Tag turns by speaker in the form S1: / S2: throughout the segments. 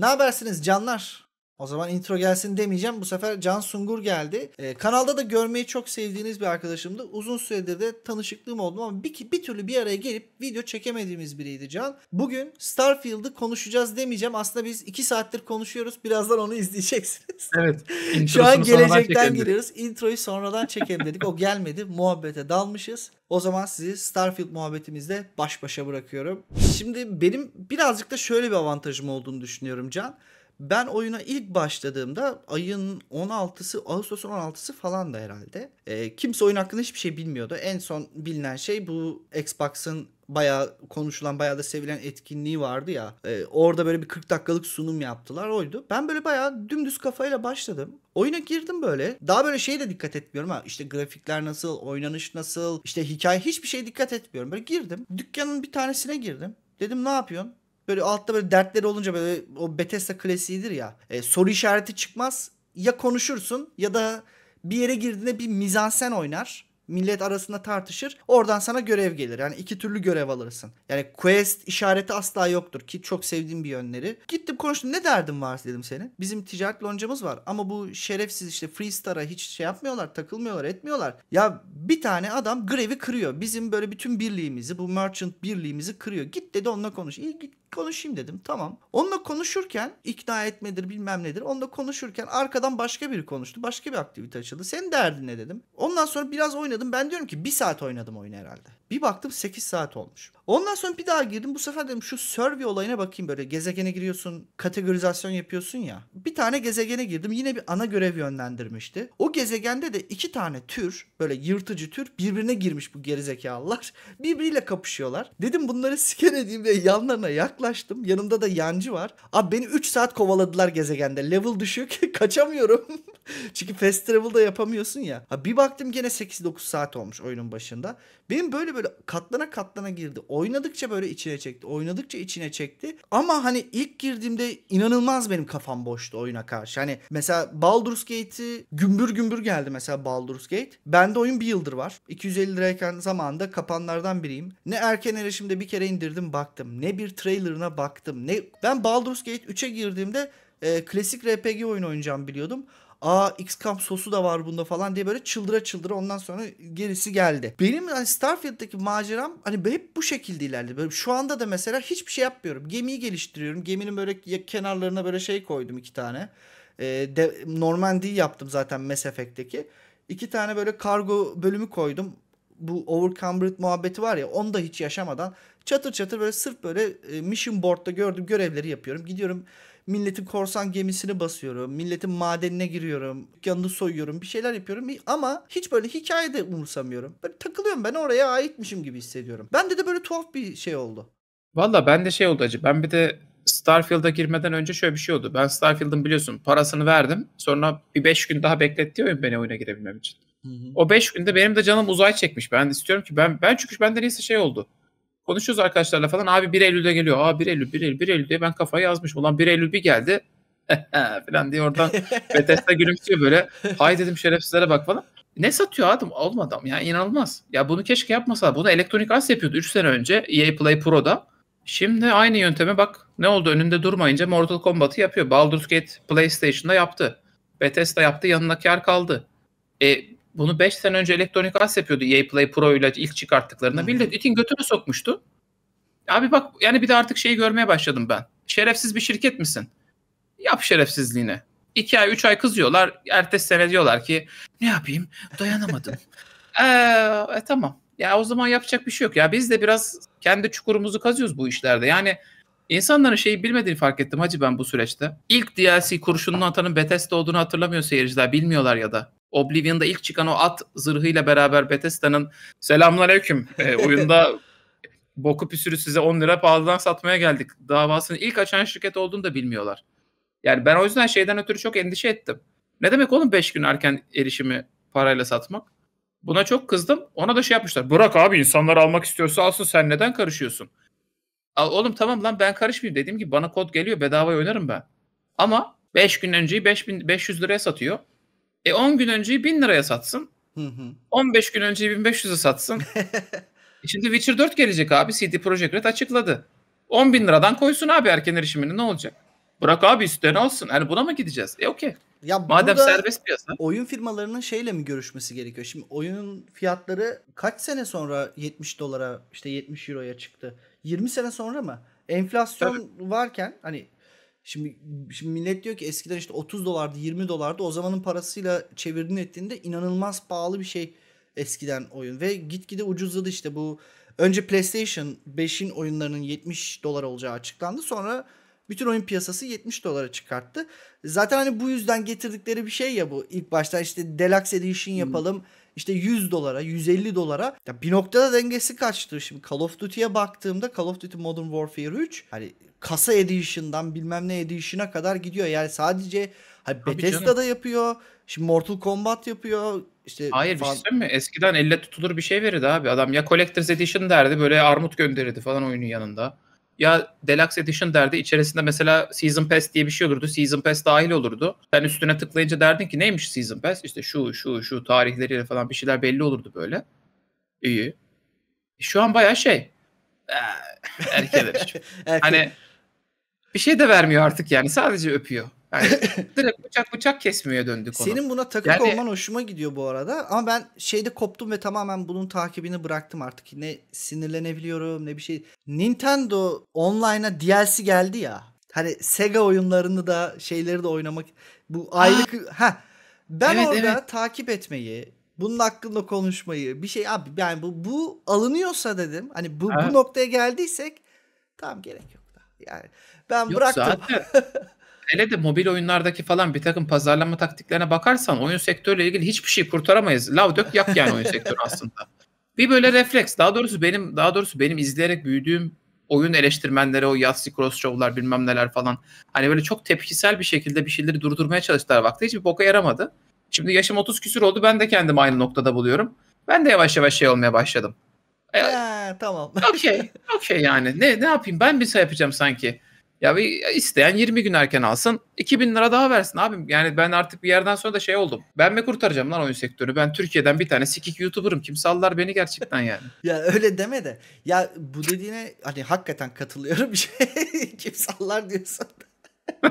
S1: Ne habersiniz canlar? O zaman intro gelsin demeyeceğim. Bu sefer Can Sungur geldi. Ee, kanalda da görmeyi çok sevdiğiniz bir arkadaşımdı. Uzun süredir de tanışıklığım oldu ama bir, bir türlü bir araya gelip video çekemediğimiz biriydi Can. Bugün Starfield'ı konuşacağız demeyeceğim. Aslında biz iki saattir konuşuyoruz. Birazdan onu izleyeceksiniz. Evet. Şu an gelecekten giriyoruz. Introyu sonradan çekelim dedik. O gelmedi. Muhabbete dalmışız. O zaman sizi Starfield muhabbetimizde baş başa bırakıyorum. Şimdi benim birazcık da şöyle bir avantajım olduğunu düşünüyorum Can. Ben oyuna ilk başladığımda ayın 16'sı, Ağustos'un 16'sı falan da herhalde. E, kimse oyun hakkında hiçbir şey bilmiyordu. En son bilinen şey bu Xbox'ın bayağı konuşulan bayağı da sevilen etkinliği vardı ya. E, orada böyle bir 40 dakikalık sunum yaptılar oydu. Ben böyle bayağı dümdüz kafayla başladım. Oyuna girdim böyle. Daha böyle şeye de dikkat etmiyorum ha. İşte grafikler nasıl, oynanış nasıl, işte hikaye hiçbir şey dikkat etmiyorum. Böyle girdim. Dükkanın bir tanesine girdim. Dedim ne yapıyorsun? böyle altta böyle dertleri olunca böyle o Bethesda klasiğidir ya. E, soru işareti çıkmaz. Ya konuşursun ya da bir yere girdiğinde bir mizansen oynar. Millet arasında tartışır. Oradan sana görev gelir. Yani iki türlü görev alırsın. Yani quest işareti asla yoktur ki çok sevdiğim bir yönleri. Gittim konuştum. Ne derdin var dedim senin. Bizim ticaret loncamız var ama bu şerefsiz işte Freestar'a hiç şey yapmıyorlar, takılmıyorlar, etmiyorlar. Ya bir tane adam grevi kırıyor. Bizim böyle bütün birliğimizi, bu merchant birliğimizi kırıyor. Git dedi onunla konuş. İyi git konuşayım dedim. Tamam. Onunla konuşurken ikna etmedir bilmem nedir. Onunla konuşurken arkadan başka biri konuştu. Başka bir aktivite açıldı. Senin derdin ne dedim. Ondan sonra biraz oynadım. Ben diyorum ki bir saat oynadım oyunu herhalde. Bir baktım 8 saat olmuş. Ondan sonra bir daha girdim. Bu sefer dedim şu survey olayına bakayım böyle. Gezegene giriyorsun. Kategorizasyon yapıyorsun ya. Bir tane gezegene girdim. Yine bir ana görev yönlendirmişti. O gezegende de iki tane tür böyle yırtıcı tür birbirine girmiş bu gerizekalılar. Birbiriyle kapışıyorlar. Dedim bunları siken edeyim diye yanlarına yak yaklaştım. Yanımda da yancı var. Abi beni 3 saat kovaladılar gezegende. Level düşük. Kaçamıyorum. Çünkü fast travel da yapamıyorsun ya. Abi bir baktım gene 8-9 saat olmuş oyunun başında. Benim böyle böyle katlana katlana girdi. Oynadıkça böyle içine çekti. Oynadıkça içine çekti. Ama hani ilk girdiğimde inanılmaz benim kafam boştu oyuna karşı. Hani mesela Baldur's Gate'i gümbür gümbür geldi mesela Baldur's Gate. Bende oyun bir yıldır var. 250 lirayken zamanında kapanlardan biriyim. Ne erken erişimde bir kere indirdim baktım. Ne bir trailerına baktım. Ne ben Baldur's Gate 3'e girdiğimde e, klasik RPG oyun oynayacağım biliyordum aa XCOM sosu da var bunda falan diye böyle çıldıra çıldıra ondan sonra gerisi geldi. Benim hani Starfield'daki maceram hani hep bu şekilde ilerledi. Böyle şu anda da mesela hiçbir şey yapmıyorum. Gemiyi geliştiriyorum. Geminin böyle kenarlarına böyle şey koydum iki tane. E, de, Normandy'yi yaptım zaten Mass Effect'teki. İki tane böyle kargo bölümü koydum bu overcumbered muhabbeti var ya onu da hiç yaşamadan çatır çatır böyle sırf böyle e, mission board'da gördüm görevleri yapıyorum. Gidiyorum Milletin korsan gemisini basıyorum. Milletin madenine giriyorum. Dükkanını soyuyorum. Bir şeyler yapıyorum. Ama hiç böyle hikayede umursamıyorum. Böyle takılıyorum ben oraya aitmişim gibi hissediyorum. Bende de böyle tuhaf bir şey oldu.
S2: Valla ben de şey oldu acı. Ben bir de Starfield'a girmeden önce şöyle bir şey oldu. Ben Starfield'ın biliyorsun parasını verdim. Sonra bir 5 gün daha bekletti oyun beni oyuna girebilmem için. Hı hı. O 5 günde benim de canım uzay çekmiş. Ben istiyorum ki ben ben çünkü bende neyse şey oldu. Konuşuyoruz arkadaşlarla falan. Abi 1 Eylül'de geliyor. Aa 1 Eylül, 1 Eylül, 1 Eylül diye ben kafaya yazmış. Ulan 1 Eylül bir geldi. falan diye oradan Bethesda gülümsüyor böyle. Hay dedim şerefsizlere bak falan. Ne satıyor adam? Oğlum adam ya inanılmaz. Ya bunu keşke yapmasa. Bunu Electronic Arts yapıyordu 3 sene önce EA Play Pro'da. Şimdi aynı yönteme bak ne oldu önünde durmayınca Mortal Kombat'ı yapıyor. Baldur's Gate PlayStation'da yaptı. Bethesda yaptı yanındaki yer kaldı. E, bunu 5 sene önce Electronic Arts yapıyordu EA Play Pro ile ilk çıkarttıklarında. Millet itin götünü sokmuştu. Abi bak yani bir de artık şeyi görmeye başladım ben. Şerefsiz bir şirket misin? Yap şerefsizliğini. 2 ay 3 ay kızıyorlar. Ertesi sene diyorlar ki ne yapayım dayanamadım. ee, e, tamam. Ya o zaman yapacak bir şey yok. Ya biz de biraz kendi çukurumuzu kazıyoruz bu işlerde. Yani insanların şeyi bilmediğini fark ettim hacı ben bu süreçte. İlk DLC kurşununu atanın Bethesda olduğunu hatırlamıyor seyirciler. Bilmiyorlar ya da. Oblivion'da ilk çıkan o at zırhıyla beraber Bethesda'nın selamünaleyküm e, oyunda boku püsürü size 10 lira pahalıdan satmaya geldik davasını ilk açan şirket olduğunu da bilmiyorlar. Yani ben o yüzden şeyden ötürü çok endişe ettim. Ne demek oğlum 5 gün erken erişimi parayla satmak? Buna çok kızdım. Ona da şey yapmışlar. Bırak abi insanlar almak istiyorsa alsın sen neden karışıyorsun? Al, oğlum tamam lan ben karışmayayım. Dediğim gibi bana kod geliyor bedavaya oynarım ben. Ama 5 gün önceyi 5500 liraya satıyor. E 10 gün önceyi 1000 liraya satsın. Hı hı. 15 gün önceyi 1500'e satsın. E, şimdi Witcher 4 gelecek abi. CD Projekt Red açıkladı. 10 bin liradan koysun abi erken erişimini ne olacak? Bırak abi üstten alsın. Yani buna mı gideceğiz? E okey. Ya Madem serbest
S1: piyasa. Oyun firmalarının şeyle mi görüşmesi gerekiyor? Şimdi oyunun fiyatları kaç sene sonra 70 dolara işte 70 euroya çıktı? 20 sene sonra mı? Enflasyon Tabii. varken hani Şimdi, şimdi millet diyor ki eskiden işte 30 dolardı 20 dolardı o zamanın parasıyla çevirdiğin ettiğinde inanılmaz pahalı bir şey eskiden oyun ve gitgide ucuzladı işte bu önce PlayStation 5'in oyunlarının 70 dolar olacağı açıklandı sonra bütün oyun piyasası 70 dolara çıkarttı. Zaten hani bu yüzden getirdikleri bir şey ya bu. İlk başta işte Deluxe Edition hmm. yapalım işte 100 dolara, 150 dolara ya bir noktada dengesi kaçtı. Şimdi Call of Duty'ye baktığımda Call of Duty Modern Warfare 3 hani kasa edişinden bilmem ne edişine kadar gidiyor. Yani sadece hani Bethesda'da yapıyor. Şimdi Mortal Kombat yapıyor. İşte Hayır falan. bir
S2: şey mi? Eskiden elle tutulur bir şey verirdi abi. Adam ya Collector's Edition derdi böyle armut gönderirdi falan oyunun yanında ya Deluxe Edition derdi. İçerisinde mesela Season Pass diye bir şey olurdu. Season Pass dahil olurdu. Sen üstüne tıklayınca derdin ki neymiş Season Pass? İşte şu şu şu tarihleriyle falan bir şeyler belli olurdu böyle. İyi. E, şu an bayağı şey. E, Erkek hani bir şey de vermiyor artık yani. Sadece öpüyor. Yani direkt bıçak bıçak kesmeye döndü konu. Senin buna takık yani... olman
S1: hoşuma gidiyor bu arada. Ama ben şeyde koptum ve tamamen bunun takibini bıraktım artık. Ne sinirlenebiliyorum ne bir şey. Nintendo online'a DLC geldi ya. Hani Sega oyunlarını da şeyleri de oynamak. Bu ah. aylık... ha Ben evet, orada evet. takip etmeyi, bunun hakkında konuşmayı bir şey abi yani bu, bu alınıyorsa dedim hani bu, ha. bu noktaya geldiysek tam gerek yok da yani ben Yok, bıraktım.
S3: Zaten,
S2: Hele de mobil oyunlardaki falan bir takım pazarlama taktiklerine bakarsan oyun sektörüyle ilgili hiçbir şey kurtaramayız. Lav dök yak yani oyun sektörü aslında. Bir böyle refleks. Daha doğrusu benim daha doğrusu benim izleyerek büyüdüğüm oyun eleştirmenleri o Yahtzee cross bilmem neler falan. Hani böyle çok tepkisel bir şekilde bir şeyleri durdurmaya çalıştılar vakti. Hiçbir boka yaramadı. Şimdi yaşım 30 küsür oldu. Ben de kendimi aynı noktada buluyorum. Ben de yavaş yavaş şey olmaya başladım.
S1: Ee, tamam.
S2: Okey. Okey yani. Ne ne yapayım? Ben bir şey yapacağım sanki. Ya bir isteyen 20 gün erken alsın. 2000 lira daha versin abim. Yani ben artık bir yerden sonra da şey oldum. Ben mi kurtaracağım lan oyun sektörü? Ben Türkiye'den bir tane sikik YouTuber'ım. Kim sallar beni gerçekten yani.
S1: ya öyle deme de. Ya bu dediğine hani hakikaten katılıyorum. Şey, kim sallar diyorsun.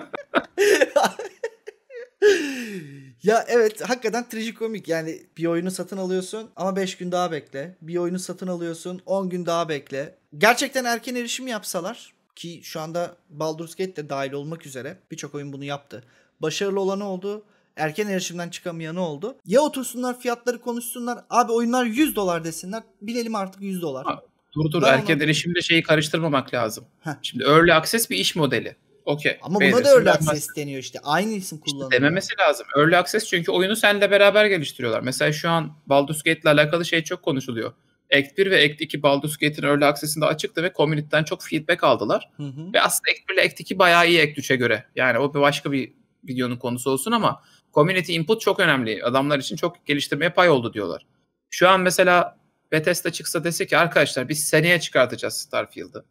S1: ya evet hakikaten trajikomik yani bir oyunu satın alıyorsun ama 5 gün daha bekle. Bir oyunu satın alıyorsun 10 gün daha bekle. Gerçekten erken erişim yapsalar ki şu anda Baldur's Gate de dahil olmak üzere birçok oyun bunu yaptı. Başarılı olanı oldu. Erken erişimden çıkamayanı oldu. Ya otursunlar fiyatları konuşsunlar. Abi oyunlar 100 dolar desinler. Bilelim artık 100 dolar. Ha, dur dur ben erken ona...
S2: erişimde şeyi karıştırmamak lazım. Heh. Şimdi Early Access bir iş modeli. Okey. Ama buna da Early Access yapmaz.
S1: deniyor işte. Aynı isim kullanılıyor. İşte dememesi
S2: lazım. Early Access çünkü oyunu seninle beraber geliştiriyorlar. Mesela şu an Baldur's Gate ile alakalı şey çok konuşuluyor. Act 1 ve Act 2 Baldur's Gate'in Early Access'inde açıktı ve community'den çok feedback aldılar. Hı hı. Ve aslında Act 1 ile Act 2 bayağı iyi Act 3'e göre. Yani o bir başka bir videonun konusu olsun ama community input çok önemli. Adamlar için çok geliştirmeye pay oldu diyorlar. Şu an mesela Bethesda çıksa dese ki arkadaşlar biz seneye çıkartacağız Starfield'ı.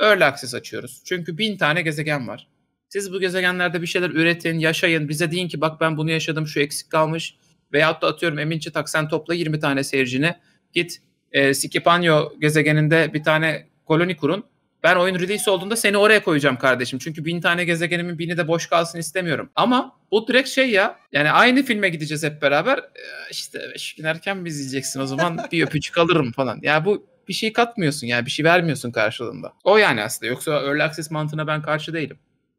S2: Early Access açıyoruz. Çünkü bin tane gezegen var. Siz bu gezegenlerde bir şeyler üretin, yaşayın. Bize deyin ki bak ben bunu yaşadım, şu eksik kalmış. Veyahut da atıyorum Emin Çıtak sen topla 20 tane seyircini. Git e, ee, Sikipanyo gezegeninde bir tane koloni kurun. Ben oyun release olduğunda seni oraya koyacağım kardeşim. Çünkü bin tane gezegenimin bini de boş kalsın istemiyorum. Ama bu direkt şey ya. Yani aynı filme gideceğiz hep beraber. E, işte beş gün erken mi izleyeceksin o zaman bir öpücük alırım falan. Ya bu bir şey katmıyorsun yani bir şey vermiyorsun karşılığında. O yani aslında yoksa Early Access mantığına ben karşı değilim.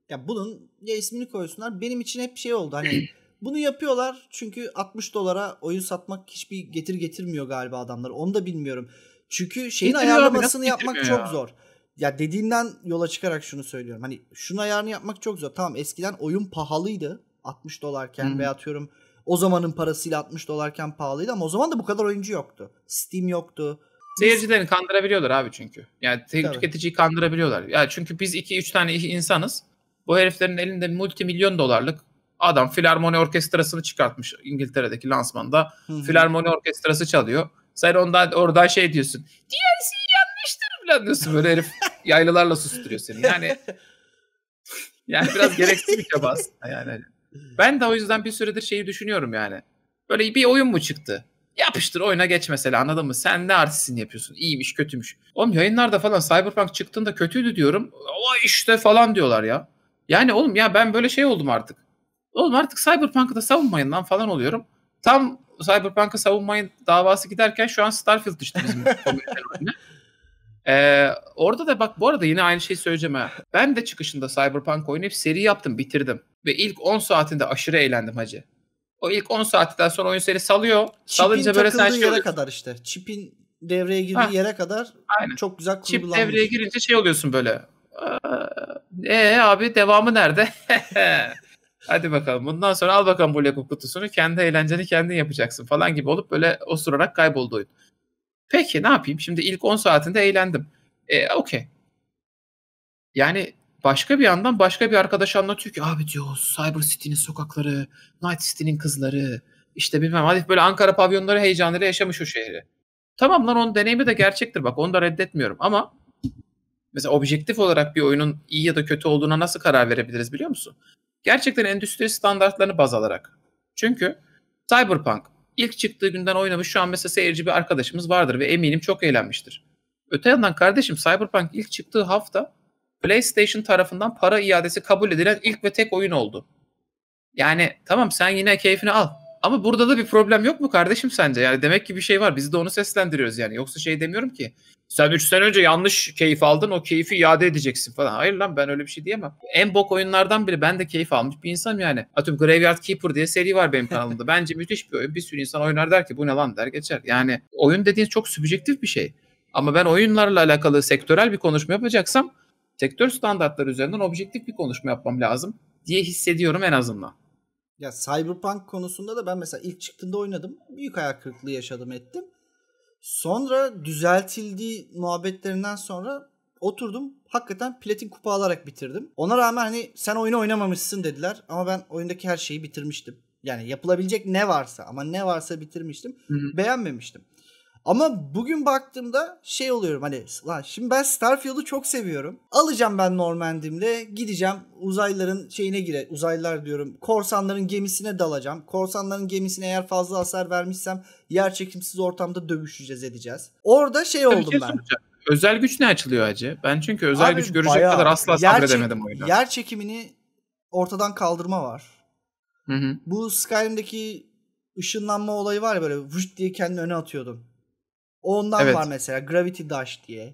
S1: Ya bunun ya ismini koysunlar. Benim için hep şey oldu hani Bunu yapıyorlar çünkü 60 dolara oyun satmak hiçbir getir getirmiyor galiba adamlar. Onu da bilmiyorum. Çünkü şeyin Getiriyor ayarlamasını yapmak ya. çok zor. Ya dediğinden yola çıkarak şunu söylüyorum. Hani şunu ayarını yapmak çok zor. Tamam eskiden oyun pahalıydı. 60 dolarken hmm. veya atıyorum o zamanın parasıyla 60 dolarken pahalıydı ama o zaman da bu kadar oyuncu yoktu. Steam yoktu.
S2: Seyircilerini kandırabiliyorlar abi çünkü. Yani Tabii. tüketiciyi kandırabiliyorlar. Ya çünkü biz 2-3 tane insanız. Bu heriflerin elinde multimilyon dolarlık Adam filarmoni orkestrasını çıkartmış İngiltere'deki lansmanda. hı Filarmoni orkestrası çalıyor. Sen ondan oradan şey diyorsun.
S3: DLC yanlıştır
S2: falan diyorsun böyle herif yaylılarla susturuyor seni. Yani yani biraz gereksiz bir çaba aslında yani. Ben de o yüzden bir süredir şeyi düşünüyorum yani. Böyle bir oyun mu çıktı? Yapıştır oyuna geç mesela anladın mı? Sen ne artistin yapıyorsun? İyiymiş kötüymüş. Oğlum yayınlarda falan Cyberpunk çıktığında kötüydü diyorum. O işte falan diyorlar ya. Yani oğlum ya ben böyle şey oldum artık. Oğlum artık Cyberpunk'ı da savunmayın lan falan oluyorum. Tam Cyberpunk'ı savunmayın davası giderken şu an Starfield işte bizim Ee, orada da bak bu arada yine aynı şeyi söyleyeceğim ha. Ben de çıkışında Cyberpunk oynayıp seri yaptım, bitirdim. Ve ilk 10 saatinde aşırı eğlendim hacı. O ilk 10 saatten sonra oyun seri salıyor. Çipin Salınca böyle sen şey yere kadar
S1: işte. Çipin devreye girdiği ha. yere kadar Aynen. çok güzel kurgulanmış. Çip devreye
S2: girince şey oluyorsun böyle. Ee abi devamı nerede? Hadi bakalım bundan sonra al bakalım bu Lego kutusunu kendi eğlenceni kendin yapacaksın falan gibi olup böyle osurarak kayboldu oyun. Peki ne yapayım? Şimdi ilk 10 saatinde eğlendim. E, okey. Yani başka bir yandan başka bir arkadaş anlatıyor ki abi diyor Cyber City'nin sokakları, Night City'nin kızları, işte bilmem Hadi böyle Ankara pavyonları heyecanıyla yaşamış o şehri. Tamam lan onun deneyimi de gerçektir bak onu da reddetmiyorum ama mesela objektif olarak bir oyunun iyi ya da kötü olduğuna nasıl karar verebiliriz biliyor musun? gerçekten endüstri standartlarını baz alarak. Çünkü Cyberpunk ilk çıktığı günden oynamış şu an mesela seyirci bir arkadaşımız vardır ve eminim çok eğlenmiştir. Öte yandan kardeşim Cyberpunk ilk çıktığı hafta PlayStation tarafından para iadesi kabul edilen ilk ve tek oyun oldu. Yani tamam sen yine keyfini al. Ama burada da bir problem yok mu kardeşim sence? Yani demek ki bir şey var. Biz de onu seslendiriyoruz yani. Yoksa şey demiyorum ki sen 3 sene önce yanlış keyif aldın o keyfi iade edeceksin falan. Hayır lan ben öyle bir şey diyemem. En bok oyunlardan bile ben de keyif almış bir insanım yani. Atıyorum Graveyard Keeper diye seri var benim kanalımda. Bence müthiş bir oyun. Bir sürü insan oynar der ki bu ne lan der geçer. Yani oyun dediğiniz çok subjektif bir şey. Ama ben oyunlarla alakalı sektörel bir konuşma yapacaksam sektör standartları üzerinden objektif bir konuşma yapmam lazım diye hissediyorum en azından.
S1: Ya Cyberpunk konusunda da ben mesela ilk çıktığında oynadım. Büyük ayak kırıklığı yaşadım ettim. Sonra düzeltildiği muhabbetlerinden sonra oturdum hakikaten platin kupa alarak bitirdim. Ona rağmen hani sen oyunu oynamamışsın dediler ama ben oyundaki her şeyi bitirmiştim. Yani yapılabilecek ne varsa ama ne varsa bitirmiştim. Hı-hı. Beğenmemiştim. Ama bugün baktığımda şey oluyorum hani lan şimdi ben Starfield'u çok seviyorum. Alacağım ben Normandimde gideceğim uzaylıların şeyine gire uzaylılar diyorum korsanların gemisine dalacağım. Korsanların gemisine eğer fazla hasar vermişsem yer çekimsiz ortamda dövüşeceğiz edeceğiz. Orada şey Tabii oldum şey ben.
S2: Soracağım. Özel güç ne açılıyor acı? Ben çünkü özel Abi, güç görecek kadar asla sabredemedim oyunda. Yer
S1: çekimini ortadan kaldırma var. Hı hı. Bu Skyrim'deki ışınlanma olayı var ya böyle vış diye kendini öne atıyordum Ondan evet. var mesela Gravity Dash diye.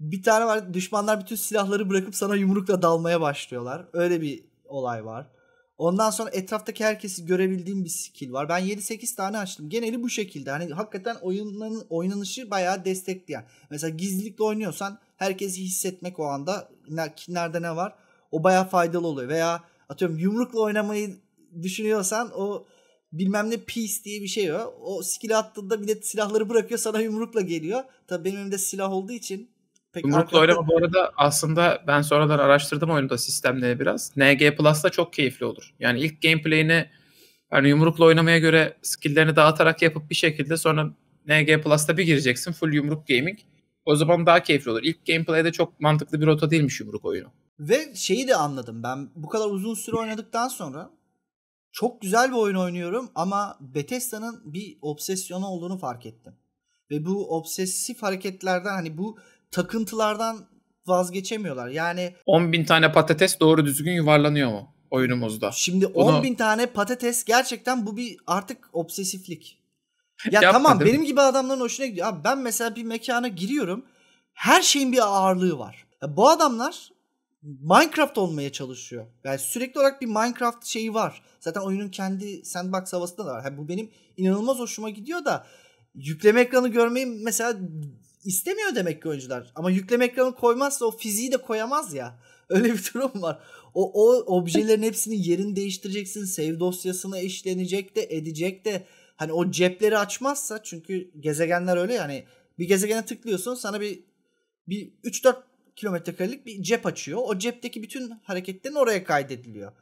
S1: Bir tane var düşmanlar bütün silahları bırakıp sana yumrukla dalmaya başlıyorlar. Öyle bir olay var. Ondan sonra etraftaki herkesi görebildiğim bir skill var. Ben 7-8 tane açtım. Geneli bu şekilde. Hani hakikaten oyunun oynanışı bayağı destekleyen. Mesela gizlilikle oynuyorsan herkesi hissetmek o anda nerede ne var o bayağı faydalı oluyor. Veya atıyorum yumrukla oynamayı düşünüyorsan o bilmem ne peace diye bir şey var. O skill attığında millet silahları bırakıyor sana yumrukla geliyor. Tabii benim elimde silah olduğu için pek Yumrukla oynama bu
S2: arada aslında ben sonradan araştırdım oyunda sistemleri biraz. NG Plus'ta çok keyifli olur. Yani ilk gameplay'ini yani yumrukla oynamaya göre skill'lerini dağıtarak yapıp bir şekilde sonra NG Plus'ta bir gireceksin full yumruk gaming. O zaman daha keyifli olur.
S1: İlk gameplay'de çok mantıklı bir rota değilmiş yumruk oyunu. Ve şeyi de anladım ben bu kadar uzun süre oynadıktan sonra çok güzel bir oyun oynuyorum ama Bethesda'nın bir obsesyonu olduğunu fark ettim. Ve bu obsesif hareketlerden hani bu takıntılardan vazgeçemiyorlar. Yani 10
S2: bin tane patates doğru düzgün yuvarlanıyor mu oyunumuzda? Şimdi Bunu... 10 bin
S1: tane patates gerçekten bu bir artık obsesiflik.
S2: Ya Yapma, tamam benim gibi
S1: adamların hoşuna gidiyor. Abi ben mesela bir mekana giriyorum. Her şeyin bir ağırlığı var. Ya bu adamlar Minecraft olmaya çalışıyor. Yani sürekli olarak bir Minecraft şeyi var. Zaten oyunun kendi sandbox havasında da var. Yani bu benim inanılmaz hoşuma gidiyor da yükleme ekranı görmeyi mesela istemiyor demek ki oyuncular. Ama yükleme ekranı koymazsa o fiziği de koyamaz ya. Öyle bir durum var. O, o objelerin hepsini yerini değiştireceksin. Save dosyasını eşlenecek de edecek de. Hani o cepleri açmazsa çünkü gezegenler öyle yani ya, hani bir gezegene tıklıyorsun sana bir bir 3-4 kilometrekarelik bir cep açıyor. O cepteki bütün hareketlerin oraya kaydediliyor.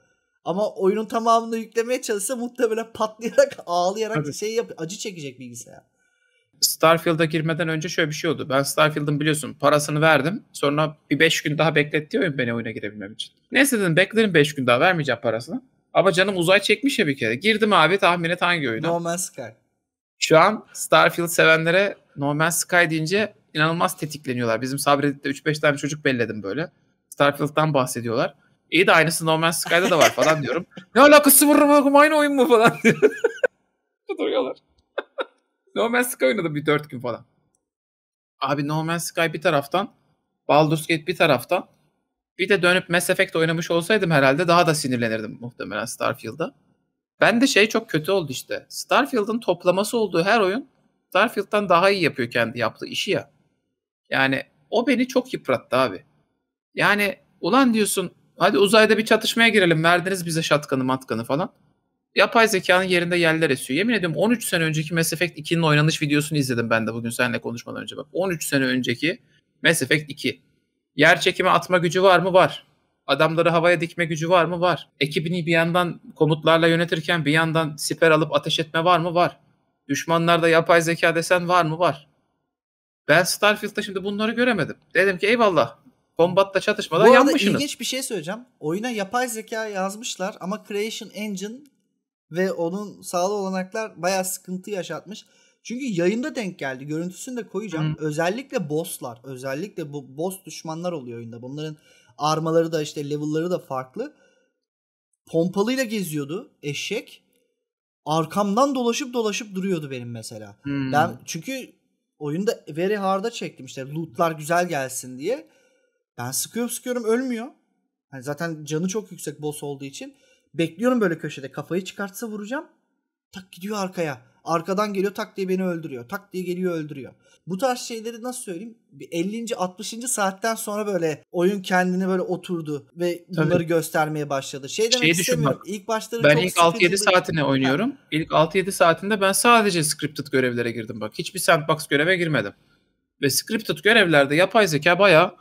S1: Ama oyunun tamamını yüklemeye çalışsa muhtemelen patlayarak, ağlayarak Tabii. şey yap acı çekecek bilgisayar.
S2: Starfield'a girmeden önce şöyle bir şey oldu. Ben Starfield'ın biliyorsun parasını verdim. Sonra bir 5 gün daha bekletti oyun beni oyuna girebilmem için. Neyse dedim beklerim 5 gün daha vermeyeceğim parasını. Ama canım uzay çekmiş ya bir kere. Girdim abi tahmin et hangi oyuna. No Man's Sky. Şu an Starfield sevenlere No Man's Sky deyince inanılmaz tetikleniyorlar. Bizim sabreditte 3-5 tane çocuk belledim böyle. Starfield'dan bahsediyorlar. İyi de aynısı No Man's Sky'da da var falan diyorum. ne alakası var aynı oyun mu falan diyor.
S3: Duruyorlar.
S2: no Man's Sky oynadım bir 4 gün falan. Abi No Man's Sky bir taraftan Baldur's Gate bir taraftan bir de dönüp Mass Effect oynamış olsaydım herhalde daha da sinirlenirdim muhtemelen Starfield'a. Ben de şey çok kötü oldu işte. Starfield'ın toplaması olduğu her oyun Starfield'dan daha iyi yapıyor kendi yaptığı işi ya. Yani o beni çok yıprattı abi. Yani ulan diyorsun hadi uzayda bir çatışmaya girelim verdiniz bize şatkanı matkanı falan. Yapay zekanın yerinde yerler esiyor. Yemin ediyorum 13 sene önceki Mass Effect 2'nin oynanış videosunu izledim ben de bugün seninle konuşmadan önce. Bak 13 sene önceki Mass Effect 2. Yer çekimi atma gücü var mı? Var. Adamları havaya dikme gücü var mı? Var. Ekibini bir yandan komutlarla yönetirken bir yandan siper alıp ateş etme var mı? Var. Düşmanlarda yapay zeka desen var mı? Var. Ben Starfield'da şimdi bunları göremedim. Dedim ki eyvallah. Kombatta çatışmada Bu yanmışsınız. Bu arada ilginç
S1: bir şey söyleyeceğim. Oyuna yapay zeka yazmışlar ama Creation Engine ve onun sağlı olanaklar bayağı sıkıntı yaşatmış. Çünkü yayında denk geldi. Görüntüsünü de koyacağım. Hı. Özellikle bosslar, özellikle bu boss düşmanlar oluyor oyunda. Bunların armaları da işte level'ları da farklı. Pompalıyla geziyordu eşek. Arkamdan dolaşıp dolaşıp duruyordu benim mesela. Hmm. Ben çünkü Oyunda very hard'a çektim işte lootlar güzel gelsin diye. Ben sıkıyorum sıkıyorum ölmüyor. Yani zaten canı çok yüksek boss olduğu için. Bekliyorum böyle köşede kafayı çıkartsa vuracağım. Tak gidiyor arkaya. Arkadan geliyor tak diye beni öldürüyor. Tak diye geliyor öldürüyor. Bu tarz şeyleri nasıl söyleyeyim? Bir 50. 60. saatten sonra böyle oyun kendini böyle oturdu ve bunları Tabii. göstermeye başladı. Şey demek Şeyi istemiyorum. Düşün bak, İlk başları ben ilk 6-7 saatine
S2: oynuyorum. Ha. İlk 6-7 saatinde ben sadece scripted görevlere girdim bak. Hiçbir sandbox göreve girmedim. Ve scripted görevlerde yapay zeka baya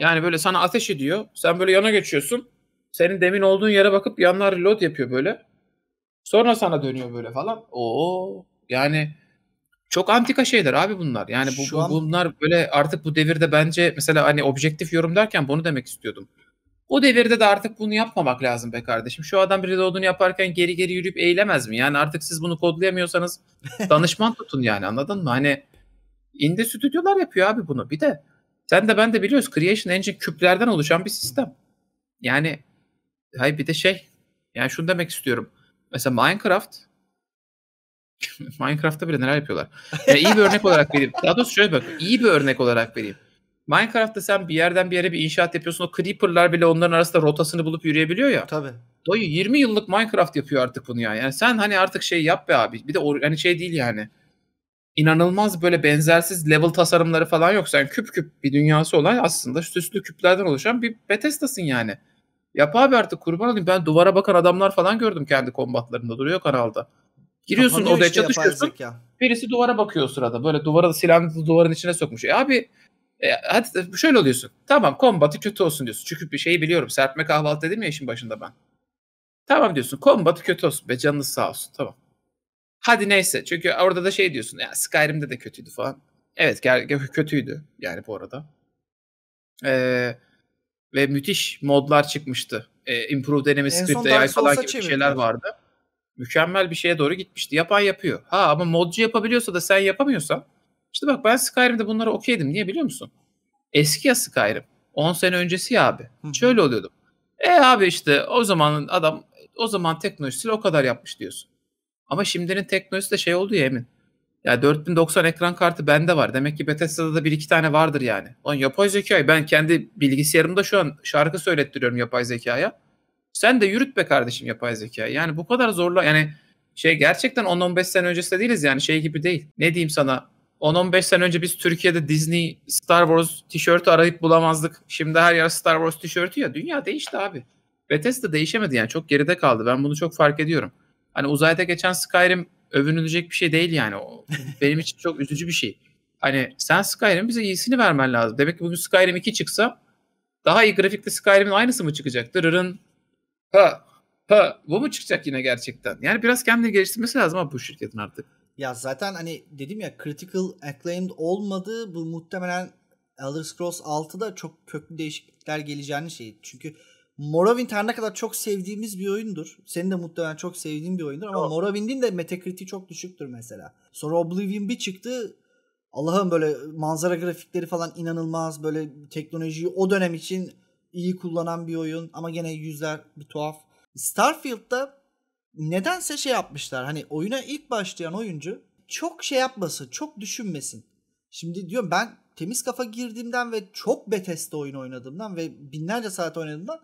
S2: yani böyle sana ateş ediyor. Sen böyle yana geçiyorsun. Senin demin olduğun yere bakıp yanlar reload yapıyor böyle. Sonra sana dönüyor böyle falan. Oo yani çok antika şeyler abi bunlar. Yani bu, bu an... bunlar böyle artık bu devirde bence mesela hani objektif yorum derken bunu demek istiyordum. O devirde de artık bunu yapmamak lazım be kardeşim. Şu adam biri reload'unu yaparken geri geri yürüyüp eğilemez mi? Yani artık siz bunu kodlayamıyorsanız danışman tutun yani anladın mı? Hani indi stüdyolar yapıyor abi bunu. Bir de sen de ben de biliyoruz Creation Engine küplerden oluşan bir sistem. Yani hay bir de şey yani şunu demek istiyorum. Mesela Minecraft Minecraft'ta bile neler yapıyorlar. Yani iyi bir örnek olarak vereyim. Daha doğrusu şöyle bak. iyi bir örnek olarak vereyim. Minecraft'ta sen bir yerden bir yere bir inşaat yapıyorsun. O creeper'lar bile onların arasında rotasını bulup yürüyebiliyor ya. Tabii. Doğru. 20 yıllık Minecraft yapıyor artık bunu ya. Yani sen hani artık şey yap be abi. Bir de or, hani şey değil yani. İnanılmaz böyle benzersiz level tasarımları falan yok. Sen küp küp bir dünyası olan aslında süslü küplerden oluşan bir Bethesda'sın yani. Yap abi artık kurban olayım. Ben duvara bakan adamlar falan gördüm kendi kombatlarında duruyor kanalda. Giriyorsun odaya işte çatışıyorsun. Birisi duvara bakıyor sırada. Böyle duvara silahını duvarın içine sokmuş. E abi e, hadi şöyle oluyorsun. Tamam kombatı kötü olsun diyorsun. Çünkü bir şeyi biliyorum. Serpme kahvaltı dedim ya işin başında ben. Tamam diyorsun. Kombatı kötü olsun. Be canınız sağ olsun. Tamam. Hadi neyse. Çünkü orada da şey diyorsun. Ya Skyrim'de de kötüydü falan. Evet kötüydü. Yani bu arada. Eee ve müthiş modlar çıkmıştı. E, Improve deneme script AI falan gibi çevirdim. şeyler vardı. Mükemmel bir şeye doğru gitmişti. Yapan yapıyor. Ha ama modcu yapabiliyorsa da sen yapamıyorsan işte bak ben Skyrim'de bunlara okeydim. Niye biliyor musun? Eski ya Skyrim. 10 sene öncesi ya abi. Hı. Şöyle oluyordum. E abi işte o zaman adam o zaman teknolojisiyle o kadar yapmış diyorsun. Ama şimdinin teknolojisi de şey oldu ya Emin. Ya 4090 ekran kartı bende var. Demek ki Bethesda'da da bir iki tane vardır yani. On yapay zekayı ben kendi bilgisayarımda şu an şarkı söylettiriyorum yapay zekaya. Sen de yürüt be kardeşim yapay zekayı. Yani bu kadar zorla yani şey gerçekten 10-15 sene öncesinde değiliz yani şey gibi değil. Ne diyeyim sana 10-15 sene önce biz Türkiye'de Disney Star Wars tişörtü arayıp bulamazdık. Şimdi her yer Star Wars tişörtü ya. Dünya değişti abi. Bethesda değişemedi yani çok geride kaldı. Ben bunu çok fark ediyorum. Hani uzayda geçen Skyrim övünülecek bir şey değil yani. O, benim için çok üzücü bir şey. Hani sen Skyrim bize iyisini vermen lazım. Demek ki bugün Skyrim 2 çıksa daha iyi grafikte Skyrim'in aynısı mı çıkacak? Dırırın. Ha. Ha. Bu mu çıkacak yine gerçekten? Yani biraz kendini geliştirmesi lazım ama bu şirketin artık.
S1: Ya zaten hani dedim ya critical acclaimed olmadı. Bu muhtemelen Elder Scrolls 6'da çok köklü değişiklikler geleceğini şey. Çünkü Morrowind her ne kadar çok sevdiğimiz bir oyundur. Senin de muhtemelen çok sevdiğin bir oyundur ama Yok. Morrowind'in de metakritiği çok düşüktür mesela. Sonra Oblivion bir çıktı. Allah'ım böyle manzara grafikleri falan inanılmaz. Böyle teknolojiyi o dönem için iyi kullanan bir oyun ama gene yüzler bir tuhaf. Starfield'da nedense şey yapmışlar. Hani oyuna ilk başlayan oyuncu çok şey yapmasın, çok düşünmesin. Şimdi diyorum ben temiz kafa girdiğimden ve çok Bethesda oyunu oynadığımdan ve binlerce saat oynadığımdan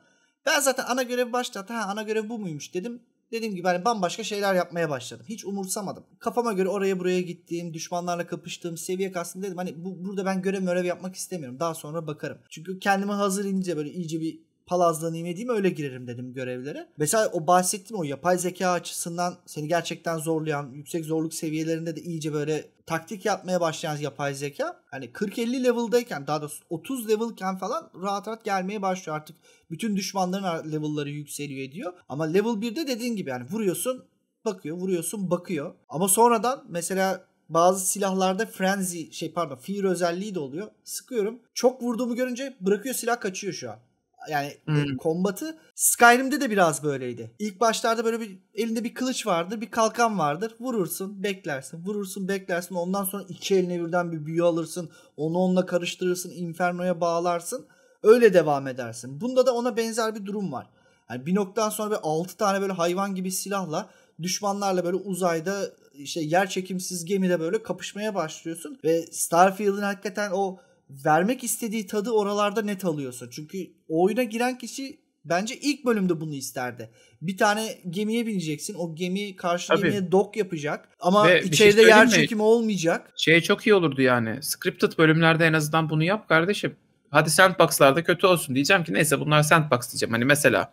S1: ben zaten ana görev başlattı. Ha ana görev bu muymuş dedim. Dediğim gibi hani bambaşka şeyler yapmaya başladım. Hiç umursamadım. Kafama göre oraya buraya gittiğim, düşmanlarla kapıştığım seviye kastım dedim. Hani bu, burada ben görev görev yapmak istemiyorum. Daha sonra bakarım. Çünkü kendime hazır ince böyle iyice bir palazdan inmediğim öyle girerim dedim görevlere. Mesela o bahsettiğim o yapay zeka açısından seni gerçekten zorlayan, yüksek zorluk seviyelerinde de iyice böyle taktik yapmaya başlayan yapay zeka hani 40-50 level'dayken daha da 30 level'ken falan rahat rahat gelmeye başlıyor artık. Bütün düşmanların level'ları yükseliyor ediyor. Ama level 1'de dediğin gibi yani vuruyorsun bakıyor, vuruyorsun bakıyor. Ama sonradan mesela bazı silahlarda frenzy şey pardon fear özelliği de oluyor. Sıkıyorum. Çok vurduğumu görünce bırakıyor silah kaçıyor şu an. Yani e, hmm. kombatı Skyrim'de de biraz böyleydi. İlk başlarda böyle bir elinde bir kılıç vardır, bir kalkan vardır. Vurursun, beklersin. Vurursun, beklersin. Ondan sonra iki eline birden bir büyü alırsın. Onu onunla karıştırırsın, infernoya bağlarsın. Öyle devam edersin. Bunda da ona benzer bir durum var. Yani bir noktadan sonra böyle 6 tane böyle hayvan gibi silahla düşmanlarla böyle uzayda işte yer çekimsiz gemide böyle kapışmaya başlıyorsun ve Starfield'in hakikaten o vermek istediği tadı oralarda net alıyorsun. Çünkü oyuna giren kişi bence ilk bölümde bunu isterdi. Bir tane gemiye bineceksin. O gemi karşı gemiye dok yapacak. Ama Ve şey içeride şey yer çekimi olmayacak.
S2: Şey çok iyi olurdu yani. Scripted bölümlerde en azından bunu yap kardeşim. Hadi sandbox'larda kötü olsun diyeceğim ki neyse bunlar sandbox diyeceğim. Hani mesela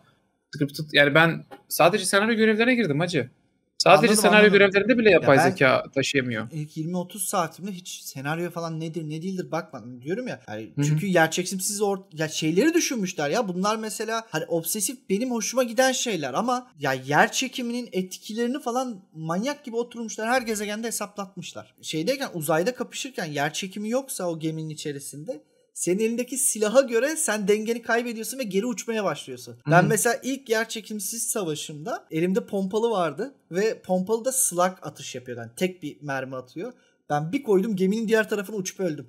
S2: scripted yani ben sadece
S1: senaryo görevlerine
S2: girdim hacı. Sadece anladım, senaryo anladım.
S1: görevlerinde bile yapay ya
S2: zeka taşıyamıyor.
S1: İlk 20-30 saatimde hiç senaryo falan nedir ne değildir bakmadım diyorum ya. Yani Hı-hı. çünkü yerçekimsiz or ya şeyleri düşünmüşler ya. Bunlar mesela hani obsesif benim hoşuma giden şeyler ama ya yer çekiminin etkilerini falan manyak gibi oturmuşlar. Her gezegende hesaplatmışlar. Şeydeyken uzayda kapışırken yer çekimi yoksa o geminin içerisinde senin elindeki silaha göre sen dengeni kaybediyorsun ve geri uçmaya başlıyorsun. Hı-hı. Ben hmm. mesela ilk yer çekimsiz savaşımda elimde pompalı vardı ve pompalı da slug atış yapıyor. Yani tek bir mermi atıyor. Ben bir koydum geminin diğer tarafına uçup öldüm.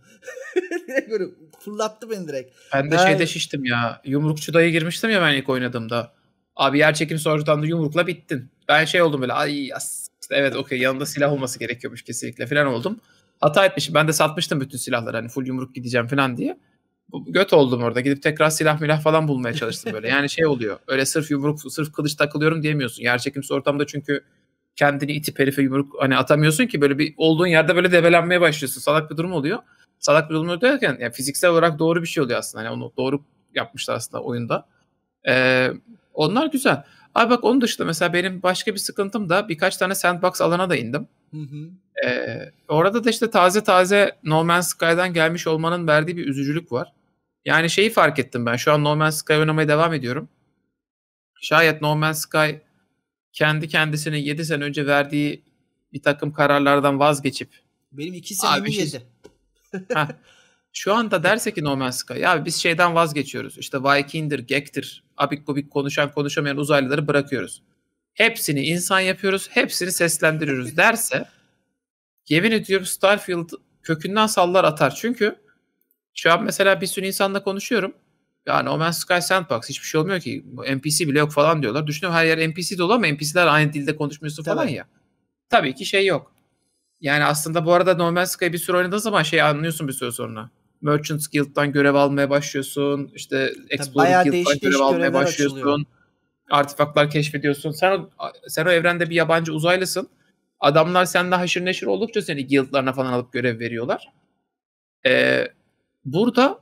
S1: Böyle fırlattı beni direkt.
S2: Ben de yani... şeyde şiştim ya. Yumrukçu dayı girmiştim ya ben ilk oynadığımda. Abi yer çekim sonradan da yumrukla bittin. Ben şey oldum böyle ay as. evet okey yanında silah olması gerekiyormuş kesinlikle falan oldum hata etmişim. Ben de satmıştım bütün silahları hani full yumruk gideceğim falan diye. Göt oldum orada. Gidip tekrar silah milah falan bulmaya çalıştım böyle. Yani şey oluyor. Öyle sırf yumruk, sırf kılıç takılıyorum diyemiyorsun. Yerçekimsiz ortamda çünkü kendini itip herife yumruk hani atamıyorsun ki böyle bir olduğun yerde böyle debelenmeye başlıyorsun. Salak bir durum oluyor. Salak bir durum oluyor derken yani fiziksel olarak doğru bir şey oluyor aslında. Hani onu doğru yapmışlar aslında oyunda. Ee, onlar güzel. Abi bak onun dışında mesela benim başka bir sıkıntım da birkaç tane sandbox alana da indim. Hı hı. Ee, orada da işte taze taze No Man's Sky'dan gelmiş olmanın verdiği bir üzücülük var. Yani şeyi fark ettim ben. Şu an No Man's Sky oynamaya devam ediyorum. Şayet No Man's Sky kendi kendisine 7 sene önce verdiği bir takım kararlardan vazgeçip benim 2 senemi şey- yedi. Şu anda derse ki No Man's Sky ya biz şeyden vazgeçiyoruz. İşte Viking'dir, Gek'tir, abik gubik konuşan konuşamayan uzaylıları bırakıyoruz. Hepsini insan yapıyoruz, hepsini seslendiriyoruz derse yemin ediyorum Starfield kökünden sallar atar. Çünkü şu an mesela bir sürü insanla konuşuyorum. Yani No Man's Sky Sandbox hiçbir şey olmuyor ki. NPC bile yok falan diyorlar. Düşünüyorum her yer NPC dolu ama NPC'ler aynı dilde konuşmuyorsun Tabii. falan ya. Tabii ki şey yok. Yani aslında bu arada No Man's Sky bir sürü oynadığın zaman şey anlıyorsun bir süre sonra. Merchant Guild'dan görev almaya başlıyorsun. İşte Explorer Guild'dan görev almaya başlıyorsun. Açılıyor. Artifaklar keşfediyorsun. Sen o, sen o evrende bir yabancı uzaylısın. Adamlar seninle haşır neşir oldukça seni guildlarına falan alıp görev veriyorlar. Ee, burada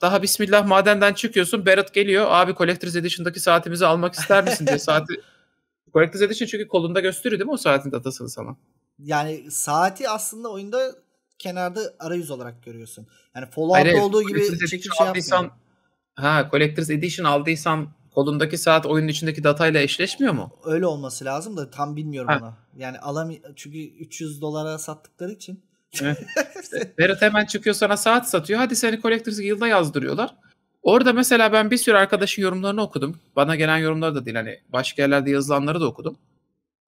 S2: daha bismillah madenden çıkıyorsun. Berat geliyor. Abi Collector's Edition'daki saatimizi almak ister misin diye saati. Collector's Edition çünkü kolunda gösteriyor değil mi o saatin datasını sana?
S1: Yani saati aslında oyunda kenarda arayüz olarak görüyorsun. Yani fallout Hayır, olduğu gibi çekip şey
S2: aldıysan, Ha Collector's Edition aldıysan kolundaki saat oyunun içindeki datayla eşleşmiyor mu?
S1: Öyle olması lazım da tam bilmiyorum ha. ona. Yani alam çünkü 300 dolara sattıkları için.
S2: Berat hemen çıkıyor sana saat satıyor. Hadi seni Collector's Guild'a yazdırıyorlar. Orada mesela ben bir sürü arkadaşın yorumlarını okudum. Bana gelen yorumlar da değil hani başka yerlerde yazılanları da okudum.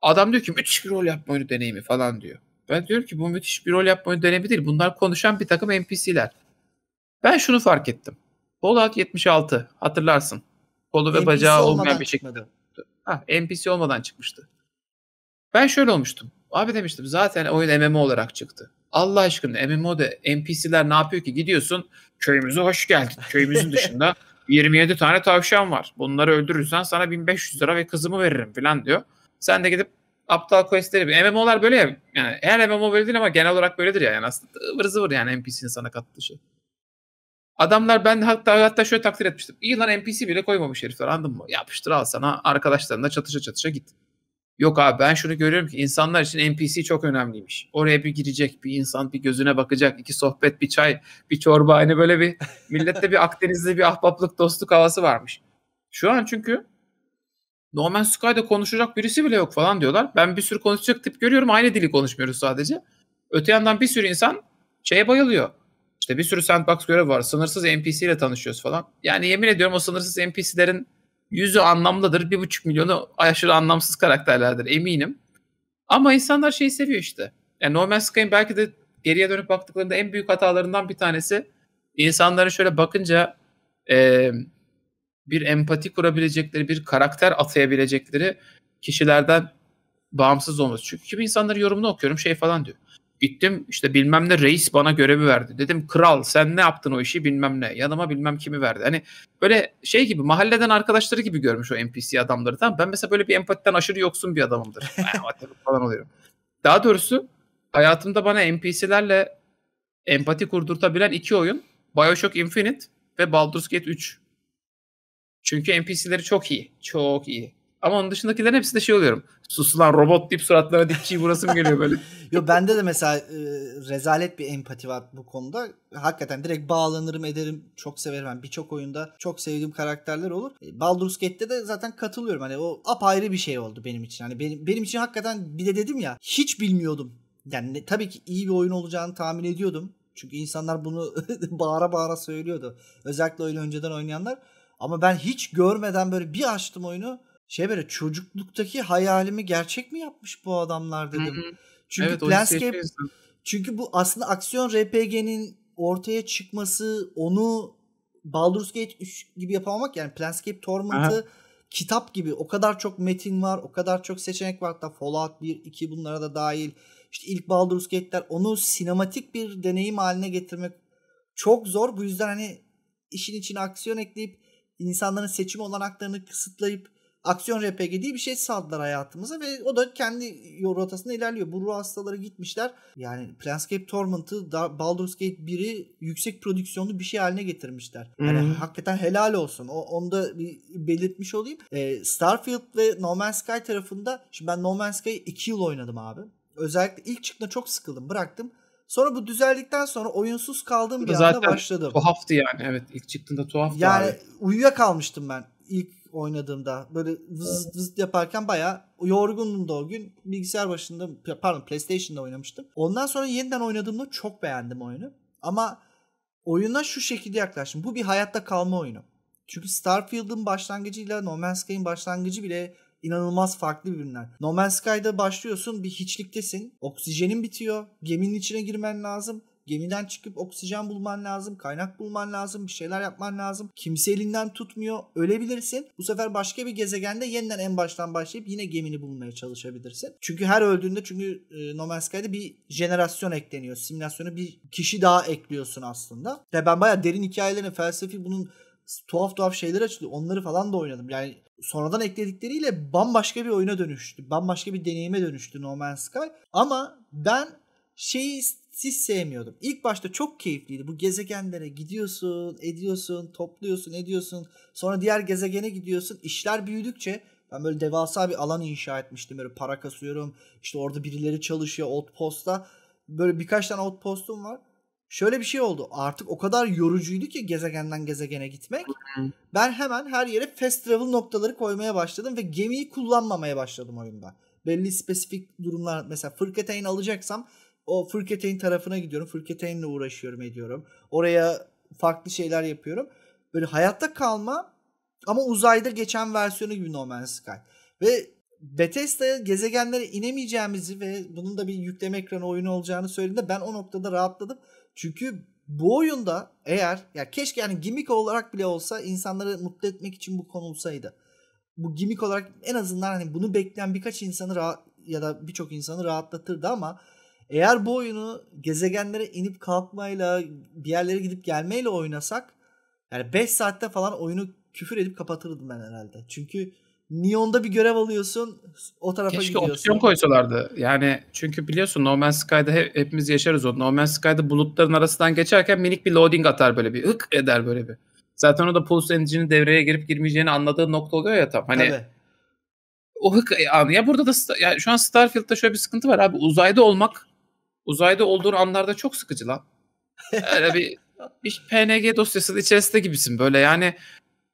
S2: Adam diyor ki müthiş bir rol yapma oyunu deneyimi falan diyor. Ben diyorum ki bu müthiş bir rol yapma dönemi değil. Bunlar konuşan bir takım NPC'ler. Ben şunu fark ettim. Fallout 76 hatırlarsın. Kolu ve NPC bacağı olmayan bir şekilde. Ha, NPC olmadan çıkmıştı. Ben şöyle olmuştum. Abi demiştim zaten oyun MMO olarak çıktı. Allah aşkına MMO'da NPC'ler ne yapıyor ki? Gidiyorsun köyümüze hoş geldin. Köyümüzün dışında 27 tane tavşan var. Bunları öldürürsen sana 1500 lira ve kızımı veririm falan diyor. Sen de gidip aptal questleri. MMO'lar böyle ya. Yani her MMO böyle değil ama genel olarak böyledir ya. Yani aslında ıvır zıvır yani NPC'nin sana kattığı şey. Adamlar ben hatta hatta şöyle takdir etmiştim. İyi lan NPC bile koymamış herifler anladın mı? Yapıştır al sana arkadaşlarınla çatışa çatışa git. Yok abi ben şunu görüyorum ki insanlar için NPC çok önemliymiş. Oraya bir girecek bir insan bir gözüne bakacak iki sohbet bir çay bir çorba hani böyle bir millette bir Akdenizli bir ahbaplık dostluk havası varmış. Şu an çünkü No Man's Sky'da konuşacak birisi bile yok falan diyorlar. Ben bir sürü konuşacak tip görüyorum. Aynı dili konuşmuyoruz sadece. Öte yandan bir sürü insan şeye bayılıyor. İşte bir sürü sandbox görev var. Sınırsız NPC ile tanışıyoruz falan. Yani yemin ediyorum o sınırsız NPC'lerin yüzü anlamlıdır. Bir buçuk milyonu aşırı anlamsız karakterlerdir eminim. Ama insanlar şeyi seviyor işte. Yani No Man's Sky'ın belki de geriye dönüp baktıklarında en büyük hatalarından bir tanesi insanların şöyle bakınca e, bir empati kurabilecekleri, bir karakter atayabilecekleri kişilerden bağımsız olması. Çünkü kim insanları yorumunu okuyorum şey falan diyor. Gittim işte bilmem ne reis bana görevi verdi. Dedim kral sen ne yaptın o işi bilmem ne. Yanıma bilmem kimi verdi. Hani böyle şey gibi mahalleden arkadaşları gibi görmüş o NPC adamları. Tamam ben mesela böyle bir empatiden aşırı yoksun bir adamımdır. falan oluyorum. Daha doğrusu hayatımda bana NPC'lerle empati kurdurtabilen iki oyun. Bioshock Infinite ve Baldur's Gate 3. Çünkü NPC'leri çok iyi. Çok iyi. Ama onun dışındakilerin hepsi de şey oluyorum. Susulan robot deyip suratlarına dikçiyi mı geliyor böyle.
S1: Yo bende de mesela e, rezalet bir empati var bu konuda. Hakikaten direkt bağlanırım ederim. Çok severim. Yani Birçok oyunda çok sevdiğim karakterler olur. E, Baldur's Gate'de de zaten katılıyorum. Hani o apayrı bir şey oldu benim için. Hani benim, benim için hakikaten bir de dedim ya hiç bilmiyordum. Yani ne, tabii ki iyi bir oyun olacağını tahmin ediyordum. Çünkü insanlar bunu bağıra bağıra söylüyordu. Özellikle oyunu önceden oynayanlar. Ama ben hiç görmeden böyle bir açtım oyunu. Şey böyle çocukluktaki hayalimi gerçek mi yapmış bu adamlar dedim. Hı hı. Çünkü evet, Planscape çünkü bu aslında aksiyon RPG'nin ortaya çıkması onu Baldur's Gate 3 gibi yapamamak yani Planscape Torment'ı Aha. kitap gibi o kadar çok metin var, o kadar çok seçenek var hatta Fallout 1 2 bunlara da dahil. İşte ilk Baldur's Gate'ler onu sinematik bir deneyim haline getirmek çok zor. Bu yüzden hani işin içine aksiyon ekleyip insanların seçim olanaklarını kısıtlayıp aksiyon RPG diye bir şey saldılar hayatımıza ve o da kendi rotasında ilerliyor. Bu ruh hastaları gitmişler. Yani Planescape Torment'ı Baldur's Gate 1'i yüksek prodüksiyonlu bir şey haline getirmişler. Yani hmm. hakikaten helal olsun. O, onu da bir belirtmiş olayım. Ee, Starfield ve No Man's Sky tarafında şimdi ben No Man's Sky'ı 2 yıl oynadım abi. Özellikle ilk çıktığında çok sıkıldım. Bıraktım. Sonra bu düzeldikten sonra oyunsuz kaldığım bir Zaten anda başladım.
S2: Tuhaftı yani evet ilk çıktığında tuhaftı. Yani abi.
S1: uyuyakalmıştım ben ilk oynadığımda. Böyle vız vız yaparken baya yorgundum da o gün. Bilgisayar başında pardon PlayStation'da oynamıştım. Ondan sonra yeniden oynadığımda çok beğendim oyunu. Ama oyuna şu şekilde yaklaştım. Bu bir hayatta kalma oyunu. Çünkü Starfield'ın başlangıcıyla No Man's Sky'ın başlangıcı bile inanılmaz farklı birbirinden. No Man's Sky'da başlıyorsun bir hiçliktesin. Oksijenin bitiyor. Geminin içine girmen lazım. Gemiden çıkıp oksijen bulman lazım, kaynak bulman lazım, bir şeyler yapman lazım. Kimse elinden tutmuyor, ölebilirsin. Bu sefer başka bir gezegende yeniden en baştan başlayıp yine gemini bulmaya çalışabilirsin. Çünkü her öldüğünde çünkü e, No Man's Sky'de bir jenerasyon ekleniyor. Simülasyona bir kişi daha ekliyorsun aslında. Ve ben bayağı derin hikayelerin felsefi bunun tuhaf tuhaf şeyler açıldı. Onları falan da oynadım. Yani sonradan ekledikleriyle bambaşka bir oyuna dönüştü. Bambaşka bir deneyime dönüştü No Man's Sky. Ama ben şeyi siz sevmiyordum. İlk başta çok keyifliydi. Bu gezegenlere gidiyorsun, ediyorsun, topluyorsun, ediyorsun. Sonra diğer gezegene gidiyorsun. İşler büyüdükçe ben böyle devasa bir alan inşa etmiştim. Böyle para kasıyorum. İşte orada birileri çalışıyor outpost'ta. Böyle birkaç tane outpost'um var şöyle bir şey oldu. Artık o kadar yorucuydu ki gezegenden gezegene gitmek. Ben hemen her yere fast travel noktaları koymaya başladım ve gemiyi kullanmamaya başladım oyunda. Belli spesifik durumlar mesela Fırketeyn alacaksam o Fırketeyn tarafına gidiyorum. Fırketeyn'le uğraşıyorum ediyorum. Oraya farklı şeyler yapıyorum. Böyle hayatta kalma ama uzayda geçen versiyonu gibi No Man's Sky. Ve Bethesda'ya gezegenlere inemeyeceğimizi ve bunun da bir yükleme ekranı oyunu olacağını söylediğinde ben o noktada rahatladım. Çünkü bu oyunda eğer ya keşke yani gimmick olarak bile olsa insanları mutlu etmek için bu konulsaydı. Bu gimmick olarak en azından hani bunu bekleyen birkaç insanı rahat, ya da birçok insanı rahatlatırdı ama eğer bu oyunu gezegenlere inip kalkmayla bir yerlere gidip gelmeyle oynasak yani 5 saatte falan oyunu küfür edip kapatırdım ben herhalde. Çünkü Neon'da bir görev alıyorsun o tarafa Keşke gidiyorsun. Keşke opsiyon
S2: koysalardı. Yani çünkü biliyorsun No Man's Sky'da hep, hepimiz yaşarız onu. No Man's Sky'da bulutların arasından geçerken minik bir loading atar böyle bir hık eder böyle bir. Zaten o da Pulse Engine'in devreye girip girmeyeceğini anladığı nokta oluyor ya tam. Hani Tabii. O hık e, anı. Ya burada da ya şu an Starfield'da şöyle bir sıkıntı var abi. Uzayda olmak uzayda olduğun anlarda çok sıkıcı lan. Öyle bir, bir PNG dosyasının içerisinde gibisin böyle yani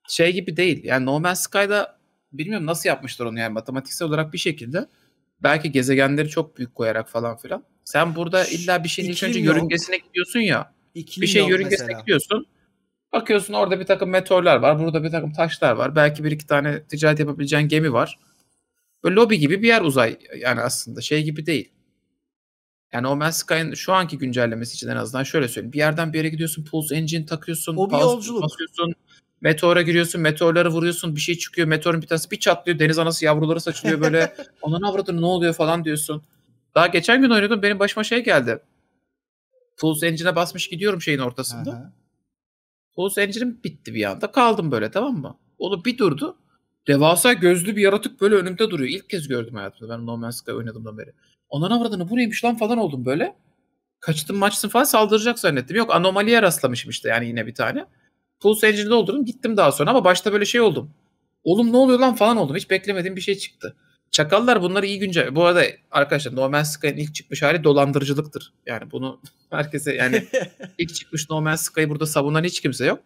S2: şey gibi değil. Yani No Man's Sky'da bilmiyorum nasıl yapmışlar onu yani matematiksel olarak bir şekilde belki gezegenleri çok büyük koyarak falan filan. Sen burada illa bir şeyin ilk önce yörüngesine gidiyorsun ya.
S1: bir şey yörüngesine mesela.
S2: gidiyorsun. Bakıyorsun orada bir takım meteorlar var. Burada bir takım taşlar var. Belki bir iki tane ticaret yapabileceğin gemi var. Böyle lobi gibi bir yer uzay yani aslında şey gibi değil. Yani o Man's Sky'ın şu anki güncellemesi için en azından şöyle söyleyeyim. Bir yerden bir yere gidiyorsun, Pulse Engine takıyorsun, o bir yolculuk. basıyorsun. Meteora giriyorsun, meteorlara vuruyorsun, bir şey çıkıyor, meteorun bir tanesi bir çatlıyor, deniz anası yavruları saçılıyor böyle. Onun avradını ne oluyor falan diyorsun. Daha geçen gün oynuyordum, benim başıma şey geldi. Pulse Engine'e basmış gidiyorum şeyin ortasında. Aha. Pulse Engine'im bitti bir anda. Kaldım böyle tamam mı? Onu bir durdu. Devasa gözlü bir yaratık böyle önümde duruyor. İlk kez gördüm hayatımda ben No Man's Sky oynadığımdan beri. Ondan avradını bu neymiş lan falan oldum böyle. Kaçtım maçtım falan saldıracak zannettim. Yok anomaliye rastlamışım işte yani yine bir tane. Pulse Engine doldurdum gittim daha sonra ama başta böyle şey oldum. Oğlum ne oluyor lan falan oldum. Hiç beklemediğim bir şey çıktı. Çakallar bunları iyi günce. Bu arada arkadaşlar No Man's Sky'ın ilk çıkmış hali dolandırıcılıktır. Yani bunu herkese yani ilk çıkmış No Man's Sky'ı burada savunan hiç kimse yok.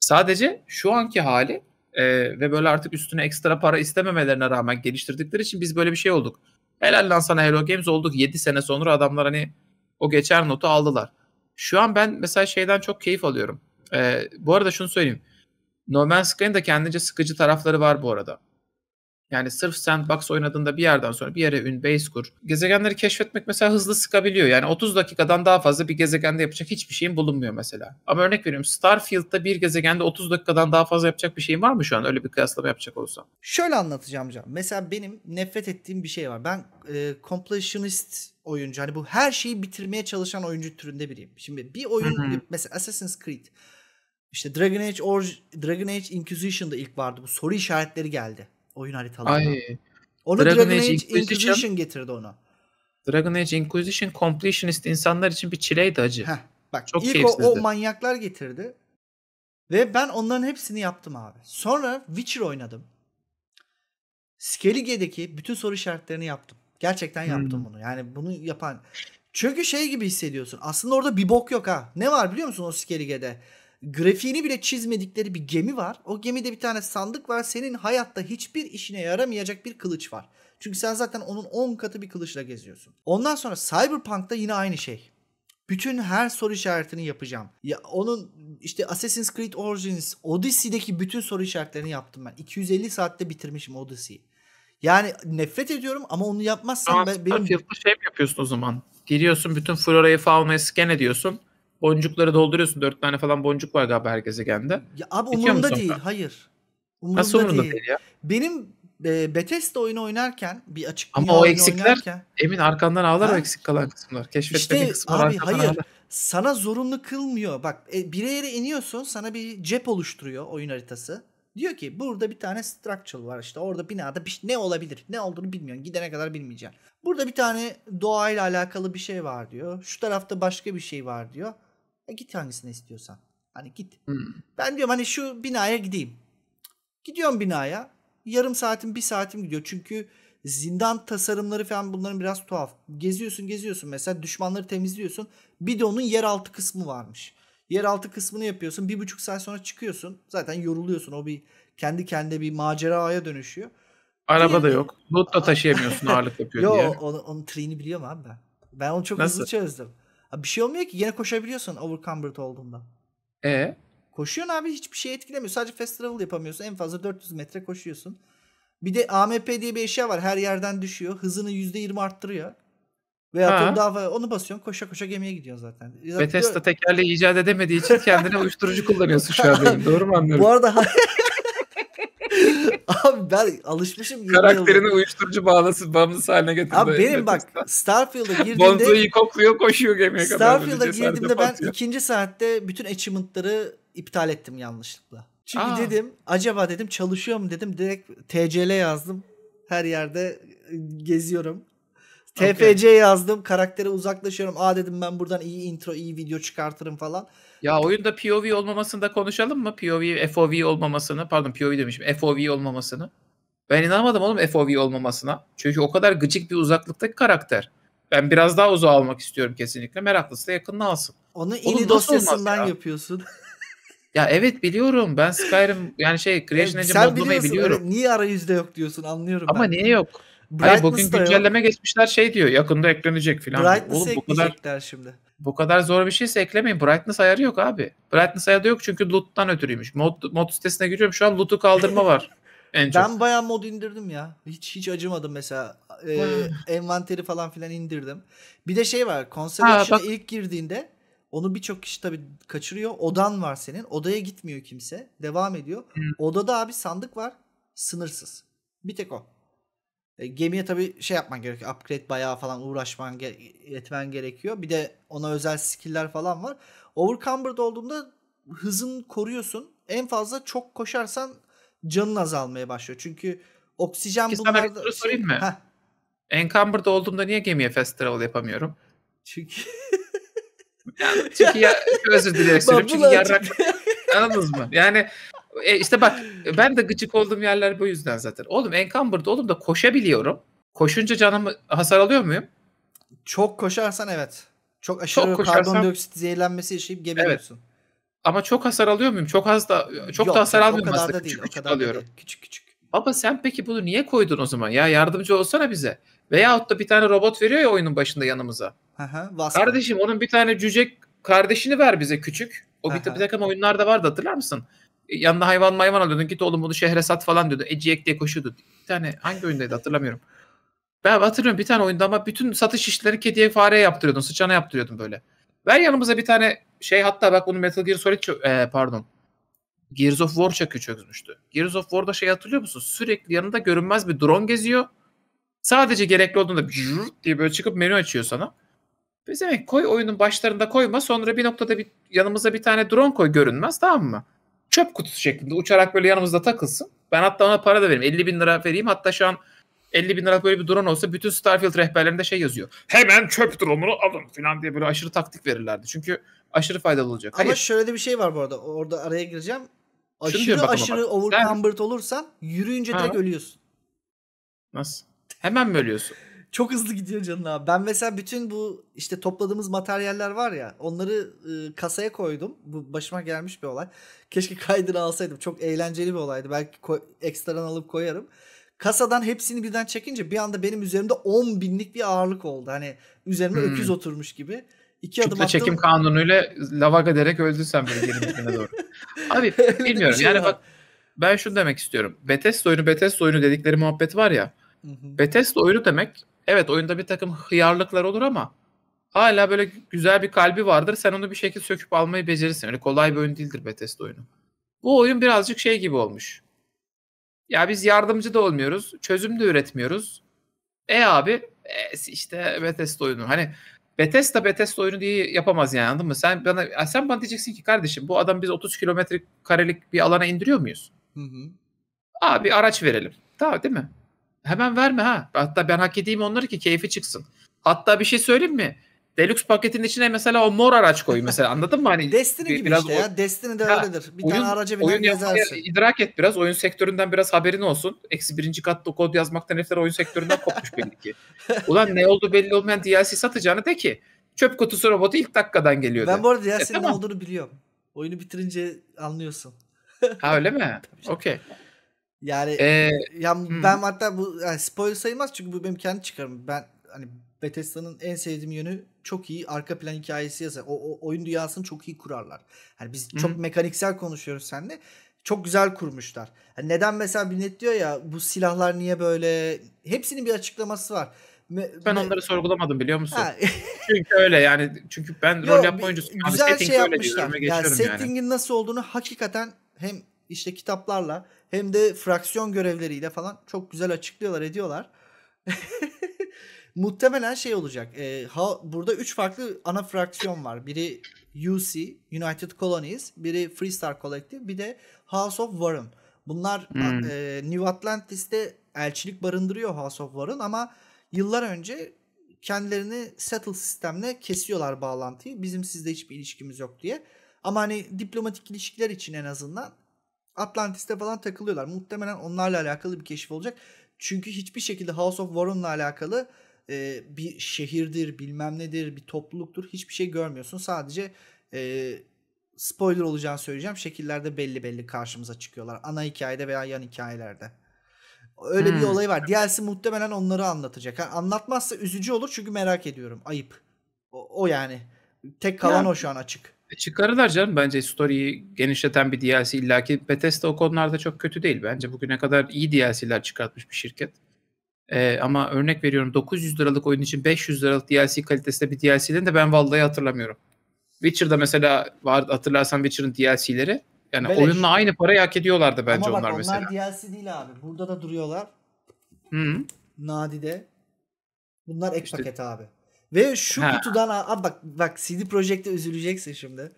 S2: Sadece şu anki hali e, ve böyle artık üstüne ekstra para istememelerine rağmen geliştirdikleri için biz böyle bir şey olduk. Helal lan sana Hello Games olduk. 7 sene sonra adamlar hani o geçer notu aldılar. Şu an ben mesela şeyden çok keyif alıyorum. Ee, bu arada şunu söyleyeyim. No Man's Sky'ın da kendince sıkıcı tarafları var bu arada. Yani sırf sandbox oynadığında bir yerden sonra bir yere ün base kur. Gezegenleri keşfetmek mesela hızlı sıkabiliyor. Yani 30 dakikadan daha fazla bir gezegende yapacak hiçbir şeyin bulunmuyor mesela. Ama örnek veriyorum Starfield'da bir gezegende 30 dakikadan daha fazla yapacak bir şeyin var mı şu an öyle bir kıyaslama yapacak olsam?
S1: Şöyle anlatacağım canım. Mesela benim nefret ettiğim bir şey var. Ben e, completionist oyuncu. Hani bu her şeyi bitirmeye çalışan oyuncu türünde biriyim. Şimdi bir oyun mesela Assassin's Creed işte Dragon Age Or Dragon Age Inquisition'da ilk vardı bu soru işaretleri geldi oyun haritalarına. Ay. Onu Dragon, Dragon Age, Inquisition, Inquisition getirdi ona.
S2: Dragon Age Inquisition completionist insanlar için bir çileydi acı. Heh, bak Çok ilk keyifsizdi. o, o
S1: manyaklar getirdi. Ve ben onların hepsini yaptım abi. Sonra Witcher oynadım. Skellige'deki bütün soru işaretlerini yaptım. Gerçekten yaptım hmm. bunu. Yani bunu yapan çünkü şey gibi hissediyorsun. Aslında orada bir bok yok ha. Ne var biliyor musun o Skellige'de? grafiğini bile çizmedikleri bir gemi var. O gemide bir tane sandık var. Senin hayatta hiçbir işine yaramayacak bir kılıç var. Çünkü sen zaten onun 10 katı bir kılıçla geziyorsun. Ondan sonra Cyberpunk'ta yine aynı şey. Bütün her soru işaretini yapacağım. Ya onun işte Assassin's Creed Origins, Odyssey'deki bütün soru işaretlerini yaptım ben. 250 saatte bitirmişim Odyssey'yi. Yani nefret ediyorum ama onu yapmazsan ama ben, benim... şey
S2: mi yapıyorsun o zaman? Giriyorsun bütün florayı faunayı scan ediyorsun. Boncukları dolduruyorsun. Dört tane falan boncuk var galiba her gezegende. Ya
S1: abi umurumda değil. Hayır. Umurumda Nasıl umurumda değil. değil ya? Benim e, Bethesda oyunu oynarken bir açık Ama o eksikler oynarken,
S2: emin arkandan ağlar ha? o eksik kalan kısımlar. Keşfetmediğin işte, kısımlar abi, hayır. Ağlar.
S1: Sana zorunlu kılmıyor. Bak e, bir yere iniyorsun sana bir cep oluşturuyor oyun haritası. Diyor ki burada bir tane structure var işte orada binada bir, ne olabilir ne olduğunu bilmiyorsun gidene kadar bilmeyeceğim. Burada bir tane doğayla alakalı bir şey var diyor. Şu tarafta başka bir şey var diyor. E git hangisini istiyorsan. Hani git. Hmm. Ben diyorum hani şu binaya gideyim. Gidiyorum binaya. Yarım saatim bir saatim gidiyor. Çünkü zindan tasarımları falan bunların biraz tuhaf. Geziyorsun geziyorsun mesela düşmanları temizliyorsun. Bir de onun yeraltı kısmı varmış. Yeraltı kısmını yapıyorsun. Bir buçuk saat sonra çıkıyorsun. Zaten yoruluyorsun. O bir kendi kendine bir maceraya dönüşüyor.
S2: Araba da yok. Loot da taşıyamıyorsun ağırlık yapıyor Yo, diye. Yok
S1: onun, onun treni biliyorum abi ben. Ben onu çok Nasıl? hızlı çözdüm. Bir şey olmuyor ki. Yine koşabiliyorsun overcumbered olduğunda. E Koşuyorsun abi hiçbir şey etkilemiyor. Sadece fast travel yapamıyorsun. En fazla 400 metre koşuyorsun. Bir de AMP diye bir eşya var. Her yerden düşüyor. Hızını %20 arttırıyor. Veya daha onu basıyorsun koşa koşa gemiye gidiyorsun zaten. Bethesda
S2: tekerleği icat edemediği için kendine uyuşturucu kullanıyorsun şu an Doğru mu
S1: anlıyorum? Bu arada Abi ben alışmışım. Karakterini yıldır. uyuşturucu bağlası bağımlısı haline getirdi. Abi benim bak Starfield'a girdiğimde. Bonzo'yu kokluyor koşuyor gemiye kadar. Starfield'a girdiğimde ben batıyor. ikinci saatte bütün achievement'ları iptal ettim yanlışlıkla. Çünkü Aa. dedim acaba dedim çalışıyor mu dedim direkt TCL yazdım. Her yerde geziyorum. TFC yazdım karaktere uzaklaşıyorum. Aa dedim ben buradan iyi intro iyi video çıkartırım falan.
S2: Ya oyunda POV olmamasını da konuşalım mı? POV, FOV olmamasını. Pardon POV demişim. FOV olmamasını. Ben inanmadım oğlum FOV olmamasına. Çünkü o kadar gıcık bir uzaklıktaki karakter. Ben biraz daha uzağa almak istiyorum kesinlikle. Meraklısı da yakınına alsın. Onu ini dosyasından ya? yapıyorsun. ya evet biliyorum. Ben Skyrim yani şey Creation Engine yani modlamayı biliyorum.
S1: Öyle, niye arayüzde yok diyorsun anlıyorum. Ama ben. niye yok? Hayır, bugün güncelleme
S2: yok. geçmişler şey diyor. Yakında eklenecek filan. Brightness oğlum, bu kadar... şimdi bu kadar zor bir şeyse eklemeyin. Brightness ayarı yok abi. Brightness ayarı yok çünkü loot'tan ötürüymüş. Mod, mod sitesine giriyorum şu an loot'u kaldırma var. en çok. Ben
S1: bayağı mod indirdim ya. Hiç hiç acımadım mesela. Ee, envanteri falan filan indirdim. Bir de şey var. Constellation ilk girdiğinde onu birçok kişi tabii kaçırıyor. Odan var senin. Odaya gitmiyor kimse. Devam ediyor. Hı. Hmm. Odada abi sandık var. Sınırsız. Bir tek o. E, gemiye tabii şey yapman gerekiyor. Upgrade bayağı falan uğraşman ge- etmen gerekiyor. Bir de ona özel skill'ler falan var. Overcumbered olduğunda hızın koruyorsun. En fazla çok koşarsan canın azalmaya başlıyor. Çünkü oksijen Ki bunlarda... Sana bir soru sorayım mı? Heh. Encumbered olduğumda niye gemiye fast travel yapamıyorum? Çünkü...
S2: yani, çünkü ya, özür dilerim. Çünkü yarrak... Anladınız mı? Yani e işte bak ben de gıcık olduğum yerler bu yüzden zaten. Oğlum encumbered oğlum da koşabiliyorum. Koşunca canımı hasar alıyor muyum? Çok koşarsan evet. Çok aşırı çok koşarsam, karbondioksit
S1: zehirlenmesi yaşayıp geberiyorsun.
S3: Evet.
S2: Ama çok hasar alıyor muyum? Çok az da çok Yok, da hasar almıyorum aslında. Da değil, küçük küçük alıyorum. Değil. Küçük küçük. Baba sen peki bunu niye koydun o zaman? Ya yardımcı olsana bize. Veyahut da bir tane robot veriyor ya oyunun başında yanımıza.
S1: Aha, Kardeşim
S2: onun bir tane cücek kardeşini ver bize küçük. O bir, bir takım oyunlarda vardı hatırlar mısın? yanında hayvan hayvan alıyordun. Git oğlum bunu şehre sat falan diyordu. Eciyek diye koşuyordu. Bir tane hangi oyundaydı hatırlamıyorum. Ben hatırlıyorum bir tane oyunda ama bütün satış işleri kediye fareye yaptırıyordun. Sıçana yaptırıyordun böyle. Ver yanımıza bir tane şey hatta bak bunu Metal Gear Solid e, pardon. Gears of War çakı çözmüştü. Gears of War'da şey hatırlıyor musun? Sürekli yanında görünmez bir drone geziyor. Sadece gerekli olduğunda diye böyle çıkıp menü açıyor sana. Biz demek koy oyunun başlarında koyma sonra bir noktada bir yanımıza bir tane drone koy görünmez tamam mı? çöp kutusu şeklinde uçarak böyle yanımızda takılsın. Ben hatta ona para da vereyim. 50 bin lira vereyim. Hatta şu an 50 bin lira böyle bir drone olsa bütün Starfield rehberlerinde şey yazıyor. Hemen çöp drone'unu alın falan diye böyle aşırı taktik verirlerdi. Çünkü aşırı faydalı olacak. Ama Hayır.
S1: şöyle de bir şey var bu arada. Orada araya gireceğim. Aşırı aşırı bak. olursan yürüyünce ha. direkt ölüyorsun. Nasıl? Hemen mi ölüyorsun? Çok hızlı gidiyor canın abi. Ben mesela bütün bu işte topladığımız materyaller var ya onları e, kasaya koydum. Bu başıma gelmiş bir olay. Keşke kaydını alsaydım. Çok eğlenceli bir olaydı. Belki koy, ekstradan alıp koyarım. Kasadan hepsini birden çekince bir anda benim üzerimde 10 binlik bir ağırlık oldu. Hani üzerime hmm. öküz oturmuş gibi. İki Kütle adım attım. çekim
S2: kanunuyla lavak derek öldün sen böyle 20 doğru. Abi bilmiyorum şey yani var. bak ben şunu demek istiyorum. Bethesda oyunu Bethesda oyunu dedikleri muhabbet var ya. Hı hı. Bethesda oyunu demek evet oyunda bir takım hıyarlıklar olur ama hala böyle güzel bir kalbi vardır. Sen onu bir şekilde söküp almayı becerirsin. Öyle kolay bir oyun değildir Bethesda oyunu. Bu oyun birazcık şey gibi olmuş. Ya biz yardımcı da olmuyoruz. Çözüm de üretmiyoruz. E abi e işte Bethesda oyunu. Hani Bethesda Bethesda oyunu diye yapamaz yani anladın mı? Sen bana sen bana diyeceksin ki kardeşim bu adam biz 30 kilometre karelik bir alana indiriyor muyuz? Hı hı. Abi araç verelim. Tamam değil mi? Hemen verme ha. Hatta ben hak edeyim onları ki keyfi çıksın. Hatta bir şey söyleyeyim mi? Deluxe paketin içine mesela o mor araç koy mesela anladın mı? Hani Destiny gibi biraz işte o... ya.
S1: Destiny de ha, öyledir. Bir oyun, tane araca biner oyun gezersin.
S2: idrak et biraz. Oyun sektöründen biraz haberin olsun. Eksi birinci katta kod yazmaktan herifler oyun sektöründen kopmuş belli ki. Ulan ne oldu belli olmayan DLC satacağını de ki çöp kutusu robotu ilk dakikadan geliyordu. Ben bu arada
S1: DLC'nin e, tamam. olduğunu biliyorum. Oyunu bitirince anlıyorsun.
S2: ha öyle mi? Okey.
S1: Yani ee, ya hmm. ben hatta bu yani spoiler sayılmaz çünkü bu benim kendi çıkarım. Ben hani Bethesda'nın en sevdiğim yönü çok iyi arka plan hikayesi yazar. O, o oyun dünyasını çok iyi kurarlar. Hani biz hmm. çok mekaniksel konuşuyoruz seninle. Çok güzel kurmuşlar. Yani neden mesela bir diyor ya bu silahlar niye böyle? Hepsinin bir açıklaması var. Me, ben me, onları sorgulamadım biliyor musun?
S2: çünkü öyle yani çünkü
S1: ben rol yapma oyuncusu. Güzel şey yapmışlar. Yani settingin yani. nasıl olduğunu hakikaten hem işte kitaplarla hem de fraksiyon görevleriyle falan çok güzel açıklıyorlar ediyorlar. Muhtemelen şey olacak. E, ha, burada üç farklı ana fraksiyon var. Biri UC, United Colonies, biri Freestar Collective, bir de House of Warren. Bunlar hmm. e, New Atlantis'te elçilik barındırıyor House of Warren ama yıllar önce kendilerini settle sistemle kesiyorlar bağlantıyı. Bizim sizde hiçbir ilişkimiz yok diye. Ama hani diplomatik ilişkiler için en azından Atlantis'te falan takılıyorlar. Muhtemelen onlarla alakalı bir keşif olacak. Çünkü hiçbir şekilde House of Warren'la alakalı e, bir şehirdir, bilmem nedir, bir topluluktur hiçbir şey görmüyorsun. Sadece e, spoiler olacağını söyleyeceğim. Şekillerde belli belli karşımıza çıkıyorlar. Ana hikayede veya yan hikayelerde. Öyle hmm. bir olay var. DLC muhtemelen onları anlatacak. Yani anlatmazsa üzücü olur çünkü merak ediyorum. Ayıp. O, o yani. Tek kalan ya, o şu an açık.
S2: Çıkarırlar canım. Bence story'yi genişleten bir DLC illaki Bethesda o konularda çok kötü değil. Bence bugüne kadar iyi DLC'ler çıkartmış bir şirket. Ee, ama örnek veriyorum 900 liralık oyun için 500 liralık DLC kalitesinde bir DLC'den de ben vallahi hatırlamıyorum. Witcher'da mesela var hatırlarsan Witcher'ın DLC'leri yani Beleş. oyunla aynı parayı hak ediyorlardı bence Ama bak, onlar, mesela. Ama
S1: onlar DLC değil abi. Burada da duruyorlar. Hı. Nadide. Bunlar ek işte, paket abi. Ve şu ha. kutudan abi bak bak CD Projekt'te üzüleceksin şimdi.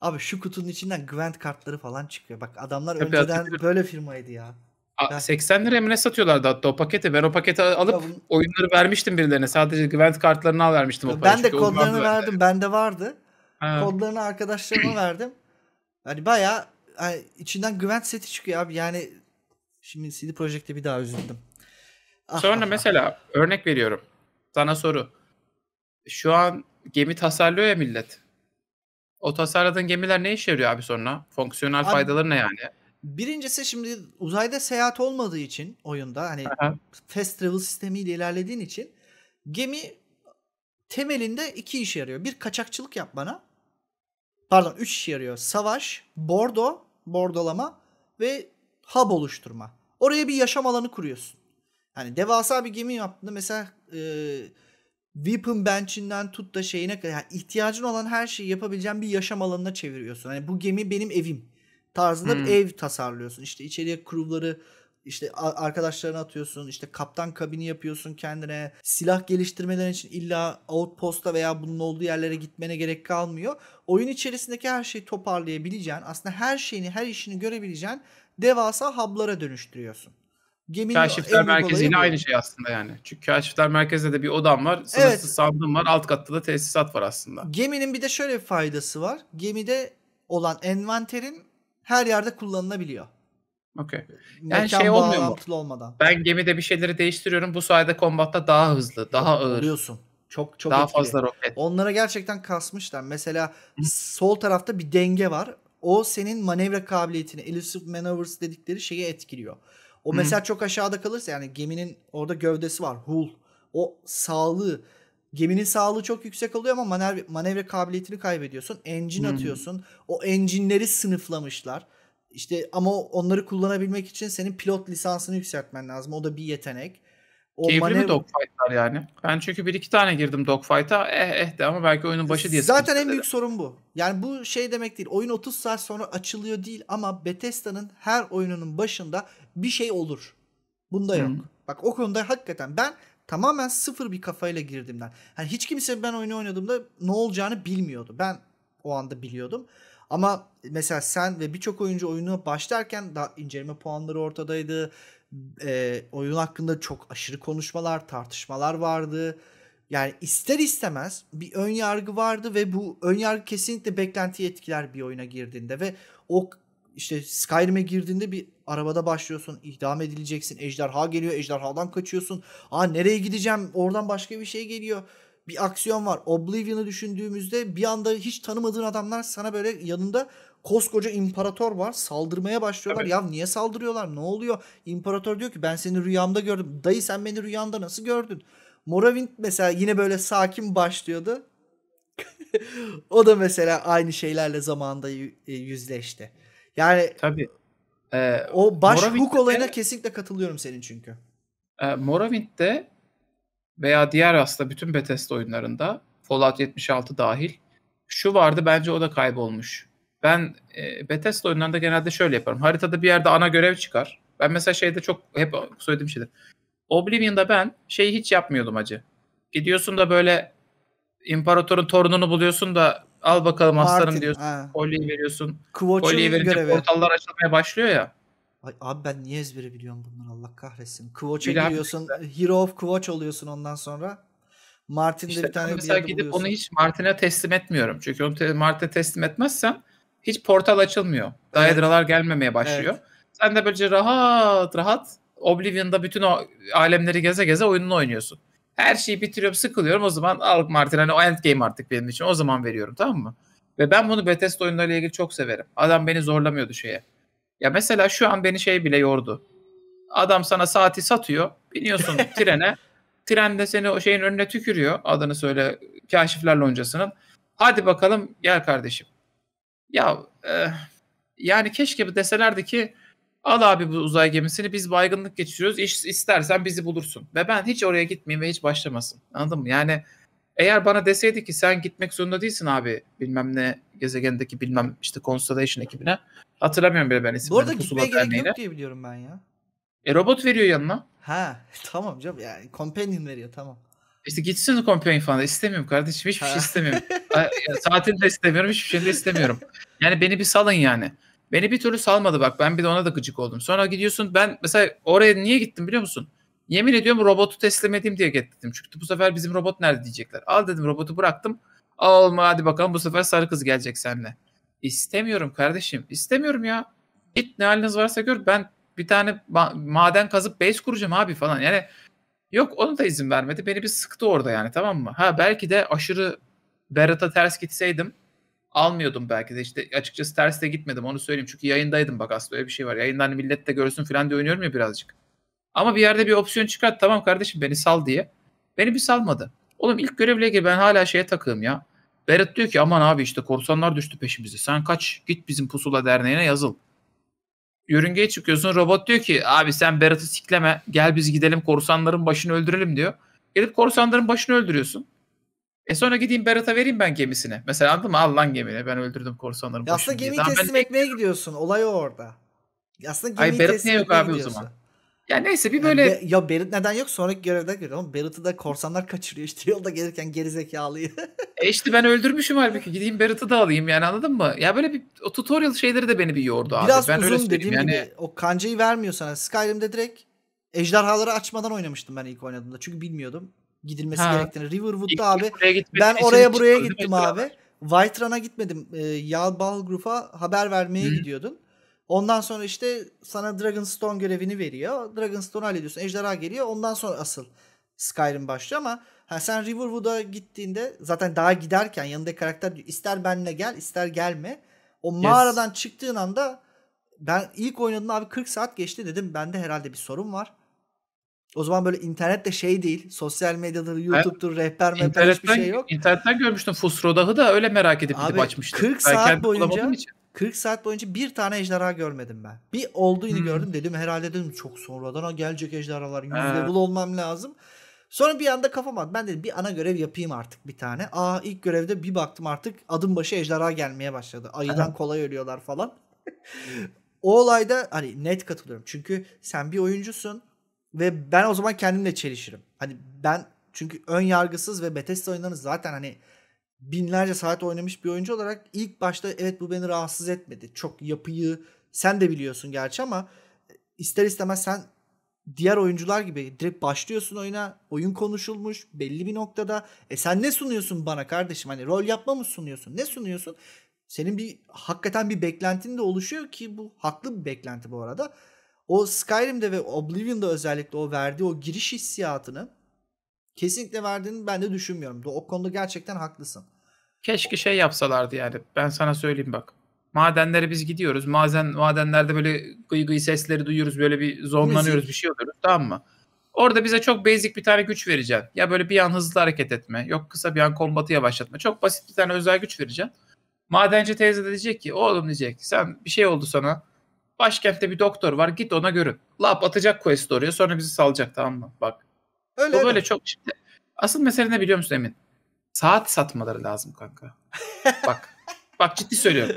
S1: Abi şu kutunun içinden Gwent kartları falan çıkıyor. Bak adamlar Tabii önceden hatırladım. böyle firmaydı ya.
S2: A, 80 liraya mı satıyorlardı hatta o paketi. Ben o paketi alıp ya, bunu... oyunları vermiştim birilerine. Sadece Gwent kartlarını al vermiştim o parayı. Ben de Çünkü kodlarını verdim.
S1: Yani. Bende vardı. Ha. Kodlarını arkadaşlarıma verdim. Hani baya yani içinden Gwent seti çıkıyor abi. Yani şimdi CD Projekt'te bir daha üzüldüm. Ah, Sonra
S2: mesela örnek veriyorum. Sana soru. Şu an gemi tasarlıyor ya millet. O tasarladığın gemiler ne işe yarıyor abi sonra? Fonksiyonel abi, faydaları ne yani?
S1: Birincisi şimdi uzayda seyahat olmadığı için oyunda hani fast travel sistemiyle ilerlediğin için gemi temelinde iki işe yarıyor. Bir kaçakçılık yapmana. Pardon üç işe yarıyor. Savaş, bordo, bordolama ve hub oluşturma. Oraya bir yaşam alanı kuruyorsun. Yani devasa bir gemi yaptığında mesela e, weapon bench'inden tut da şeyine kadar yani ihtiyacın olan her şeyi yapabileceğin bir yaşam alanına çeviriyorsun. Hani bu gemi benim evim tarzında hmm. bir ev tasarlıyorsun. İşte içeriye crew'ları işte arkadaşlarına atıyorsun. işte kaptan kabini yapıyorsun kendine. Silah geliştirmeler için illa outpost'a veya bunun olduğu yerlere gitmene gerek kalmıyor. Oyun içerisindeki her şeyi toparlayabileceğin, aslında her şeyini, her işini görebileceğin devasa hub'lara dönüştürüyorsun. Geminin Kaşifler Merkezi yine aynı
S2: şey aslında yani. Çünkü Kaşifler Merkezi'nde de bir odam var, sınırsız evet. sandım var, alt katta da tesisat var aslında.
S1: Geminin bir de şöyle bir faydası var. Gemide olan envanterin her yerde kullanılabiliyor. Okey. Yani şey olmuyor mu? olmadan.
S2: Ben gemide bir şeyleri değiştiriyorum. Bu sayede kombatta daha hızlı, daha ağır. Oluyorsun.
S1: Çok çok daha etkili. fazla roket. Onlara gerçekten kasmışlar. Mesela sol tarafta bir denge var. O senin manevra kabiliyetini, elusive maneuvers dedikleri şeyi etkiliyor. O Hı. mesela çok aşağıda kalırsa yani geminin orada gövdesi var. Hull. O sağlığı geminin sağlığı çok yüksek oluyor ama manevra, manevra kabiliyetini kaybediyorsun. Engine Hı. atıyorsun. O engine'leri sınıflamışlar. İşte ama onları kullanabilmek için senin pilot lisansını yükseltmen lazım. O da bir yetenek. O Keyifli manevra... mi
S2: dogfightlar yani? Ben çünkü bir iki tane girdim dogfight'a eh eh de ama belki oyunun başı diye Zaten en
S1: büyük sorun bu. Yani bu şey demek değil. Oyun 30 saat sonra açılıyor değil ama Bethesda'nın her oyununun başında bir şey olur. Bunda hmm. yok. Hmm. Bak o konuda hakikaten ben tamamen sıfır bir kafayla girdiğimden. Hani hiç kimse ben oyunu oynadığımda ne olacağını bilmiyordu. Ben o anda biliyordum. Ama mesela sen ve birçok oyuncu oyunu başlarken daha inceleme puanları ortadaydı e, oyun hakkında çok aşırı konuşmalar, tartışmalar vardı. Yani ister istemez bir ön yargı vardı ve bu ön yargı kesinlikle beklenti etkiler bir oyuna girdiğinde ve o işte Skyrim'e girdiğinde bir arabada başlıyorsun, idam edileceksin, ejderha geliyor, ejderhadan kaçıyorsun. Aa nereye gideceğim? Oradan başka bir şey geliyor. Bir aksiyon var. Oblivion'ı düşündüğümüzde bir anda hiç tanımadığın adamlar sana böyle yanında Koskoca imparator var. Saldırmaya başlıyorlar. Evet. Ya niye saldırıyorlar? Ne oluyor? İmparator diyor ki ben seni rüyamda gördüm. Dayı sen beni rüyanda nasıl gördün? Moravind mesela yine böyle sakin başlıyordu. o da mesela aynı şeylerle zamanda e, yüzleşti. Yani tabii. Ee, o baş Moravind'de, olayına kesinlikle katılıyorum senin çünkü. E, ee, Moravind'de
S2: veya diğer aslında bütün Bethesda oyunlarında Fallout 76 dahil şu vardı bence o da kaybolmuş. Ben e, Bethesda oyunlarında genelde şöyle yaparım. Haritada bir yerde ana görev çıkar. Ben mesela şeyde çok hep söylediğim şeydir. Oblivion'da ben şeyi hiç yapmıyordum acı. Gidiyorsun da böyle imparatorun torununu buluyorsun da
S1: al bakalım Martin, aslanım diyorsun. He. Kolyeyi veriyorsun. Kıvoç'un kolyeyi verince görevi. portallar açılmaya başlıyor ya. Ay, abi ben niye ezbere biliyorum bunları Allah kahretsin. Kıvoç'a giriyorsun. Hero of Kıvoç oluyorsun ondan sonra. Martin'de işte bir tane mesela bir gidip buluyorsun. onu hiç
S2: Martin'e teslim etmiyorum. Çünkü onu te- Martin'e teslim etmezsen hiç portal açılmıyor. Diadra'lar evet. gelmemeye başlıyor. Evet. Sen de böylece rahat rahat Oblivion'da bütün o alemleri geze geze oyununu oynuyorsun. Her şeyi bitiriyorum, sıkılıyorum. O zaman al Martin hani o game artık benim için. O zaman veriyorum tamam mı? Ve ben bunu Bethesda oyunlarıyla ilgili çok severim. Adam beni zorlamıyordu şeye. Ya mesela şu an beni şey bile yordu. Adam sana saati satıyor. Biniyorsun trene. Trende seni o şeyin önüne tükürüyor. Adını söyle kaşifler loncasının. Hadi bakalım gel kardeşim. Ya e, yani keşke deselerdi ki al abi bu uzay gemisini biz baygınlık geçiriyoruz. İş, istersen bizi bulursun. Ve ben hiç oraya gitmeyeyim ve hiç başlamasın. Anladın mı? Yani eğer bana deseydi ki sen gitmek zorunda değilsin abi bilmem ne gezegendeki bilmem işte Constellation ekibine. Hatırlamıyorum bile ben isimlerini. Bu arada gitmeye gerek derneğine. yok
S1: diye biliyorum ben ya.
S2: E robot veriyor yanına.
S1: Ha tamam canım yani companion veriyor tamam.
S2: İşte gitsin kompanya falan istemiyorum kardeşim hiçbir şey istemiyorum. Saatini de istemiyorum hiçbir şey de istemiyorum. Yani beni bir salın yani. Beni bir türlü salmadı bak ben bir de ona da gıcık oldum. Sonra gidiyorsun ben mesela oraya niye gittim biliyor musun? Yemin ediyorum robotu teslim edeyim diye gittim. Çünkü bu sefer bizim robot nerede diyecekler. Al dedim robotu bıraktım. Al olma hadi bakalım bu sefer sarı kız gelecek seninle. İstemiyorum kardeşim. İstemiyorum ya. Git ne haliniz varsa gör. Ben bir tane ma- maden kazıp base kuracağım abi falan. Yani Yok onu da izin vermedi. Beni bir sıktı orada yani tamam mı? Ha belki de aşırı Berat'a ters gitseydim almıyordum belki de. işte açıkçası ters de gitmedim onu söyleyeyim. Çünkü yayındaydım bak aslında öyle bir şey var. Yayından hani millet de görsün falan diye oynuyorum ya birazcık. Ama bir yerde bir opsiyon çıkart tamam kardeşim beni sal diye. Beni bir salmadı. Oğlum ilk görevle ilgili ben hala şeye takığım ya. Berat diyor ki aman abi işte korsanlar düştü peşimize. Sen kaç git bizim pusula derneğine yazıl yörüngeye çıkıyorsun. Robot diyor ki abi sen Berat'ı sikleme. Gel biz gidelim korsanların başını öldürelim diyor. Gelip korsanların başını öldürüyorsun. E sonra gideyim Berat'a vereyim ben gemisine. Mesela anladın mı? Al lan gemini. Ben öldürdüm korsanların başını. Aslında gemiyi teslim ben...
S1: etmeye gidiyorsun. Olay o orada. Aslında gemiyi Ay, Berat teslim niye yok abi gidiyorsun. o zaman? Ya neyse bir böyle... Yani, ya Berit neden yok? Sonraki görevde görüyorum. Berit'i de korsanlar kaçırıyor işte yolda gelirken gerizekalıyı. e işte ben öldürmüşüm halbuki.
S2: Gideyim Berit'i de alayım yani anladın mı? Ya böyle bir o tutorial şeyleri de beni bir yordu abi. Biraz ben uzun öyle dediğim yani... gibi
S1: o kancayı vermiyor sana. Hani Skyrim'de direkt ejderhaları açmadan oynamıştım ben ilk oynadığımda. Çünkü bilmiyordum gidilmesi ha. gerektiğini. Riverwood'da abi ben oraya buraya gittim abi. Whiterun'a gitmedim. E, ee, Yalbal Group'a haber vermeye Hı. gidiyordun. Ondan sonra işte sana Dragonstone görevini veriyor. Dragonstone'u hallediyorsun. Ejderha geliyor. Ondan sonra asıl Skyrim başlıyor ama ha, sen Riverwood'a gittiğinde zaten daha giderken yanında karakter diyor, ister benle gel ister gelme. O yes. mağaradan çıktığın anda ben ilk oynadığımda abi 40 saat geçti dedim. Bende herhalde bir sorun var. O zaman böyle internet de şey değil. Sosyal medyadır, YouTube'dur, rehber mehber hiçbir şey yok. İnternetten görmüştüm. Fusrodah'ı da öyle merak edip Abi, açmıştım. 40 saat boyunca 40 saat boyunca bir tane ejderha görmedim ben. Bir olduğunu hmm. gördüm dedim herhalde dedim çok sonradan gelecek ejderhalar yüzde bul olmam lazım. Sonra bir anda kafam attı. Ben dedim bir ana görev yapayım artık bir tane. Aa ilk görevde bir baktım artık adım başı ejderha gelmeye başladı. Ayıdan kolay ölüyorlar falan. o olayda hani net katılıyorum. Çünkü sen bir oyuncusun ve ben o zaman kendimle çelişirim. Hani ben çünkü ön yargısız ve Bethesda oyunlarını zaten hani binlerce saat oynamış bir oyuncu olarak ilk başta evet bu beni rahatsız etmedi. Çok yapıyı sen de biliyorsun gerçi ama e, ister istemez sen diğer oyuncular gibi direkt başlıyorsun oyuna. Oyun konuşulmuş belli bir noktada. E sen ne sunuyorsun bana kardeşim? Hani rol yapma mı sunuyorsun? Ne sunuyorsun? Senin bir hakikaten bir beklentin de oluşuyor ki bu haklı bir beklenti bu arada. O Skyrim'de ve Oblivion'da özellikle o verdiği o giriş hissiyatını kesinlikle verdiğini ben de düşünmüyorum. O konuda gerçekten haklısın. Keşke şey
S2: yapsalardı yani. Ben sana söyleyeyim bak. Madenlere biz gidiyoruz. Maden madenlerde böyle gıy gıy sesleri duyuyoruz. Böyle bir zonlanıyoruz, Müzik. bir şey oluyoruz. Tamam mı? Orada bize çok basic bir tane güç vereceksin. Ya böyle bir an hızlı hareket etme, yok kısa bir an kombatı yavaşlatma. Çok basit bir tane özel güç vereceksin. Madenci teyze de diyecek ki oğlum diyecek sen bir şey oldu sana. Başkentte bir doktor var git ona görün. Lap atacak quest oraya sonra bizi salacak tamam mı? Bak Öyle, Bu böyle çok şimdi asıl mesele ne biliyor musun Emin? Saat satmaları lazım kanka. bak. Bak ciddi söylüyorum.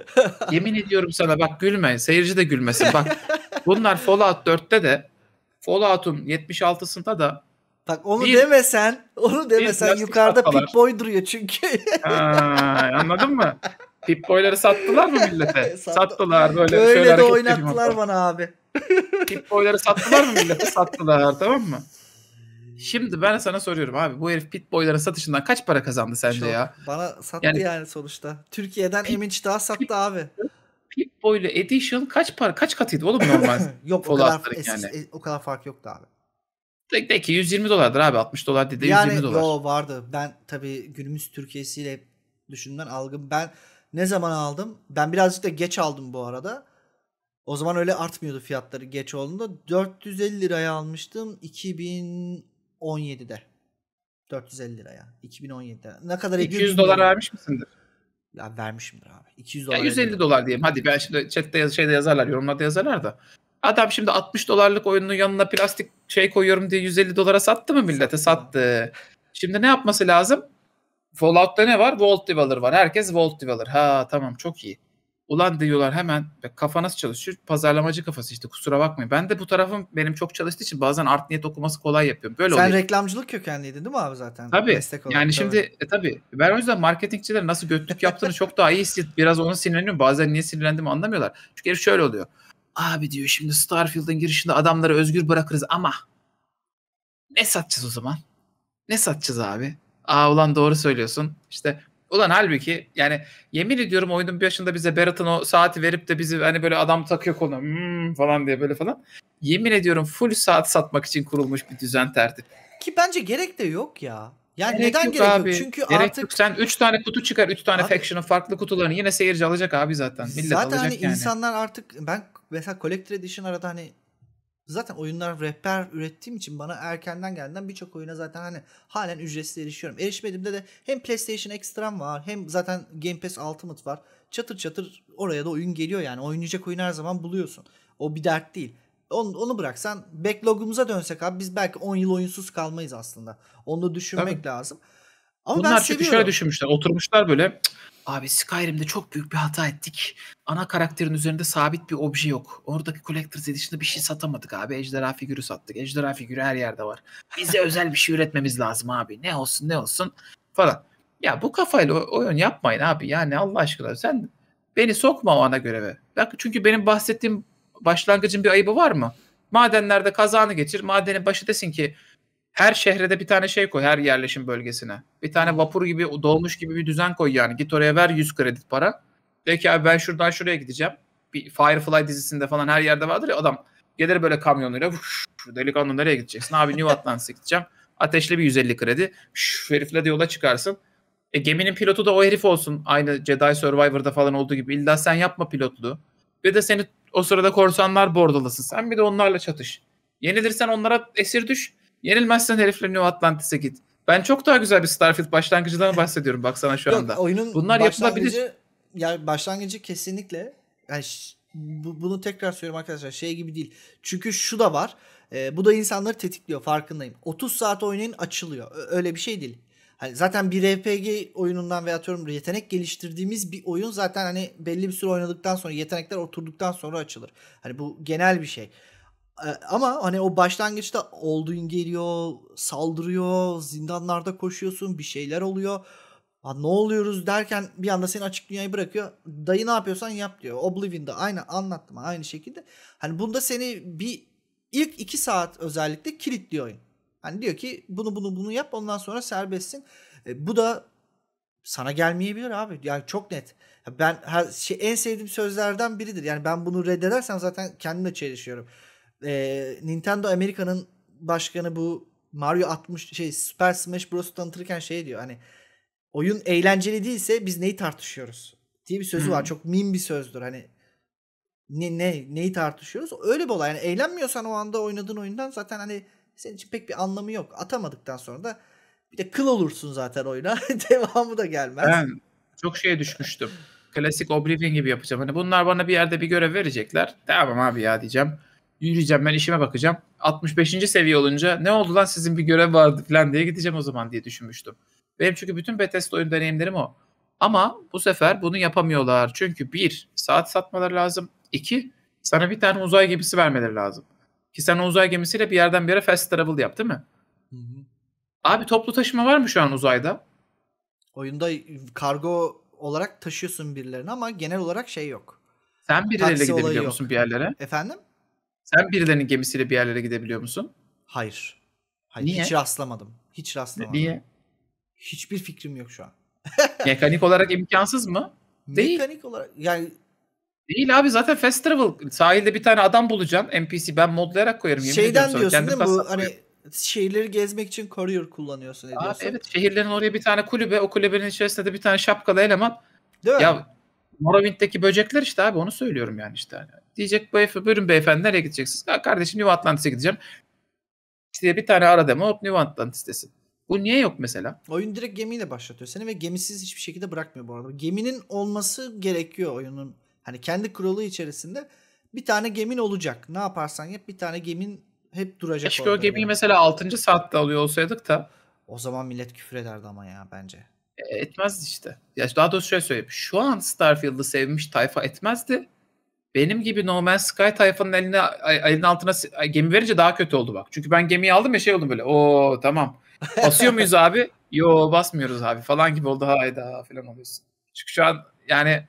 S2: Yemin ediyorum sana bak gülme. Seyirci de gülmesin. Bak bunlar Fallout 4'te de Fallout'un 76'sında da Bak onu bir, demesen,
S1: onu demesen yukarıda sattılar. Pip Boy duruyor çünkü. ha, anladın mı? Pip Boy'ları sattılar mı millete? sattılar böyle. Öyle şöyle de oynattılar bana abi.
S2: Pip Boy'ları sattılar mı millete? Sattılar tamam mı? Şimdi ben sana soruyorum abi bu herif Pitboy'ların satışından kaç para kazandı sence Çok, ya?
S1: Bana sattı yani, yani sonuçta. Türkiye'den Pit, Eminç daha sattı Pit, abi. Pitboy'lu Edition kaç para kaç katıydı oğlum normal? yok o kadar, yani. es, o kadar fark yoktu abi.
S2: De, de ki 120 dolardır abi 60 dolar dedi yani, 120 dolar. Yani
S1: vardı. Ben tabii günümüz Türkiye'siyle düşünden algım. Ben ne zaman aldım? Ben birazcık da geç aldım bu arada. O zaman öyle artmıyordu fiyatları geç olduğunda. 450 liraya almıştım. 2000 2017'de. 450 lira ya. 2017'de. Ne kadar 200 dolar vermiş misindir?
S2: Ya vermişimdir abi. 200 dolar. Ya 150 ediyorum. dolar diyeyim. Hadi ben şimdi chatte yaz, şeyde yazarlar, yorumlarda yazarlar da. Adam şimdi 60 dolarlık oyunun yanına plastik şey koyuyorum diye 150 dolara sattı mı millete? Sattı. Şimdi ne yapması lazım? Fallout'ta ne var? Vault Dweller var. Herkes Vault Dweller. Ha tamam çok iyi. Ulan diyorlar hemen kafa nasıl çalışıyor? Pazarlamacı kafası işte kusura bakmayın. Ben de bu tarafım benim çok çalıştığı için bazen art niyet okuması kolay yapıyorum. Böyle Sen oluyor.
S1: reklamcılık kökenliydin değil mi abi zaten? Tabii. Destek olarak, yani şimdi
S2: tabii. E, tabii. Ben o yüzden marketingçilerin nasıl götlük yaptığını çok daha iyi hisset. Biraz onu sinirleniyorum. Bazen niye sinirlendiğimi anlamıyorlar. Çünkü herif şöyle oluyor. Abi diyor şimdi Starfield'ın girişinde adamları özgür bırakırız ama ne satacağız o zaman? Ne satacağız abi? Aa ulan doğru söylüyorsun. İşte Ulan halbuki yani yemin ediyorum oyunun başında bize Berat'ın o saati verip de bizi hani böyle adam takıyor koluna mmm, falan diye böyle falan. Yemin ediyorum full saat satmak için kurulmuş bir düzen tertip. Ki bence gerek de yok ya. Yani gerek neden yok gerek abi. yok? Çünkü gerek artık yok. sen 3 tane kutu çıkar, 3 tane abi, faction'ın farklı kutularını yine seyirci alacak abi zaten. Millet zaten hani alacak hani yani. insanlar
S1: artık ben mesela Collector Edition arada hani zaten oyunlar rehber ürettiğim için bana erkenden gelden birçok oyuna zaten hani halen ücretsiz erişiyorum. Erişmediğimde de hem PlayStation Extra'm var hem zaten Game Pass Ultimate var. Çatır çatır oraya da oyun geliyor yani. Oynayacak oyun her zaman buluyorsun. O bir dert değil. Onu, onu bıraksan backlog'umuza dönsek abi biz belki 10 yıl oyunsuz kalmayız aslında. Onu da düşünmek Tabii. lazım. Ama Bunlar çünkü şöyle
S2: düşünmüşler. Oturmuşlar böyle Abi Skyrim'de çok büyük bir hata ettik. Ana karakterin üzerinde sabit bir obje yok. Oradaki Collector's Edition'da bir şey satamadık abi. Ejderha figürü sattık. Ejderha figürü her yerde var. Bize özel bir şey üretmemiz lazım abi. Ne olsun ne olsun falan. Ya bu kafayla oyun yapmayın abi. Yani Allah aşkına sen beni sokma o ana göreve. Bak çünkü benim bahsettiğim başlangıcın bir ayıbı var mı? Madenlerde kazanı geçir. Madenin başı desin ki her şehrede bir tane şey koy her yerleşim bölgesine. Bir tane vapur gibi dolmuş gibi bir düzen koy yani. Git oraya ver 100 kredi para. De ki abi ben şuradan şuraya gideceğim. Bir Firefly dizisinde falan her yerde vardır ya adam gelir böyle kamyonuyla delikanlı nereye gideceksin? Abi New Atlantis'e gideceğim. Ateşli bir 150 kredi. Şu herifle de yola çıkarsın. E, geminin pilotu da o herif olsun. Aynı Jedi Survivor'da falan olduğu gibi. İlla sen yapma pilotluğu. Bir de seni o sırada korsanlar bordalasın. Sen bir de onlarla çatış. Yenilirsen onlara esir düş. Yenilmezsen herifler New Atlantis'e git. Ben çok daha güzel bir Starfield başlangıcından bahsediyorum baksana şu anda. Yok, oyunun Bunlar yapılabilir.
S1: Yani başlangıcı kesinlikle yani bu, bunu tekrar söylüyorum arkadaşlar şey gibi değil. Çünkü şu da var. E, bu da insanları tetikliyor farkındayım. 30 saat oynayın açılıyor. Öyle bir şey değil. Hani zaten bir RPG oyunundan veya atıyorum yetenek geliştirdiğimiz bir oyun zaten hani belli bir süre oynadıktan sonra yetenekler oturduktan sonra açılır. Hani bu genel bir şey. E, ama hani o başlangıçta Olduin geliyor, saldırıyor, zindanlarda koşuyorsun, bir şeyler oluyor. Ha, ne oluyoruz derken bir anda seni açık dünyayı bırakıyor. Dayı ne yapıyorsan yap diyor. Oblivion'da aynı anlattım aynı şekilde. Hani bunda seni bir ilk iki saat özellikle kilitliyor oyun. Hani diyor ki bunu bunu bunu yap ondan sonra serbestsin. E, bu da sana gelmeyebilir abi. Yani çok net. Ben her şey, en sevdiğim sözlerden biridir. Yani ben bunu reddedersem zaten kendimle çelişiyorum e, Nintendo Amerika'nın başkanı bu Mario 60 şey Super Smash Bros tanıtırken şey diyor hani oyun eğlenceli değilse biz neyi tartışıyoruz diye bir sözü hmm. var. Çok min bir sözdür hani ne, ne neyi tartışıyoruz? Öyle bir olay. Yani eğlenmiyorsan o anda oynadığın oyundan zaten hani senin için pek bir anlamı yok. Atamadıktan sonra da bir de kıl olursun zaten oyuna. Devamı da gelmez. Ben
S2: çok şeye düşmüştüm. Klasik Oblivion gibi yapacağım. Hani bunlar bana bir yerde bir görev verecekler. devam abi ya diyeceğim. Yürüyeceğim ben işime bakacağım. 65. seviye olunca ne oldu lan sizin bir görev vardı falan diye gideceğim o zaman diye düşünmüştüm. Benim çünkü bütün Bethesda oyun deneyimlerim o. Ama bu sefer bunu yapamıyorlar. Çünkü bir, saat satmaları lazım. İki, sana bir tane uzay gemisi vermeleri lazım. Ki sen uzay gemisiyle bir yerden bir yere fast travel yap değil mi? Hı hı. Abi toplu taşıma var mı şu an uzayda?
S1: Oyunda kargo olarak taşıyorsun birilerini ama genel olarak şey yok. Sen birileriyle Taksi gidebiliyor musun
S2: bir yerlere? Efendim? Sen birilerinin gemisiyle bir yerlere gidebiliyor musun? Hayır. Hayır Niye? hiç rastlamadım.
S1: Hiç rastlamadım. Niye? Hiçbir fikrim yok şu an.
S2: Mekanik olarak imkansız mı?
S1: Değil. Mekanik olarak
S2: yani Değil abi zaten fast travel. Sahilde bir tane adam bulacaksın. NPC ben modlayarak koyarım. Yemin Şeyden diyorsun Kendim değil mi? Bu, hani
S1: şehirleri gezmek için courier kullanıyorsun
S2: ediyorsun. Abi evet şehirlerin oraya bir tane kulübe o kulübenin içerisinde de bir tane şapkalı eleman. Değil ya mi? Morrowind'deki böcekler işte abi onu söylüyorum yani işte. Diyecek bu efe, buyurun beyefendi nereye gideceksiniz? Ha, kardeşim New Atlantis'e gideceğim. İşte bir tane ara deme hop New Atlantis'tesin.
S1: Bu niye yok mesela? Oyun direkt gemiyle başlatıyor seni ve gemisiz hiçbir şekilde bırakmıyor bu arada. Geminin olması gerekiyor oyunun. Hani kendi kuralı içerisinde bir tane gemin olacak. Ne yaparsan yap bir tane gemin hep duracak. Keşke o gemiyi yani. mesela 6.
S2: saatte alıyor olsaydık da.
S1: O zaman millet küfür ederdi ama ya bence. E, etmezdi işte.
S2: Ya daha doğrusu şöyle söyleyeyim. Şu an Starfield'ı sevmiş tayfa etmezdi benim gibi No Man's Sky tayfanın eline elin altına gemi verince daha kötü oldu bak. Çünkü ben gemiyi aldım ya şey oldu böyle. Oo tamam. Basıyor muyuz abi? Yo basmıyoruz abi falan gibi oldu. Hayda falan oluyorsun. Çünkü şu an yani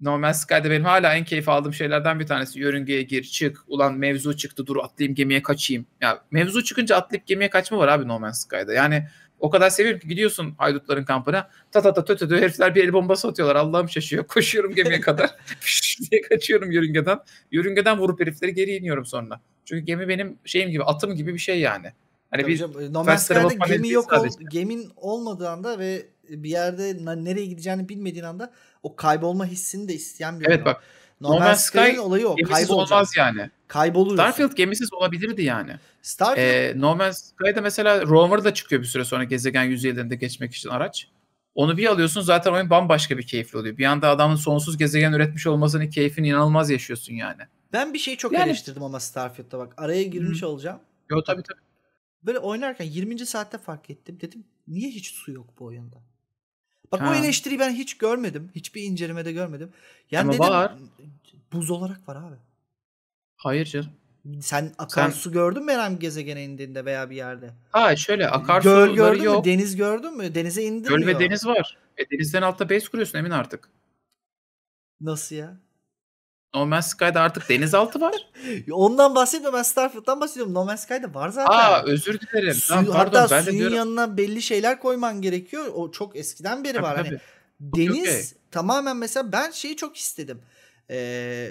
S2: No Man's Sky'da benim hala en keyif aldığım şeylerden bir tanesi. Yörüngeye gir, çık. Ulan mevzu çıktı dur atlayayım gemiye kaçayım. Ya mevzu çıkınca atlayıp gemiye kaçma var abi No Man's Sky'da. Yani o kadar seviyorum ki gidiyorsun haydutların kampına. Ta ta ta tö tö herifler bir el bombası atıyorlar. Allah'ım şaşıyor. Koşuyorum gemiye kadar. diye kaçıyorum yörüngeden. Yörüngeden vurup herifleri geri iniyorum sonra. Çünkü gemi benim şeyim gibi atım gibi bir şey yani. Hani bir canım,
S1: gemi yok ol, gemin olmadığı anda ve bir yerde nereye gideceğini bilmediğin anda o kaybolma hissini de isteyen bir Evet oyun. bak No, Man's Sky olayı o. Gemisiz olmaz
S3: yani.
S2: Kaybolur. Starfield gemisiz olabilirdi yani. Starfield. Ee, no Man's Sky'da mesela rover da çıkıyor bir süre sonra gezegen yüzeylerinde geçmek için araç. Onu bir alıyorsun zaten oyun bambaşka bir keyifli oluyor. Bir anda adamın sonsuz gezegen üretmiş olmasının keyfini inanılmaz yaşıyorsun yani.
S1: Ben bir şeyi çok yani... eleştirdim ama Starfield'da bak. Araya girmiş Hı. olacağım. Yo tabii tabii. Böyle oynarken 20. saatte fark ettim. Dedim niye hiç su yok bu oyunda? Bak ha. bu eleştiriyi ben hiç görmedim. Hiçbir incelemede görmedim. Yani Ama dedim, var. Buz olarak var abi. Hayır canım. Sen akarsu Sen... gördün mü herhangi gezegene indiğinde veya bir yerde? Ha şöyle akarsu Göl gördün yok. mü? Deniz gördün mü? Denize indirmiyor. Göl ve deniz
S2: var. E, denizden altta base kuruyorsun emin artık. Nasıl ya? No Man's Sky'da artık denizaltı var.
S1: Ondan bahsetmiyorum ben Starfield'dan bahsediyorum. No Man's Sky'da var zaten. Aa özür dilerim. Suyu, tamam, pardon, hatta ben suyun diyorum. yanına belli şeyler koyman gerekiyor. O çok eskiden beri tabii, var. Hani tabii. Hani deniz okay. tamamen mesela ben şeyi çok istedim. Ee,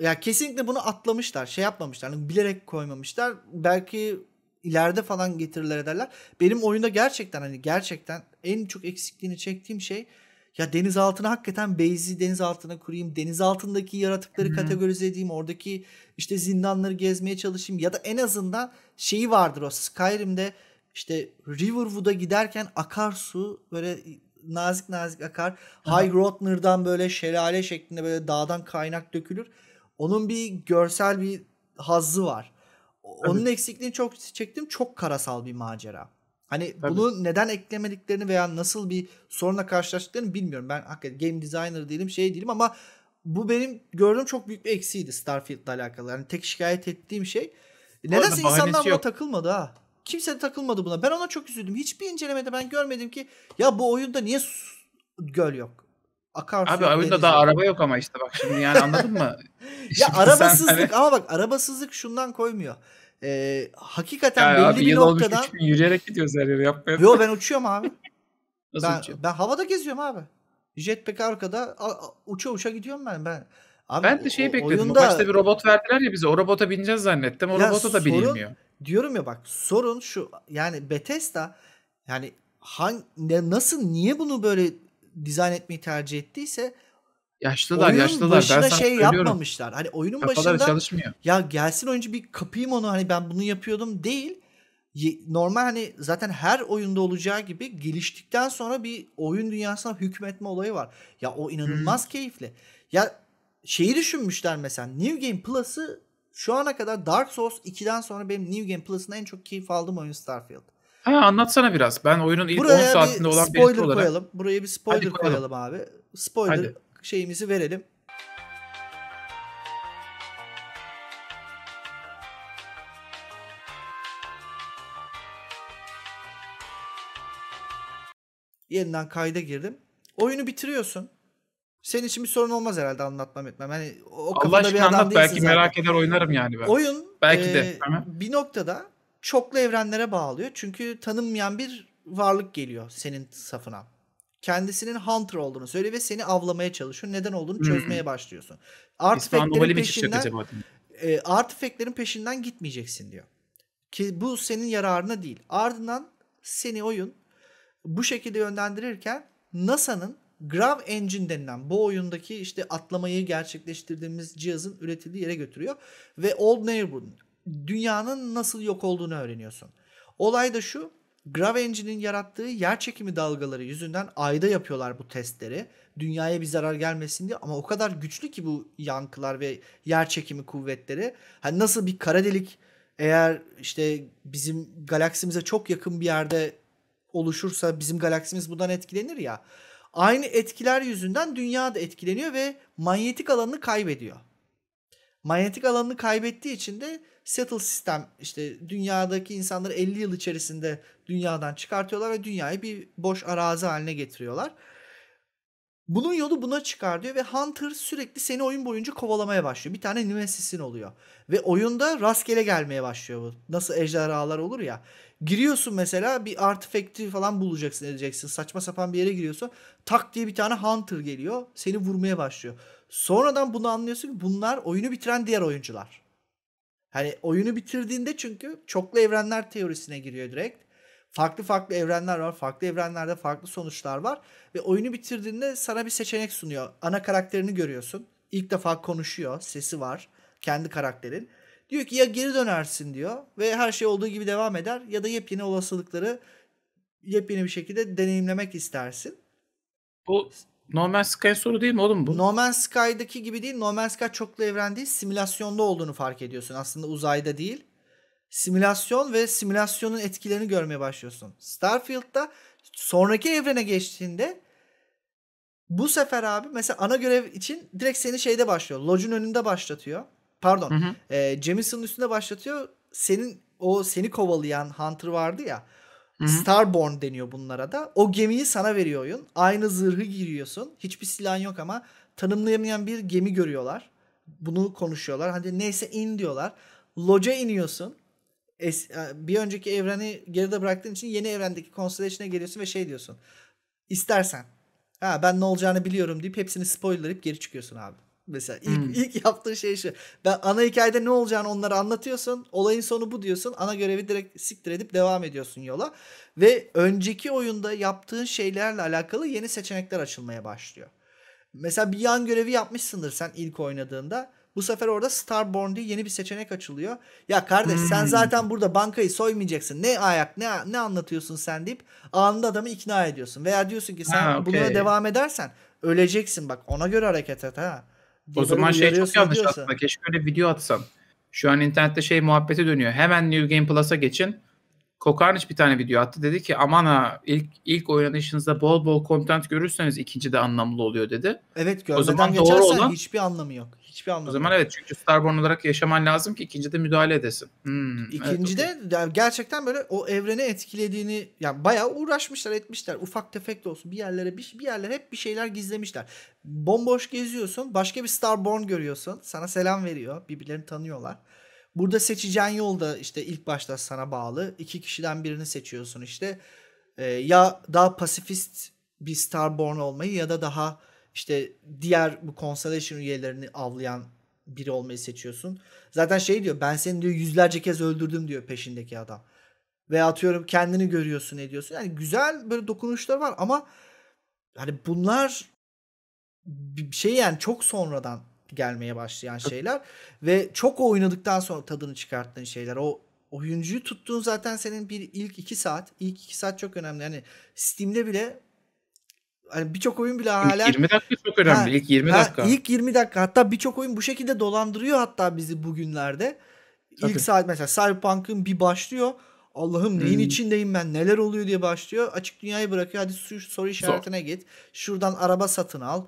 S1: ya kesinlikle bunu atlamışlar. Şey yapmamışlar. Hani bilerek koymamışlar. Belki ileride falan getirirler ederler. Benim oyunda gerçekten hani gerçekten en çok eksikliğini çektiğim şey ya denizaltına hakikaten Beyzi denizaltına kurayım. Denizaltındaki yaratıkları hmm. kategorize edeyim. Oradaki işte zindanları gezmeye çalışayım. Ya da en azından şeyi vardır o Skyrim'de işte Riverwood'a giderken akarsu böyle nazik nazik akar. High Rotner'dan böyle şelale şeklinde böyle dağdan kaynak dökülür. Onun bir görsel bir hazzı var. Onun evet. eksikliğini çok çektim. Çok karasal bir macera. Hani Tabii. bunu neden eklemediklerini veya nasıl bir sorunla karşılaştıklarını bilmiyorum. Ben hakikaten game designer değilim şey değilim ama bu benim gördüğüm çok büyük bir eksiydi Starfield'la alakalı. Yani tek şikayet ettiğim şey. neden insanlar buna yok. takılmadı ha. Kimse de takılmadı buna. Ben ona çok üzüldüm. Hiçbir incelemede ben görmedim ki ya bu oyunda niye göl yok? Akarsu Abi oyunda daha
S2: araba yok ama işte bak şimdi yani anladın mı? ya
S1: şimdi arabasızlık sen, hani... ama bak arabasızlık şundan koymuyor. E, hakikaten ya belli abi, bir yıl Olmuş, bin yürüyerek gidiyoruz her yere yapmaya. Yo ben uçuyorum abi. Nasıl ben, uçuyorsun? Ben havada geziyorum abi. Jetpack arkada a, a, uça uça gidiyorum ben. Ben Abi, ben de şey bekledim. Oyunda... Başta
S2: bir robot verdiler ya bize. O robota bineceğiz zannettim. O ya robota da sorun, binilmiyor.
S1: Diyorum ya bak sorun şu. Yani Bethesda yani hang, nasıl niye bunu böyle dizayn etmeyi tercih ettiyse Yaşlılar oyunun yaşlılar. Başına ben şey söylüyorum. yapmamışlar. Hani oyunun Kafaları başında çalışmıyor. ya gelsin oyuncu bir kapayım onu hani ben bunu yapıyordum değil. Normal hani zaten her oyunda olacağı gibi geliştikten sonra bir oyun dünyasına hükmetme olayı var. Ya o inanılmaz hmm. keyifli. Ya şeyi düşünmüşler mesela New Game Plus'ı şu ana kadar Dark Souls 2'den sonra benim New Game Plus'ın en çok keyif aldığım oyun Starfield.
S2: Ha anlatsana biraz. Ben oyunun ilk Buraya 10 saatinde bir olan birisi olarak. Buraya bir spoiler koyalım. Buraya bir spoiler koyalım. koyalım abi. Spoiler. Hadi
S1: şeyimizi verelim. Yeniden kayda girdim. Oyunu bitiriyorsun. Senin için bir sorun olmaz herhalde anlatmam etmem. Hani o Allah aşkına bir adam anlat belki zaten. merak eder oynarım yani ben. Oyun belki e, de bir noktada çoklu evrenlere bağlıyor. Çünkü tanınmayan bir varlık geliyor senin safına kendisinin hunter olduğunu söylüyor ve seni avlamaya çalışıyor. Neden olduğunu hmm. çözmeye başlıyorsun. Artifactlerin şey peşinden e, ee, artifactlerin peşinden gitmeyeceksin diyor. Ki bu senin yararına değil. Ardından seni oyun bu şekilde yönlendirirken NASA'nın Grav Engine denilen bu oyundaki işte atlamayı gerçekleştirdiğimiz cihazın üretildiği yere götürüyor. Ve Old Neighborhood dünyanın nasıl yok olduğunu öğreniyorsun. Olay da şu Grav Engine'in yarattığı yer çekimi dalgaları yüzünden ayda yapıyorlar bu testleri. Dünyaya bir zarar gelmesin diye ama o kadar güçlü ki bu yankılar ve yer çekimi kuvvetleri. Hani nasıl bir kara delik eğer işte bizim galaksimize çok yakın bir yerde oluşursa bizim galaksimiz bundan etkilenir ya. Aynı etkiler yüzünden dünya da etkileniyor ve manyetik alanını kaybediyor. Manyetik alanını kaybettiği için de settle sistem işte dünyadaki insanları 50 yıl içerisinde dünyadan çıkartıyorlar ve dünyayı bir boş arazi haline getiriyorlar. Bunun yolu buna çıkar diyor ve Hunter sürekli seni oyun boyunca kovalamaya başlıyor. Bir tane Nemesis'in oluyor. Ve oyunda rastgele gelmeye başlıyor bu. Nasıl ejderhalar olur ya. Giriyorsun mesela bir artifekti falan bulacaksın edeceksin. Saçma sapan bir yere giriyorsun. Tak diye bir tane Hunter geliyor. Seni vurmaya başlıyor. Sonradan bunu anlıyorsun ki bunlar oyunu bitiren diğer oyuncular. Hani oyunu bitirdiğinde çünkü çoklu evrenler teorisine giriyor direkt farklı farklı evrenler var. Farklı evrenlerde farklı sonuçlar var. Ve oyunu bitirdiğinde sana bir seçenek sunuyor. Ana karakterini görüyorsun. İlk defa konuşuyor. Sesi var. Kendi karakterin. Diyor ki ya geri dönersin diyor. Ve her şey olduğu gibi devam eder. Ya da yepyeni olasılıkları yepyeni bir şekilde deneyimlemek istersin. Bu No Man's Sky soru değil mi oğlum bu? No Man's Sky'daki gibi değil. No Man's Sky çoklu evren değil. Simülasyonda olduğunu fark ediyorsun. Aslında uzayda değil simülasyon ve simülasyonun etkilerini görmeye başlıyorsun. Starfield'da sonraki evrene geçtiğinde bu sefer abi mesela ana görev için direkt seni şeyde başlıyor. Lodge'un önünde başlatıyor. Pardon. Hı hı. E, Jameson'ın üstünde başlatıyor. Senin o seni kovalayan Hunter vardı ya. Hı hı. Starborn deniyor bunlara da. O gemiyi sana veriyor oyun. Aynı zırhı giriyorsun. Hiçbir silahın yok ama tanımlayamayan bir gemi görüyorlar. Bunu konuşuyorlar. Hani neyse in diyorlar. Lodge'a iniyorsun es, e, bir önceki evreni geride bıraktığın için yeni evrendeki Constellation'a geliyorsun ve şey diyorsun. İstersen ha ben ne olacağını biliyorum deyip hepsini spoilerlayıp geri çıkıyorsun abi. Mesela ilk, hmm. ilk yaptığın şey şu. Ben ana hikayede ne olacağını onlara anlatıyorsun. Olayın sonu bu diyorsun. Ana görevi direkt siktir edip devam ediyorsun yola. Ve önceki oyunda yaptığın şeylerle alakalı yeni seçenekler açılmaya başlıyor. Mesela bir yan görevi yapmışsındır sen ilk oynadığında bu sefer orada Starborn diye yeni bir seçenek açılıyor. Ya kardeş hmm. sen zaten burada bankayı soymayacaksın. Ne ayak ne ne anlatıyorsun sen deyip anında adamı ikna ediyorsun. Veya diyorsun ki sen ha, okay. buna devam edersen öleceksin bak ona göre hareket et ha. o zaman şey çok yanlış diyorsa.
S2: aslında keşke öyle video atsam. Şu an internette şey muhabbeti dönüyor. Hemen New Game Plus'a geçin. Kokarnic bir tane video attı. Dedi ki amana ha ilk ilk oynanışınızda bol bol content görürseniz ikinci de anlamlı oluyor dedi. Evet görmeden o zaman doğru olan,
S1: hiçbir anlamı yok. Hiçbir anlamı O zaman yok. evet
S2: çünkü Starborn olarak yaşaman lazım ki ikinci
S1: de müdahale edesin.
S3: Hmm, ikinci
S1: evet, de yani gerçekten böyle o evreni etkilediğini yani bayağı uğraşmışlar etmişler. Ufak tefek de olsun bir yerlere bir, bir yerlere hep bir şeyler gizlemişler. Bomboş geziyorsun başka bir Starborn görüyorsun sana selam veriyor birbirlerini tanıyorlar. Burada seçeceğin yol da işte ilk başta sana bağlı. İki kişiden birini seçiyorsun işte. E, ya daha pasifist bir Starborn olmayı ya da daha işte diğer bu Constellation üyelerini avlayan biri olmayı seçiyorsun. Zaten şey diyor ben seni diyor yüzlerce kez öldürdüm diyor peşindeki adam. Ve atıyorum kendini görüyorsun ediyorsun. Yani güzel böyle dokunuşlar var ama hani bunlar şey yani çok sonradan gelmeye başlayan şeyler ve çok oynadıktan sonra tadını çıkarttığın şeyler. O oyuncuyu tuttuğun zaten senin bir ilk iki saat. ilk iki saat çok önemli. Yani Steam'de bile hani birçok oyun bile hala 20 dakika çok önemli. Ha, ilk 20 ha, dakika. 20 dakika. Hatta birçok oyun bu şekilde dolandırıyor hatta bizi bugünlerde. Tabii. İlk saat mesela Cyberpunk'ın bir başlıyor. Allah'ım neyin hmm. içindeyim ben neler oluyor diye başlıyor. Açık dünyayı bırakıyor. Hadi soru işaretine Zor. git. Şuradan araba satın al.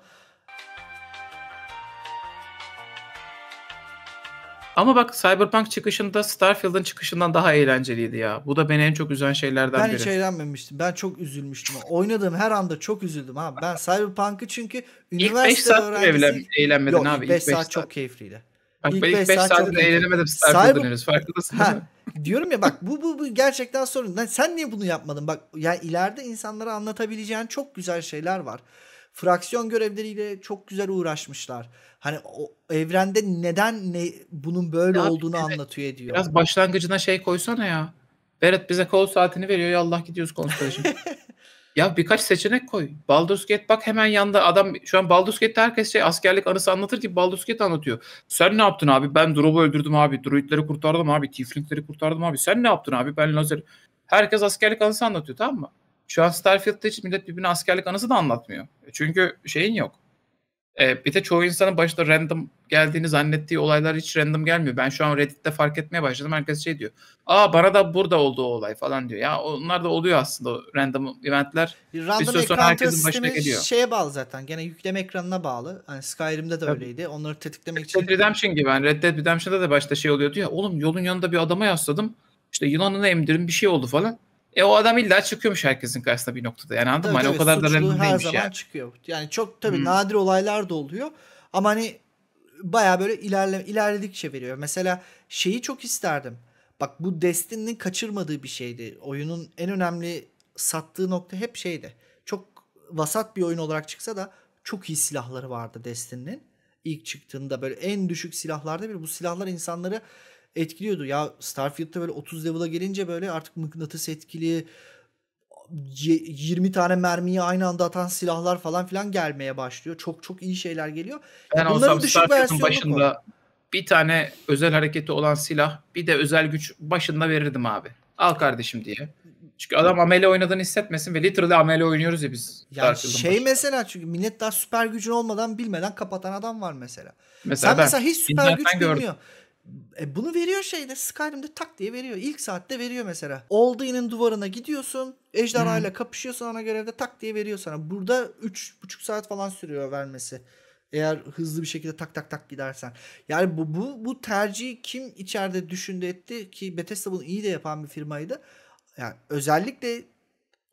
S2: Ama bak Cyberpunk çıkışında Starfield'ın çıkışından daha eğlenceliydi ya. Bu da beni en çok üzen şeylerden ben biri. Ben hiç
S1: eğlenmemiştim. Ben çok üzülmüştüm. Oynadığım her anda çok üzüldüm abi. Ben Cyberpunk'ı çünkü üniversite ilk 5 saat öğrencisi... Evlen, eğlenmedin Yok, abi. İlk 5 saat, saat çok keyifliydi. Bak, ilk 5 saat, saat çok eğlenemedim Starfield'ın henüz. Farkındasın ha. diyorum ya bak bu bu, bu gerçekten sorun. Lan sen niye bunu yapmadın? Bak yani ileride insanlara anlatabileceğin çok güzel şeyler var fraksiyon görevleriyle çok güzel uğraşmışlar. Hani o evrende neden ne bunun böyle ya olduğunu bize, anlatıyor ediyor. Biraz
S2: başlangıcına şey koysana ya. Berat bize kol saatini veriyor ya Allah gidiyoruz konsolajına. ya birkaç seçenek koy. Baldur's Gate bak hemen yanda adam şu an Baldur's Gate'de herkes şey askerlik anısı anlatır gibi Baldur's Gate anlatıyor. Sen ne yaptın abi? Ben Drobo öldürdüm abi. Druidleri kurtardım abi. Tieflingleri kurtardım abi. Sen ne yaptın abi? Ben lazer. Herkes askerlik anısı anlatıyor tamam mı? Şu an Starfield'da hiç millet birbirine askerlik anısı da anlatmıyor. E, çünkü şeyin yok. E, bir de çoğu insanın başta random geldiğini zannettiği olaylar hiç random gelmiyor. Ben şu an Reddit'te fark etmeye başladım. Herkes şey diyor. Aa bana da burada olduğu olay falan diyor. Ya onlar da oluyor aslında random eventler. Random bir süre sonra herkesin başına geliyor. Şeye
S1: bağlı zaten. Gene yükleme ekranına bağlı. Hani Skyrim'de de Tabii. öyleydi. Onları tetiklemek Red için. Red
S2: Redemption gibi. Yani Red Dead Redemption'da da başta şey oluyordu ya. Oğlum yolun yanında bir adama yasladım. İşte yılanını emdirin bir şey oldu falan. E o adam illa çıkıyormuş herkesin karşısında bir noktada. Yani anladın mı? Hani o kadar da önemli değilmiş zaman yani.
S1: çıkıyor. Yani çok tabii hmm. nadir olaylar da oluyor. Ama hani baya böyle ilerle, ilerledikçe veriyor. Mesela şeyi çok isterdim. Bak bu Destin'in kaçırmadığı bir şeydi. Oyunun en önemli sattığı nokta hep şeydi. Çok vasat bir oyun olarak çıksa da çok iyi silahları vardı Destin'in İlk çıktığında böyle en düşük silahlarda bir bu silahlar insanları etkiliyordu. Ya Starfield'da böyle 30 level'a gelince böyle artık mıknatıs etkili 20 tane mermiyi aynı anda atan silahlar falan filan gelmeye başlıyor. Çok çok iyi şeyler geliyor. Ben yani Bunların olsam Starfield'ın başında
S2: koy. bir tane özel hareketi olan silah bir de özel güç başında verirdim abi. Al kardeşim diye. Çünkü adam amele oynadığını hissetmesin ve literally amele oynuyoruz ya biz. Yani şey başında.
S1: mesela çünkü millet daha süper gücün olmadan bilmeden kapatan adam var mesela. mesela Sen ben, mesela hiç süper güç bilmiyor. E bunu veriyor şeyde Skyrim'de tak diye veriyor. İlk saatte veriyor mesela. Aldane'in duvarına gidiyorsun. Ejderha ile kapışıyorsun ana görevde tak diye veriyor sana. Burada 3,5 saat falan sürüyor vermesi. Eğer hızlı bir şekilde tak tak tak gidersen. Yani bu, bu, bu tercihi kim içeride düşündü etti ki Bethesda bunu iyi de yapan bir firmaydı. Yani özellikle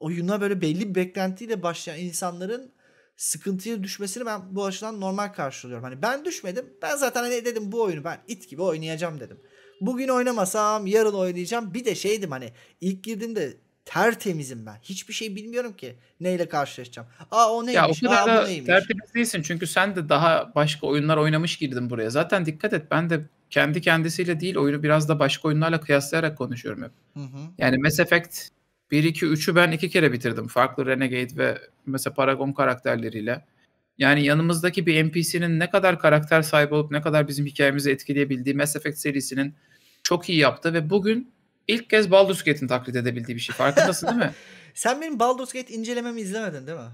S1: oyuna böyle belli bir beklentiyle başlayan insanların sıkıntıya düşmesini ben bu açıdan normal karşılıyorum. Hani ben düşmedim. Ben zaten hani dedim bu oyunu ben it gibi oynayacağım dedim. Bugün oynamasam yarın oynayacağım. Bir de şeydim hani ilk girdiğimde tertemizim ben. Hiçbir şey bilmiyorum ki neyle karşılaşacağım. Aa o neymiş? Ya o kadar Aa, da neymiş?
S2: tertemiz değilsin çünkü sen de daha başka oyunlar oynamış girdin buraya. Zaten dikkat et ben de kendi kendisiyle değil oyunu biraz da başka oyunlarla kıyaslayarak konuşuyorum hep. Hı hı. Yani Mass Effect 1 2 3'ü ben iki kere bitirdim. Farklı Renegade ve mesela Paragon karakterleriyle. Yani yanımızdaki bir NPC'nin ne kadar karakter sahibi olup ne kadar bizim hikayemizi etkileyebildiği Mass Effect serisinin çok iyi yaptı ve bugün ilk kez Baldur's Gate'in taklit edebildiği bir şey. Farkındasın değil mi?
S1: Sen benim Baldur's Gate incelememi izlemedin değil mi?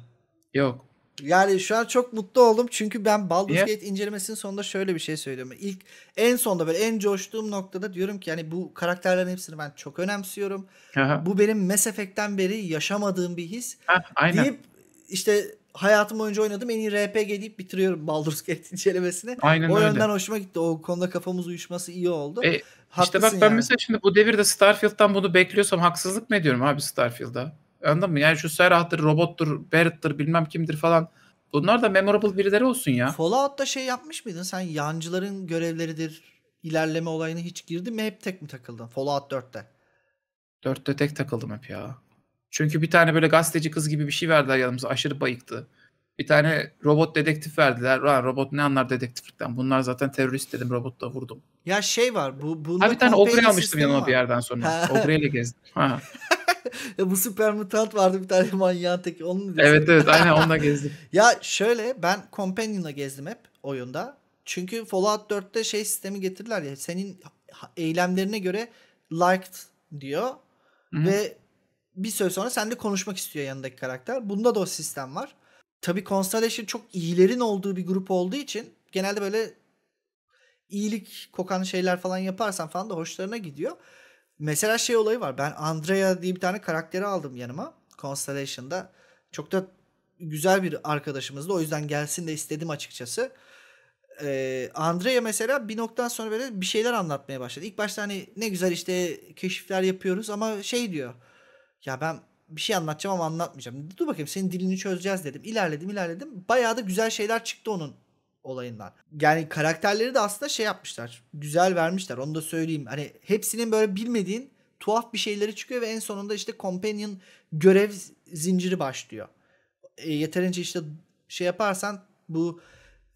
S1: Yok. Yani şu an çok mutlu oldum çünkü ben Baldur's Gate incelemesinin sonunda şöyle bir şey söylüyorum. İlk en sonda böyle en coştuğum noktada diyorum ki yani bu karakterlerin hepsini ben çok önemsiyorum. Aha. Bu benim Mass Effect'ten beri yaşamadığım bir his. Ha, aynen. Deyip işte hayatım boyunca oynadım en iyi RPG deyip bitiriyorum Baldur's Gate incelemesini. Aynen o öyle. yönden hoşuma gitti. O konuda kafamız uyuşması iyi oldu. E, Haklısın bak ben yani. mesela
S2: şimdi bu devirde Starfield'dan bunu bekliyorsam haksızlık mı ediyorum abi Starfield'a? Anladın mı? Yani şu Serah'tır, Robot'tur, Barrett'tır bilmem kimdir falan. Bunlar da memorable birileri olsun ya.
S1: Fallout'ta şey yapmış mıydın? Sen yancıların görevleridir, ilerleme olayına hiç girdin mi? Hep tek mi takıldın? Fallout 4'te.
S2: 4'te tek takıldım hep ya. Çünkü bir tane böyle gazeteci kız gibi bir şey verdiler yanımıza. Aşırı bayıktı. Bir tane robot dedektif verdiler. Lan robot ne anlar dedektiflikten? Bunlar zaten terörist dedim robotla vurdum.
S1: Ya şey var bu bunda ha, bir tane Ogre almıştım yanıma var. bir yerden sonra. Ogre ile
S2: gezdim. Ha.
S1: bu süper mutant vardı bir tane manyağın teki. onun mu Evet evet aynen onunla gezdim. ya şöyle ben Companion'la gezdim hep oyunda. Çünkü Fallout 4'te şey sistemi getirdiler ya senin eylemlerine göre liked diyor. Hı-hı. Ve bir süre sonra sen de konuşmak istiyor yanındaki karakter. Bunda da o sistem var. Tabii Constellation çok iyilerin olduğu bir grup olduğu için genelde böyle iyilik kokan şeyler falan yaparsan falan da hoşlarına gidiyor. Mesela şey olayı var. Ben Andrea diye bir tane karakteri aldım yanıma. Constellation'da. Çok da güzel bir arkadaşımızdı. O yüzden gelsin de istedim açıkçası. Ee, Andrea mesela bir noktadan sonra böyle bir şeyler anlatmaya başladı. İlk başta hani ne güzel işte keşifler yapıyoruz ama şey diyor. Ya ben bir şey anlatacağım ama anlatmayacağım. Dur bakayım senin dilini çözeceğiz dedim. İlerledim ilerledim. Bayağı da güzel şeyler çıktı onun olayından. Yani karakterleri de aslında şey yapmışlar. Güzel vermişler. Onu da söyleyeyim. Hani hepsinin böyle bilmediğin tuhaf bir şeyleri çıkıyor ve en sonunda işte companion görev zinciri başlıyor. E, yeterince işte şey yaparsan bu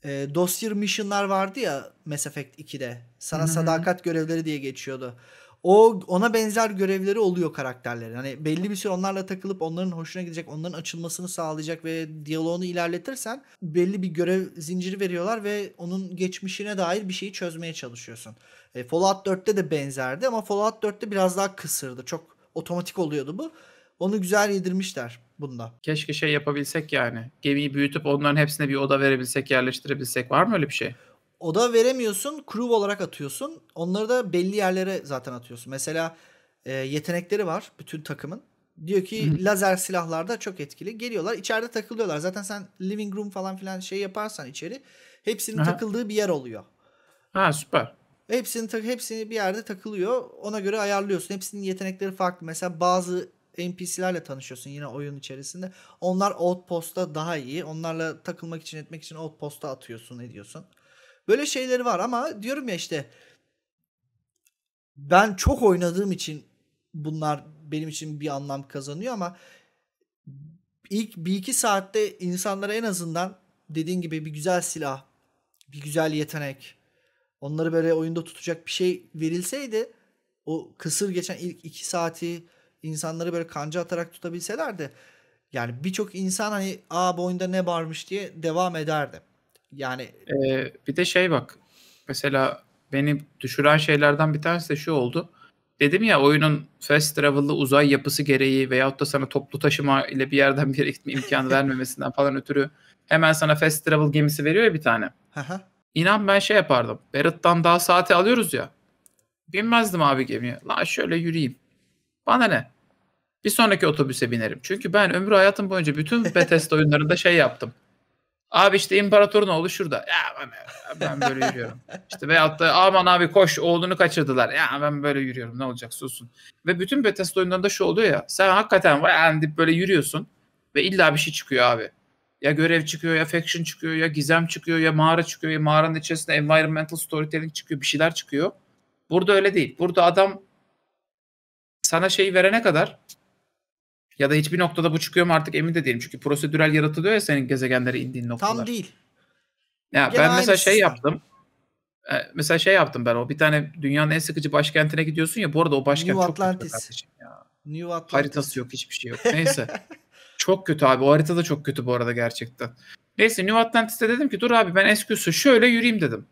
S1: e, dossier mission'lar vardı ya Mass Effect 2'de. Sana Hı-hı. sadakat görevleri diye geçiyordu o ona benzer görevleri oluyor karakterlerin. Hani belli bir süre onlarla takılıp onların hoşuna gidecek, onların açılmasını sağlayacak ve diyaloğunu ilerletirsen belli bir görev zinciri veriyorlar ve onun geçmişine dair bir şeyi çözmeye çalışıyorsun. E, Fallout 4'te de benzerdi ama Fallout 4'te biraz daha kısırdı. Çok otomatik oluyordu bu. Onu güzel yedirmişler bunda.
S2: Keşke şey yapabilsek yani. Gemiyi büyütüp onların hepsine bir oda verebilsek, yerleştirebilsek. Var mı öyle bir şey?
S1: oda veremiyorsun. Crew olarak atıyorsun. Onları da belli yerlere zaten atıyorsun. Mesela e, yetenekleri var bütün takımın. Diyor ki Hı. lazer silahlarda çok etkili. Geliyorlar içeride takılıyorlar. Zaten sen living room falan filan şey yaparsan içeri hepsinin Aha. takıldığı bir yer oluyor. Ha süper. Hepsini tak hepsini bir yerde takılıyor. Ona göre ayarlıyorsun. Hepsinin yetenekleri farklı. Mesela bazı NPC'lerle tanışıyorsun yine oyun içerisinde. Onlar outpost'ta daha iyi. Onlarla takılmak için etmek için outpost'a atıyorsun ediyorsun. Böyle şeyleri var ama diyorum ya işte ben çok oynadığım için bunlar benim için bir anlam kazanıyor ama ilk bir iki saatte insanlara en azından dediğin gibi bir güzel silah, bir güzel yetenek, onları böyle oyunda tutacak bir şey verilseydi o kısır geçen ilk iki saati insanları böyle kanca atarak tutabilselerdi yani birçok insan hani aa bu oyunda ne varmış diye devam ederdi. Yani
S2: ee, bir de şey bak. Mesela beni düşüren şeylerden bir tanesi de şu oldu. Dedim ya oyunun fast travel'lı uzay yapısı gereği veyahut da sana toplu taşıma ile bir yerden bir yere gitme imkanı vermemesinden falan ötürü hemen sana fast travel gemisi veriyor ya bir tane. İnan ben şey yapardım. Barrett'tan daha saati alıyoruz ya. Binmezdim abi gemiye. La şöyle yürüyeyim. Bana ne? Bir sonraki otobüse binerim. Çünkü ben ömrü hayatım boyunca bütün Bethesda oyunlarında şey yaptım. Abi işte imparatorun oğlu şurada.
S3: Ya ben, ben böyle
S2: yürüyorum. İşte veyahut da aman abi koş oğlunu kaçırdılar. Ya ben böyle yürüyorum ne olacak susun. Ve bütün Bethesda oyunlarında şu oluyor ya. Sen hakikaten var deyip böyle yürüyorsun. Ve illa bir şey çıkıyor abi. Ya görev çıkıyor ya faction çıkıyor ya gizem çıkıyor ya mağara çıkıyor ya mağaranın içerisinde environmental storytelling çıkıyor bir şeyler çıkıyor. Burada öyle değil. Burada adam sana şeyi verene kadar ya da hiçbir noktada bu çıkıyor mu artık emin de değilim. Çünkü prosedürel yaratılıyor ya senin gezegenlere indiğin noktalar. Tam değil. Ya Gene ben mesela şey yaptım. E, mesela şey yaptım ben o bir tane dünyanın en sıkıcı başkentine gidiyorsun ya bu arada o başkent New çok Atlantis.
S1: kötü ya. New Atlantis. Haritası yok hiçbir şey yok. Neyse.
S2: çok kötü abi o harita da çok kötü bu arada gerçekten. Neyse New Atlantis'te dedim ki dur abi ben Eskus'u şöyle yürüyeyim dedim.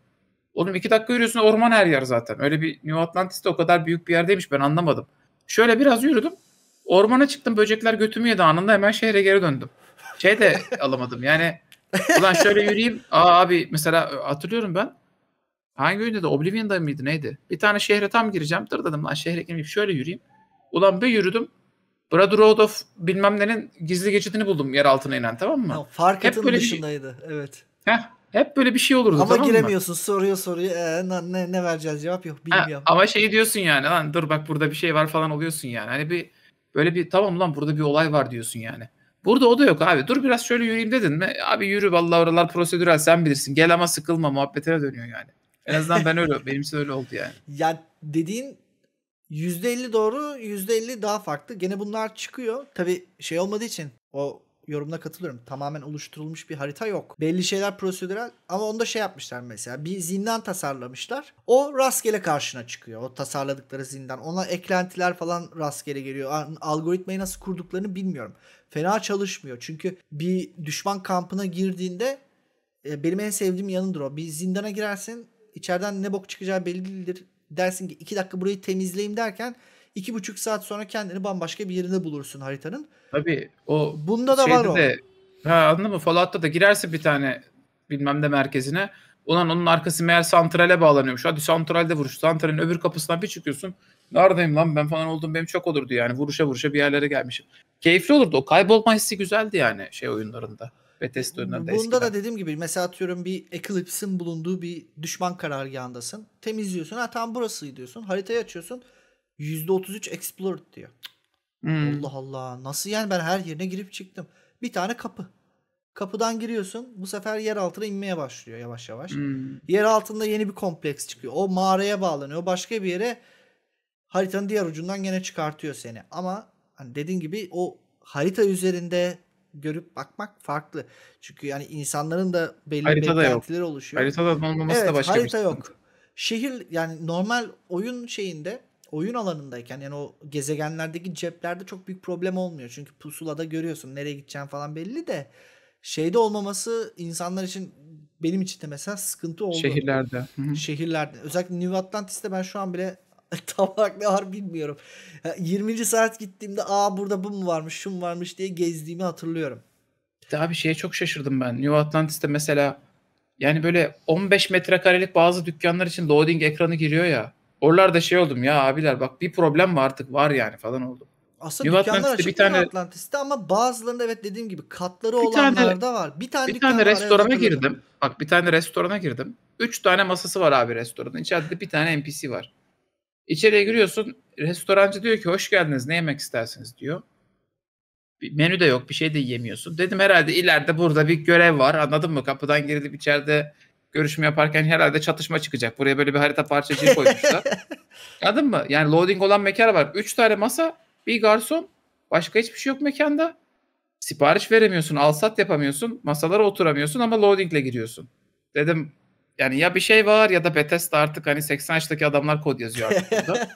S2: Oğlum iki dakika yürüyorsun orman her yer zaten. Öyle bir New Atlantis'te o kadar büyük bir yerdeymiş ben anlamadım. Şöyle biraz yürüdüm. Ormana çıktım böcekler götümü yedi anında hemen şehre geri döndüm. Şey de alamadım yani ulan şöyle yürüyeyim. Aa abi mesela e, hatırlıyorum ben. Hangi günde de Oblivion'da mıydı neydi? Bir tane şehre tam gireceğim. Dur dedim lan şehre girmeyip şöyle yürüyeyim. Ulan bir yürüdüm. Brotherhood of bilmem nenin gizli geçidini buldum yer altına inen tamam mı? Ya, fark hep böyle şey- dışındaydı şey... evet. Heh, hep
S1: böyle bir şey olurdu ama tamam giremiyorsun soruyor soruyor ee, ne, ne vereceğiz cevap yok bilmiyorum.
S2: Ha, ama şey diyorsun yani lan dur bak burada bir şey var falan oluyorsun yani. Hani bir Böyle bir tamam lan burada bir olay var diyorsun yani. Burada o da yok abi. Dur biraz şöyle yürüyeyim dedin mi? Abi yürü vallahi oralar prosedürel sen bilirsin. Gel ama sıkılma muhabbetine dönüyor yani. En azından ben öyle benim öyle oldu yani.
S1: Ya dediğin %50 doğru %50 daha farklı. Gene bunlar çıkıyor. tabi şey olmadığı için o yorumuna katılıyorum. Tamamen oluşturulmuş bir harita yok. Belli şeyler prosedürel ama onda şey yapmışlar mesela. Bir zindan tasarlamışlar. O rastgele karşına çıkıyor. O tasarladıkları zindan. Ona eklentiler falan rastgele geliyor. Algoritmayı nasıl kurduklarını bilmiyorum. Fena çalışmıyor. Çünkü bir düşman kampına girdiğinde e, benim en sevdiğim yanıdır o. Bir zindana girersin içeriden ne bok çıkacağı bellidir. Dersin ki iki dakika burayı temizleyeyim derken iki buçuk saat sonra kendini bambaşka bir yerinde bulursun haritanın. Tabii
S2: o Bunda da var o. De, ha anladın mı? Fallout'ta da girerse bir tane bilmem ne merkezine. Ulan onun arkası meğer santrale bağlanıyormuş. Hadi santralde vuruş. Santralin öbür kapısından bir çıkıyorsun. Neredeyim lan ben falan oldum benim çok olurdu yani. Vuruşa vuruşa bir yerlere gelmişim. Keyifli olurdu. O kaybolma hissi güzeldi yani şey oyunlarında. Bethesda oyunlarında Bunda eskiden.
S1: da dediğim gibi mesela atıyorum bir Eclipse'in bulunduğu bir düşman karargahındasın. Temizliyorsun. Ha tam burasıydı diyorsun. Haritayı açıyorsun. %33 explored diyor. Hmm. Allah Allah. Nasıl yani ben her yerine girip çıktım. Bir tane kapı. Kapıdan giriyorsun. Bu sefer yer altına inmeye başlıyor yavaş yavaş. Hmm. Yer altında yeni bir kompleks çıkıyor. O mağaraya bağlanıyor. Başka bir yere haritanın diğer ucundan gene çıkartıyor seni. Ama hani dediğin gibi o harita üzerinde görüp bakmak farklı. Çünkü yani insanların da belli harita beklentileri da yok. oluşuyor. Haritada evet, da başka harita bir yok. Şehir yani normal oyun şeyinde oyun alanındayken yani o gezegenlerdeki ceplerde çok büyük problem olmuyor. Çünkü pusulada görüyorsun nereye gideceğin falan belli de şeyde olmaması insanlar için benim için de mesela sıkıntı oldu. Şehirlerde. Şehirlerde. Özellikle New Atlantis'te ben şu an bile tam olarak ne var bilmiyorum. 20. saat gittiğimde aa burada bu mu varmış, şu mu varmış diye gezdiğimi hatırlıyorum. Daha bir şeye çok şaşırdım ben. New Atlantis'te mesela
S2: yani böyle 15 metrekarelik bazı dükkanlar için loading ekranı giriyor ya. Oralarda şey oldum ya abiler bak bir problem var artık var yani falan oldu. Aslında New dükkanlar açık bir tane
S1: Atlantis'te ama bazılarında evet dediğim gibi katları bir olanlarda tane, var. Bir tane, bir tane restorana girdim.
S2: Bak bir tane restorana girdim. Üç tane masası var abi restoranın. İçeride bir tane NPC var. İçeriye giriyorsun. Restorancı diyor ki hoş geldiniz ne yemek istersiniz diyor. Bir menü de yok bir şey de yemiyorsun Dedim herhalde ileride burada bir görev var anladın mı? Kapıdan girilip içeride görüşme yaparken herhalde çatışma çıkacak. Buraya böyle bir harita parçacığı koymuşlar. Anladın mı? Yani loading olan mekan var. Üç tane masa, bir garson, başka hiçbir şey yok mekanda. Sipariş veremiyorsun, alsat yapamıyorsun, masalara oturamıyorsun ama loadingle giriyorsun. Dedim yani ya bir şey var ya da Bethesda artık hani 80 yaşındaki adamlar kod yazıyor artık burada.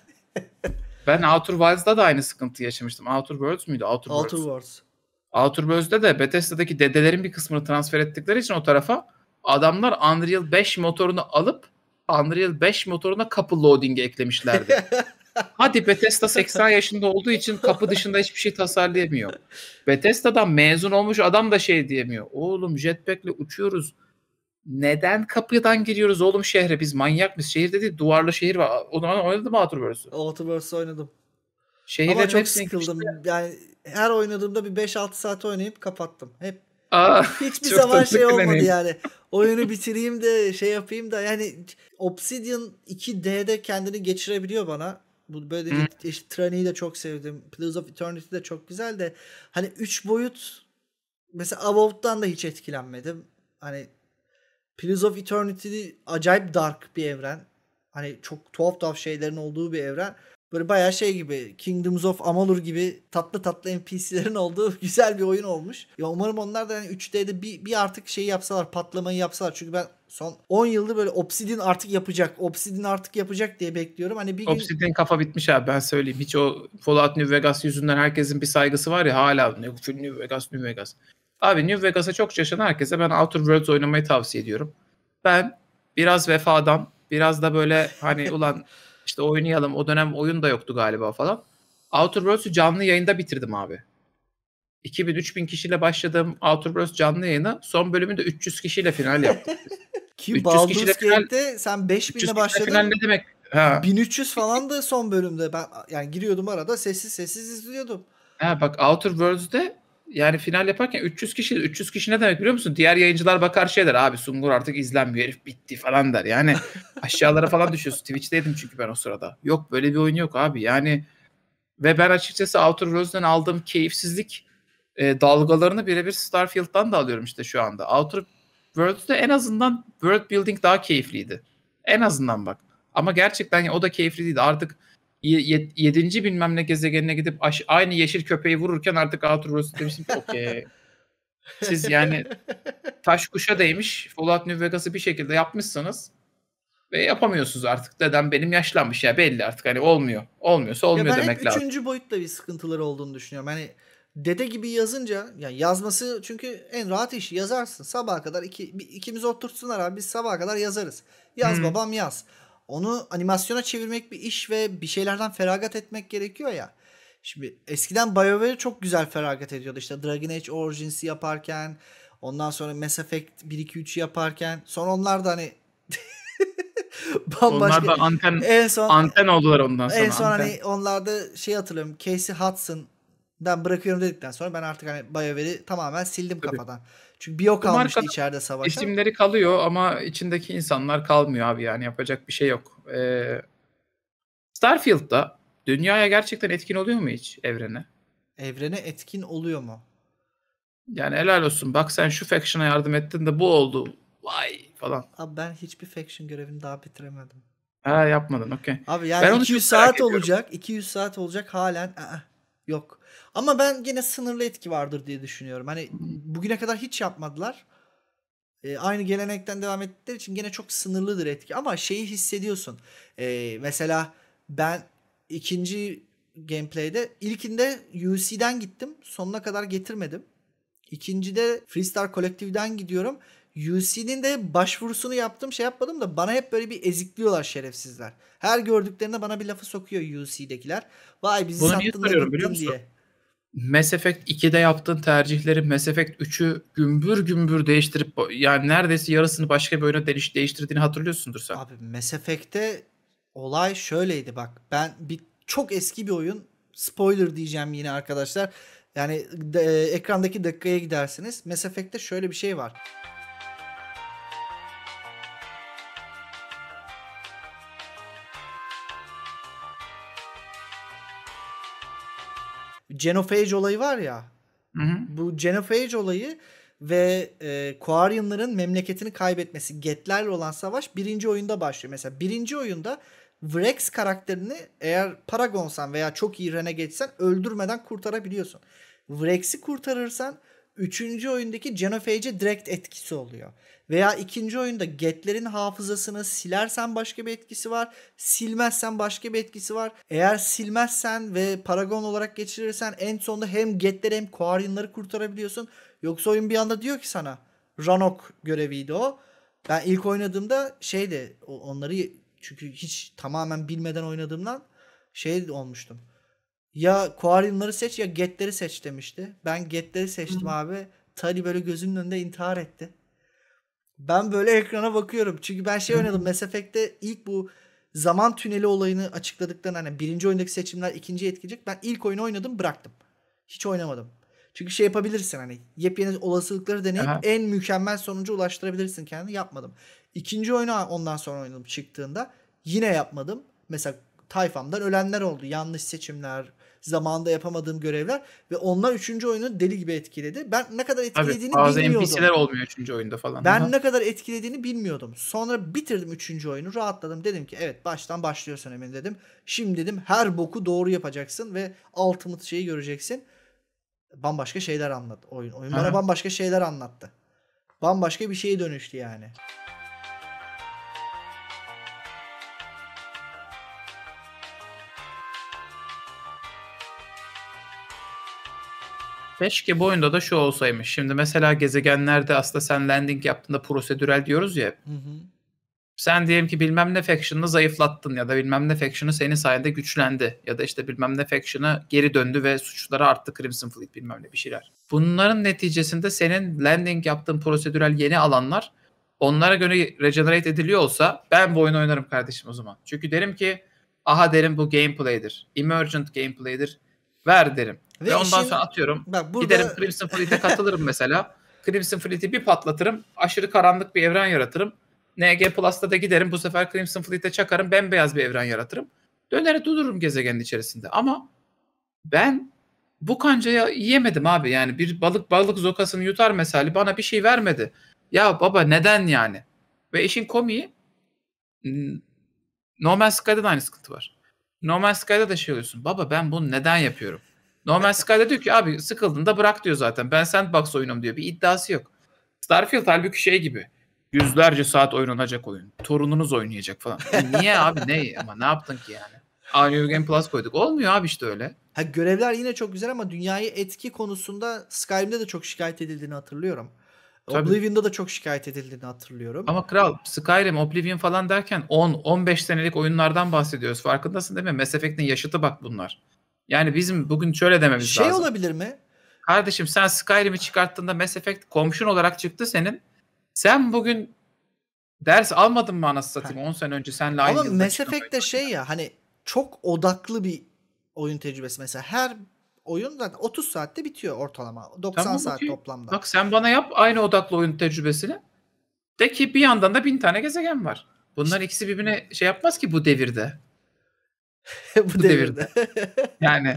S2: ben Outer Wilds'da da aynı sıkıntı yaşamıştım. Outer Worlds müydü? Outer Worlds. Outer Worlds. Outer Worlds'de de Bethesda'daki dedelerin bir kısmını transfer ettikleri için o tarafa Adamlar Unreal 5 motorunu alıp Unreal 5 motoruna kapı loading'i eklemişlerdi. Hadi Bethesda 80 yaşında olduğu için kapı dışında hiçbir şey tasarlayamıyor. Bethesda'dan mezun olmuş adam da şey diyemiyor. Oğlum jetpack'le uçuyoruz. Neden kapıdan giriyoruz oğlum şehre? Biz manyak mıyız? Şehirde değil duvarlı şehir var. O zaman oynadın mı Outerverse'ü?
S1: Outerverse'ü oynadım. Şehirde Ama çok sıkıldım. Işte. Yani her oynadığımda bir 5-6 saat oynayıp kapattım. Hep Aa, Hiçbir zaman şey olmadı deneyim. yani. Oyunu bitireyim de şey yapayım da yani Obsidian 2D'de kendini geçirebiliyor bana. Bu böyle hmm. işte, Trani'yi de çok sevdim. Pillars of Eternity de çok güzel de hani 3 boyut mesela Above'dan da hiç etkilenmedim. Hani Pillars of Eternity acayip dark bir evren. Hani çok tuhaf tuhaf şeylerin olduğu bir evren. Böyle bayağı şey gibi Kingdoms of Amalur gibi tatlı tatlı NPC'lerin olduğu güzel bir oyun olmuş. Ya umarım onlar da yani 3D'de bir, bir artık şey yapsalar patlamayı yapsalar. Çünkü ben son 10 yıldır böyle Obsidian artık yapacak. Obsidian artık yapacak diye bekliyorum. Hani bir Obsidian
S2: gün... kafa bitmiş abi ben söyleyeyim. Hiç o Fallout New Vegas yüzünden herkesin bir saygısı var ya hala New Vegas New Vegas. Abi New Vegas'a çok şaşan herkese ben Outer Worlds oynamayı tavsiye ediyorum. Ben biraz vefadan biraz da böyle hani ulan işte oynayalım. O dönem oyun da yoktu galiba falan. Outer Worlds'ü canlı yayında bitirdim abi. 2000-3000 kişiyle başladım Outer Worlds canlı yayını son bölümünde 300 kişiyle final yaptım.
S1: Ki Baldur's Gate'de sen 5000'le başladın. Final ne demek? Ha. 1300 falan da son bölümde ben yani giriyordum arada sessiz sessiz izliyordum.
S2: Ha bak Outer Worlds'de yani final yaparken 300 kişi 300 kişi ne demek biliyor musun? Diğer yayıncılar bakar şeyler abi Sungur artık izlenmiyor herif bitti falan der. Yani aşağılara falan düşüyorsun. Twitch'teydim çünkü ben o sırada. Yok böyle bir oyun yok abi. Yani ve ben açıkçası Outer Worlds'den aldığım keyifsizlik e, dalgalarını birebir Starfield'dan da alıyorum işte şu anda. Outer Worlds'de en azından world building daha keyifliydi. En azından bak. Ama gerçekten o da keyifli değildi. Artık yedinci bilmem ne gezegenine gidip aynı yeşil köpeği vururken artık Arthur Outrous'u demiştim okey. Siz yani taş kuşa değmiş Fallout New Vegas'ı bir şekilde yapmışsınız ve yapamıyorsunuz artık. Dedem benim yaşlanmış ya belli artık hani olmuyor. Olmuyorsa olmuyor ya ben demek hep lazım.
S1: Üçüncü boyutta bir sıkıntıları olduğunu düşünüyorum. Hani dede gibi yazınca yani yazması çünkü en rahat iş yazarsın. Sabaha kadar iki, ikimiz oturtsunlar abi biz sabaha kadar yazarız. Yaz hmm. babam yaz onu animasyona çevirmek bir iş ve bir şeylerden feragat etmek gerekiyor ya. Şimdi eskiden BioWare çok güzel feragat ediyordu. İşte Dragon Age Origins'i yaparken, ondan sonra Mass Effect 1 2 3 yaparken, sonra onlar da hani
S2: bambaşka. Onlar da anten en son, anten oldular ondan sonra. En son hani anten. hani
S1: onlarda şey hatırlıyorum. Casey Hudson'dan bırakıyorum dedikten sonra ben artık hani BioWare'i tamamen sildim Tabii. kafadan. Çünkü bio kalmıştı marka, içeride savaşta
S2: İsimleri kalıyor ama içindeki insanlar kalmıyor abi yani yapacak bir şey yok. Ee, Starfield'da dünyaya gerçekten etkin oluyor mu hiç evrene?
S1: Evrene etkin oluyor mu?
S2: Yani helal olsun bak sen şu faction'a yardım ettin de bu oldu.
S1: Vay falan. Abi ben hiçbir faction görevini daha bitiremedim.
S2: Ha yapmadın okey. Abi yani ben 200 saat olacak.
S1: 200 saat olacak halen. Aa, ı-ı. Yok. Ama ben gene sınırlı etki vardır diye düşünüyorum. Hani bugüne kadar hiç yapmadılar. E, aynı gelenekten devam ettiler için gene çok sınırlıdır etki. Ama şeyi hissediyorsun. E, mesela ben ikinci gameplay'de ilkinde UC'den gittim. Sonuna kadar getirmedim. İkincide Freestar Collective'den gidiyorum. UC'nin de başvurusunu yaptım şey yapmadım da bana hep böyle bir ezikliyorlar şerefsizler. Her gördüklerinde bana bir lafı sokuyor UC'dekiler. Vay bizi Bunu sattın da biliyor musun? diye.
S2: Mass Effect 2'de yaptığın tercihleri Mass Effect 3'ü gümbür gümbür değiştirip yani neredeyse yarısını başka bir
S1: oyuna değiştirdiğini hatırlıyorsundur sen. Abi Mass Effect'te olay şöyleydi bak. Ben bir çok eski bir oyun spoiler diyeceğim yine arkadaşlar. Yani de, ekrandaki dakikaya gidersiniz. Mass Effect'te şöyle bir şey var. Genophage olayı var ya. Hı hı. Bu Genophage olayı ve e, Quarianların memleketini kaybetmesi, Getlerle olan savaş birinci oyunda başlıyor. Mesela birinci oyunda Vrex karakterini eğer Paragon'san veya çok iyi Ren'e geçsen öldürmeden kurtarabiliyorsun. Vrex'i kurtarırsan üçüncü oyundaki Genophage'e direkt etkisi oluyor. Veya ikinci oyunda getlerin hafızasını silersen başka bir etkisi var. Silmezsen başka bir etkisi var. Eğer silmezsen ve paragon olarak geçirirsen en sonunda hem getleri hem quarianları kurtarabiliyorsun. Yoksa oyun bir anda diyor ki sana Ranok göreviydi o. Ben ilk oynadığımda şeydi onları çünkü hiç tamamen bilmeden oynadığımdan şey olmuştum ya Quarium'ları seç ya Get'leri seç demişti. Ben Get'leri seçtim abi. Tali böyle gözümün önünde intihar etti. Ben böyle ekrana bakıyorum. Çünkü ben şey oynadım. Mass Effect'te ilk bu zaman tüneli olayını açıkladıktan hani birinci oyundaki seçimler ikinci etkileyecek. Ben ilk oyunu oynadım bıraktım. Hiç oynamadım. Çünkü şey yapabilirsin hani yepyeni olasılıkları deneyip Aha. en mükemmel sonucu ulaştırabilirsin kendini. Yapmadım. İkinci oyunu ondan sonra oynadım çıktığında. Yine yapmadım. Mesela tayfamdan ölenler oldu. Yanlış seçimler, Zamanında yapamadığım görevler ve onlar 3. oyunu deli gibi etkiledi. Ben ne kadar etkilediğini Abi, bazı bilmiyordum. NPC'ler olmuyor 3.
S2: oyunda falan. Ben Aha. ne kadar
S1: etkilediğini bilmiyordum. Sonra bitirdim 3. oyunu rahatladım. Dedim ki evet baştan başlıyorsun Emin dedim. Şimdi dedim her boku doğru yapacaksın ve ultimate şeyi göreceksin. Bambaşka şeyler anlat oyun. Oyun bana bambaşka şeyler anlattı. Bambaşka bir şeye dönüştü yani.
S2: Keşke bu oyunda da şu olsaymış. Şimdi mesela gezegenlerde aslında sen landing yaptığında prosedürel diyoruz ya. Hı hı. Sen diyelim ki bilmem ne faction'ını zayıflattın ya da bilmem ne faction'ı senin sayende güçlendi. Ya da işte bilmem ne faction'ı geri döndü ve suçları arttı Crimson Fleet bilmem ne bir şeyler. Bunların neticesinde senin landing yaptığın prosedürel yeni alanlar onlara göre regenerate ediliyor olsa ben bu oyunu oynarım kardeşim o zaman. Çünkü derim ki aha derim bu gameplay'dir. Emergent gameplay'dir ver derim. Ve, Ve ondan işin... sonra
S1: atıyorum bak burada... giderim
S2: Crimson Fleet'e katılırım mesela. Crimson Fleet'i bir patlatırım. Aşırı karanlık bir evren yaratırım. NG Plus'ta da giderim. Bu sefer Crimson Fleet'e çakarım. Bembeyaz bir evren yaratırım. Döner dururum gezegenin içerisinde. Ama ben bu kancaya yiyemedim abi. Yani bir balık balık zokasını yutar mesela bana bir şey vermedi. Ya baba neden yani? Ve işin komiği No Man's Sky'da da aynı sıkıntı var. Normal Sky'da da şey oluyorsun. Baba ben bunu neden yapıyorum? Normal Man's Sky'da diyor ki abi sıkıldın da bırak diyor zaten. Ben sandbox oyunum diyor. Bir iddiası yok. Starfield halbuki şey gibi. Yüzlerce saat oynanacak oyun. Torununuz oynayacak falan. E niye abi ne ama ne yaptın ki yani? A Game
S1: Plus koyduk. Olmuyor abi işte öyle. Ha görevler yine çok güzel ama dünyayı etki konusunda Skyrim'de de çok şikayet edildiğini hatırlıyorum. Tabii. Oblivion'da da çok şikayet edildiğini hatırlıyorum. Ama kral
S2: Skyrim, Oblivion falan derken 10-15 senelik oyunlardan bahsediyoruz. Farkındasın değil mi? Mass Effect'in yaşıtı bak bunlar. Yani bizim bugün şöyle dememiz şey lazım. Şey olabilir mi? Kardeşim sen Skyrim'i çıkarttığında Mass Effect komşun olarak çıktı senin. Sen bugün ders almadın mı anasını satayım 10 sene önce senle aynı Ama Mass Effect'te
S1: şey ya hani çok odaklı bir oyun tecrübesi. Mesela her oyun zaten 30 saatte bitiyor ortalama. 90 tamam, saat bakayım. toplamda.
S2: Bak sen bana yap aynı odaklı oyun tecrübesini. De ki bir yandan da bin tane gezegen var. Bunlar işte. ikisi birbirine şey yapmaz ki bu devirde. bu, bu devirde. devirde. yani.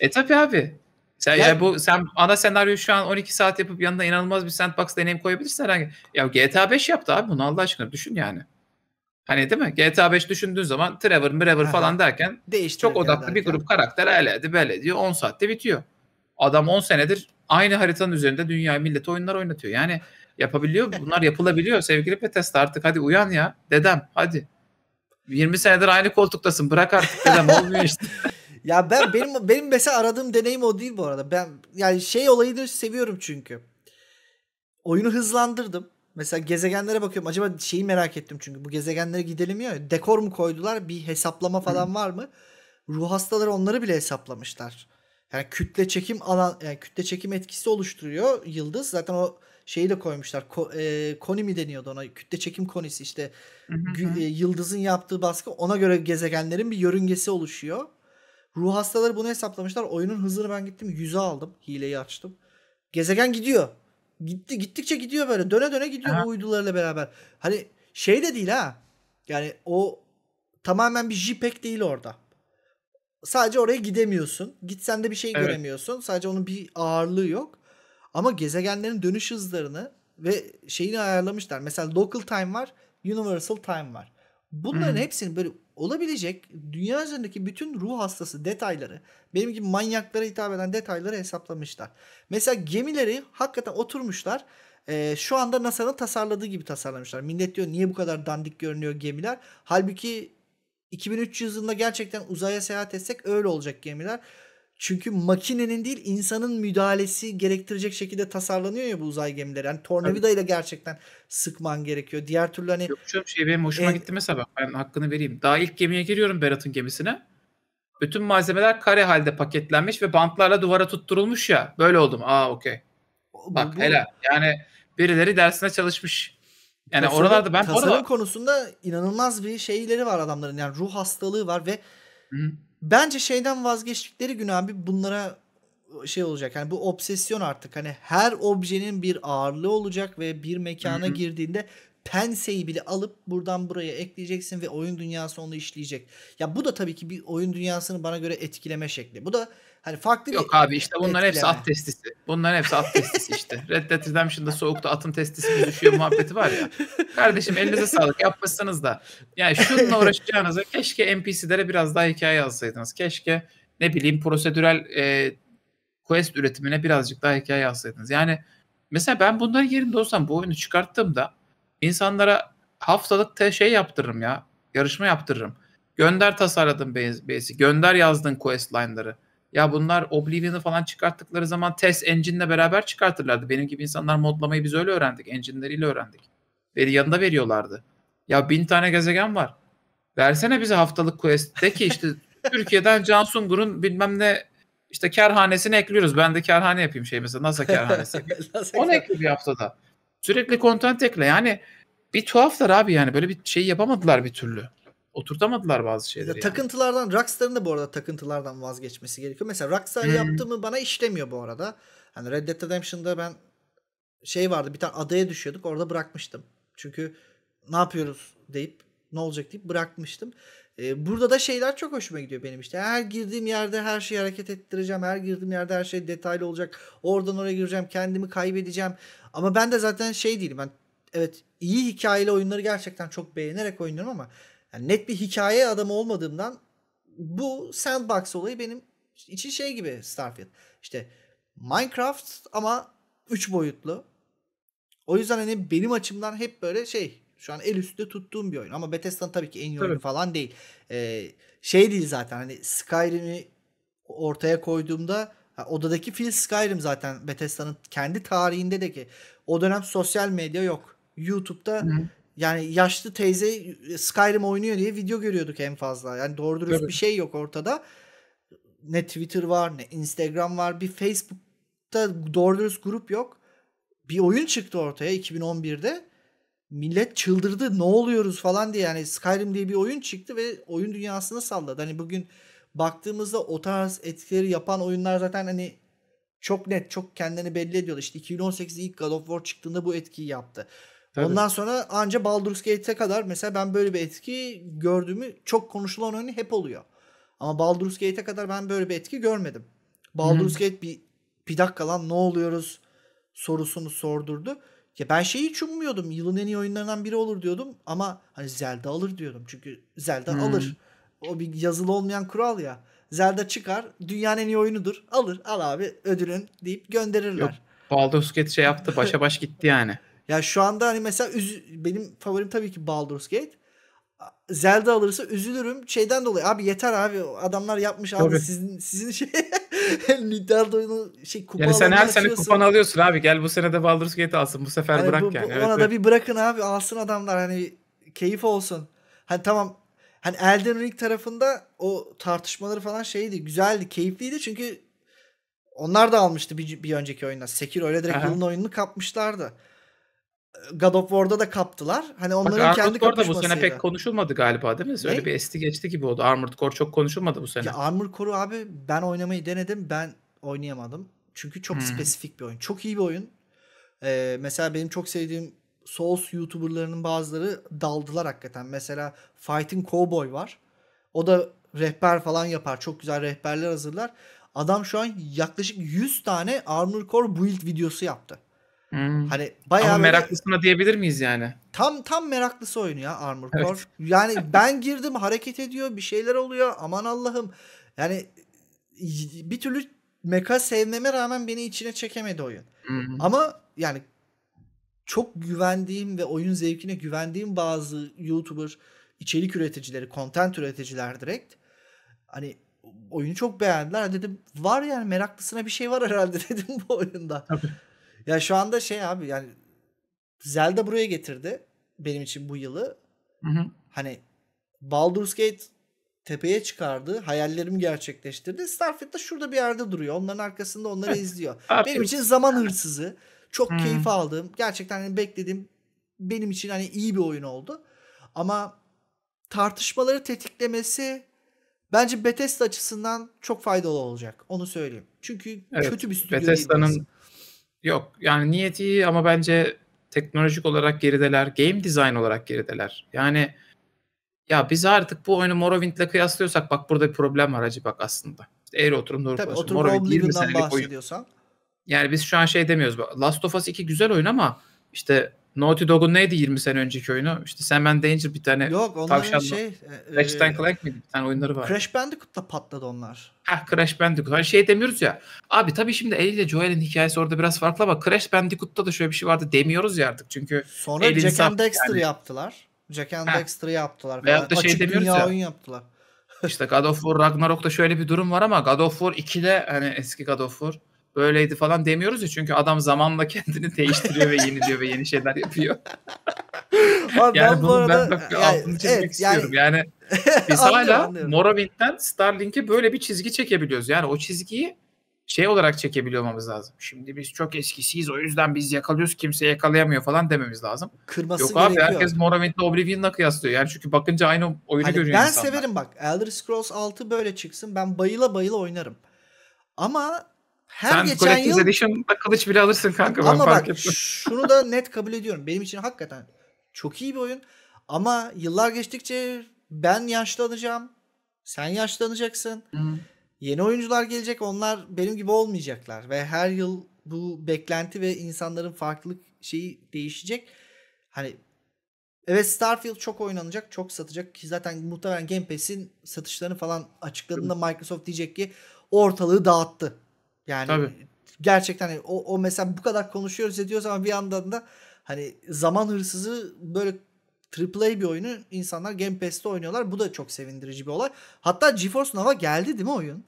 S2: E tabi abi. Sen, yani, yani bu sen ana senaryo şu an 12 saat yapıp yanına inanılmaz bir sandbox deneyim koyabilirsin herhangi. Ya GTA 5 yaptı abi bunu Allah aşkına düşün yani. Hani değil mi? GTA 5 düşündüğün zaman Trevor, Trevor falan derken Değiştir çok odaklı derken. bir grup karakter eledi, böyle diyor 10 saatte bitiyor. Adam 10 senedir aynı haritanın üzerinde dünya millet oyunlar oynatıyor. Yani yapabiliyor. Bunlar yapılabiliyor. Sevgili Bethesda artık hadi uyan ya. Dedem hadi. 20 senedir aynı koltuktasın. Bırak artık
S1: dedem olmuyor işte. ya ben benim benim mesela aradığım deneyim o değil bu arada. Ben yani şey olayını seviyorum çünkü. Oyunu hızlandırdım. Mesela gezegenlere bakıyorum. Acaba şeyi merak ettim çünkü bu gezegenlere gidelim ya. Dekor mu koydular? Bir hesaplama falan Hı. var mı? Ruh hastaları onları bile hesaplamışlar. Yani kütle çekim alan yani kütle çekim etkisi oluşturuyor yıldız. Zaten o şeyi de koymuşlar. Ko, e, koni mi deniyordu ona? Kütle çekim konisi işte hı hı. E, yıldızın yaptığı baskı ona göre gezegenlerin bir yörüngesi oluşuyor. Ruh hastaları bunu hesaplamışlar. Oyunun hızını ben gittim 100'e aldım. Hileyi açtım. Gezegen gidiyor gitti gittikçe gidiyor böyle. Döne döne gidiyor Aha. bu uydularıyla beraber. Hani şey de değil ha. Yani o tamamen bir JPEG değil orada. Sadece oraya gidemiyorsun. Gitsen de bir şey evet. göremiyorsun. Sadece onun bir ağırlığı yok. Ama gezegenlerin dönüş hızlarını ve şeyini ayarlamışlar. Mesela local time var, universal time var. Bunların hmm. hepsini böyle olabilecek dünya üzerindeki bütün ruh hastası detayları, benim gibi manyaklara hitap eden detayları hesaplamışlar. Mesela gemileri hakikaten oturmuşlar. E, şu anda NASA'nın tasarladığı gibi tasarlamışlar. Millet diyor niye bu kadar dandik görünüyor gemiler? Halbuki 2300 yılında gerçekten uzaya seyahat etsek öyle olacak gemiler. Çünkü makinenin değil insanın müdahalesi gerektirecek şekilde tasarlanıyor ya bu uzay gemileri. Hani tornavida ile gerçekten sıkman gerekiyor. Diğer türlü hani... Yok canım şey benim hoşuma en...
S2: gitti mesela bak ben hakkını vereyim. Daha ilk gemiye giriyorum Berat'ın gemisine. Bütün malzemeler kare halde paketlenmiş ve bantlarla duvara tutturulmuş ya. Böyle oldum. Aa okey. Bak bu, helal. Yani birileri dersine çalışmış. Yani tasarım, oralarda
S1: ben... Tasarım orada... konusunda inanılmaz bir şeyleri var adamların. Yani ruh hastalığı var ve... Hı Bence şeyden vazgeçtikleri gün abi bunlara şey olacak. Yani bu obsesyon artık hani her objenin bir ağırlığı olacak ve bir mekana Hı-hı. girdiğinde penseyi bile alıp buradan buraya ekleyeceksin ve oyun dünyası onu işleyecek. Ya bu da tabii ki bir oyun dünyasını bana göre etkileme şekli. Bu da Hani farklı Yok bir abi işte bunların hepsi at
S2: testisi. Bunların hepsi at testisi işte. Red Dead Redemption'da soğukta atın testisi düşüyor muhabbeti var ya. Kardeşim elinize sağlık yapmışsınız da. Yani şununla uğraşacağınıza keşke NPC'lere biraz daha hikaye yazsaydınız. Keşke ne bileyim prosedürel e, quest üretimine birazcık daha hikaye yazsaydınız. Yani mesela ben bunların yerinde olsam bu oyunu çıkarttığımda insanlara haftalık şey yaptırırım ya. Yarışma yaptırırım. Gönder tasarladın base'i. Gönder yazdın quest line'ları. Ya bunlar Oblivion'ı falan çıkarttıkları zaman test engine'le beraber çıkartırlardı. Benim gibi insanlar modlamayı biz öyle öğrendik. Engine'leriyle öğrendik. Veri yanında veriyorlardı. Ya bin tane gezegen var. Versene bize haftalık quest. ki işte Türkiye'den Cansungur'un bilmem ne işte kerhanesini ekliyoruz. Ben de kerhane yapayım şey mesela. NASA kerhanesi. Onu ekle bir haftada. Sürekli content ekle. Yani bir tuhaflar abi yani. Böyle bir şey yapamadılar bir türlü oturtamadılar bazı şeyleri. Ya, yani.
S1: Takıntılardan Rockstar'ın da bu arada takıntılardan vazgeçmesi gerekiyor. Mesela Rockstar hmm. yaptı mı bana işlemiyor bu arada. Hani Red Dead Redemption'da ben şey vardı bir tane adaya düşüyorduk orada bırakmıştım. Çünkü ne yapıyoruz deyip ne olacak deyip bırakmıştım. Ee, burada da şeyler çok hoşuma gidiyor benim işte. Her girdiğim yerde her şeyi hareket ettireceğim. Her girdiğim yerde her şey detaylı olacak. Oradan oraya gireceğim. Kendimi kaybedeceğim. Ama ben de zaten şey değilim. Ben evet iyi hikayeli oyunları gerçekten çok beğenerek oynuyorum ama yani net bir hikaye adamı olmadığımdan bu sandbox olayı benim için şey gibi Starfield. İşte Minecraft ama 3 boyutlu. O yüzden hani benim açımdan hep böyle şey şu an el üstünde tuttuğum bir oyun. Ama Bethesda'nın tabii ki en iyi tabii. oyunu falan değil. Ee, şey değil zaten hani Skyrim'i ortaya koyduğumda odadaki Phil Skyrim zaten Bethesda'nın kendi tarihinde de ki o dönem sosyal medya yok. YouTube'da Hı. Yani yaşlı teyze e, Skyrim oynuyor diye video görüyorduk en fazla. Yani doğru dürüst evet. bir şey yok ortada. Ne Twitter var ne Instagram var. Bir Facebook'ta doğru dürüst grup yok. Bir oyun çıktı ortaya 2011'de. Millet çıldırdı ne oluyoruz falan diye. Yani Skyrim diye bir oyun çıktı ve oyun dünyasını salladı. Hani bugün baktığımızda o tarz etkileri yapan oyunlar zaten hani çok net çok kendini belli ediyordu. İşte 2018'de ilk God of War çıktığında bu etkiyi yaptı. Tabii. Ondan sonra anca Baldur's Gate'e kadar mesela ben böyle bir etki gördüğümü çok konuşulan oyunu hep oluyor. Ama Baldur's Gate'e kadar ben böyle bir etki görmedim. Baldur's Hı-hı. Gate bir, bir dakika lan ne oluyoruz sorusunu sordurdu. Ya ben şeyi hiç ummuyordum. Yılın en iyi oyunlarından biri olur diyordum ama hani Zelda alır diyordum. Çünkü Zelda Hı-hı. alır. O bir yazılı olmayan kural ya. Zelda çıkar, dünyanın en iyi oyunudur. Alır, al abi ödülün deyip gönderirler. Yok,
S2: Baldur's Gate şey yaptı, başa baş gitti yani.
S1: Ya şu anda hani mesela üz benim favorim tabii ki Baldur's Gate. Zelda alırsa üzülürüm şeyden dolayı. Abi yeter abi adamlar yapmış tabii. abi sizin sizin şey Nintendo'nun şey kupa Yani sen her sene açıyorsun. kupanı
S2: alıyorsun abi. Gel bu sene de Baldur's Gate alsın. Bu sefer hani bırak bu, yani. Evet, ona evet. da bir
S1: bırakın abi alsın adamlar hani keyif olsun. Hani tamam hani Elden Ring tarafında o tartışmaları falan şeydi. Güzeldi, keyifliydi çünkü onlar da almıştı bir, bir önceki oyundan. Sekir öyle direkt Aha. yılın oyununu kapmışlardı. God of War'da da kaptılar. Hani onların Bak, kendi War'da bu sene pek
S2: konuşulmadı galiba değil mi? Ne? Öyle bir esti geçti gibi oldu. Armored Core çok konuşulmadı bu sene. Ya
S1: Armored Core'u abi ben oynamayı denedim. Ben oynayamadım. Çünkü çok hmm. spesifik bir oyun. Çok iyi bir oyun. Ee, mesela benim çok sevdiğim Souls YouTuber'larının bazıları daldılar hakikaten. Mesela Fighting Cowboy var. O da rehber falan yapar. Çok güzel rehberler hazırlar. Adam şu an yaklaşık 100 tane Armored Core build videosu yaptı. Hmm. Hani bayağı Ama böyle...
S2: meraklısına diyebilir miyiz yani?
S1: Tam tam meraklısı oyunu ya Armor Core. Evet. Yani ben girdim hareket ediyor bir şeyler oluyor aman Allah'ım. Yani bir türlü meka sevmeme rağmen beni içine çekemedi oyun. Hmm. Ama yani çok güvendiğim ve oyun zevkine güvendiğim bazı YouTuber içerik üreticileri, content üreticiler direkt hani oyunu çok beğendiler. Dedim var yani meraklısına bir şey var herhalde dedim bu oyunda. Tabii. Ya şu anda şey abi yani Zelda buraya getirdi benim için bu yılı. Hı hı. Hani Baldur's Gate tepeye çıkardı. Hayallerimi gerçekleştirdi. Starfield da şurada bir yerde duruyor. Onların arkasında onları izliyor. benim için zaman hırsızı. Çok hmm. keyif aldım gerçekten hani beklediğim benim için hani iyi bir oyun oldu. Ama tartışmaları tetiklemesi bence Bethesda açısından çok faydalı olacak. Onu söyleyeyim. Çünkü evet, kötü bir stüdyo Bethesda'nın
S2: Yok yani niyeti iyi ama bence teknolojik olarak gerideler, game design olarak gerideler. Yani ya biz artık bu oyunu Morrowind'le kıyaslıyorsak bak burada bir problem var acı bak aslında. Eğri oturum doğru Tabii oturum Morrowind 20 senelik Oyun. Yani biz şu an şey demiyoruz. Last of Us 2 güzel oyun ama işte Naughty Dog'un neydi 20 sene önceki oyunu? İşte Sam and Danger bir tane Yok onların şey... E, Ratchet e, Clank mıydı? Bir tane oyunları var. Crash
S1: Bandicoot'ta patladı onlar.
S2: Ha Crash Bandicoot. Hani şey demiyoruz ya. Abi tabii şimdi Ellie ile Joel'in hikayesi orada biraz farklı ama Crash Bandicoot'ta da şöyle bir şey vardı demiyoruz ya artık. Çünkü Sonra Ellie Jack and Dexter yani.
S1: yaptılar. Jack and Dexter'ı yaptılar. Veya da şey demiyoruz ya. oyun yaptılar.
S2: İşte God of War Ragnarok'ta şöyle bir durum var ama God of War 2'de hani eski God of War böyleydi falan demiyoruz ya çünkü adam zamanla kendini değiştiriyor ve yeniliyor ve yeni şeyler yapıyor. Abi yani ben bunu arada, ben bak, yani, altını çizmek evet, istiyorum. Yani, yani biz anlıyorum, hala anlıyorum. Morrowind'den Starlink'e böyle bir çizgi çekebiliyoruz. Yani o çizgiyi şey olarak çekebiliyor olmamız lazım. Şimdi biz çok eskisiyiz o yüzden biz yakalıyoruz kimse yakalayamıyor falan dememiz lazım. Kırması Yok gerekiyor. abi herkes Morrowind'le Oblivion'la kıyaslıyor. Yani çünkü bakınca aynı oyunu hani görüyor ben insanlar. Ben
S1: severim bak Elder Scrolls 6 böyle çıksın ben bayıla bayıla oynarım. Ama her Sen geçen yıl Edition'da
S2: kılıç bile alırsın kanka. Ama bak ettim.
S1: şunu da net kabul ediyorum. Benim için hakikaten çok iyi bir oyun. Ama yıllar geçtikçe ben yaşlanacağım. Sen yaşlanacaksın. Hı-hı. Yeni oyuncular gelecek. Onlar benim gibi olmayacaklar. Ve her yıl bu beklenti ve insanların farklılık şeyi değişecek. Hani evet Starfield çok oynanacak, çok satacak ki zaten muhtemelen Game Pass'in satışlarını falan açıkladığında Microsoft diyecek ki ortalığı dağıttı. Yani Tabii. gerçekten hani o, o mesela bu kadar konuşuyoruz ediyoruz ama bir yandan da hani zaman hırsızı böyle AAA bir oyunu insanlar Game Pass'te oynuyorlar. Bu da çok sevindirici bir olay. Hatta GeForce Nova geldi değil mi oyun?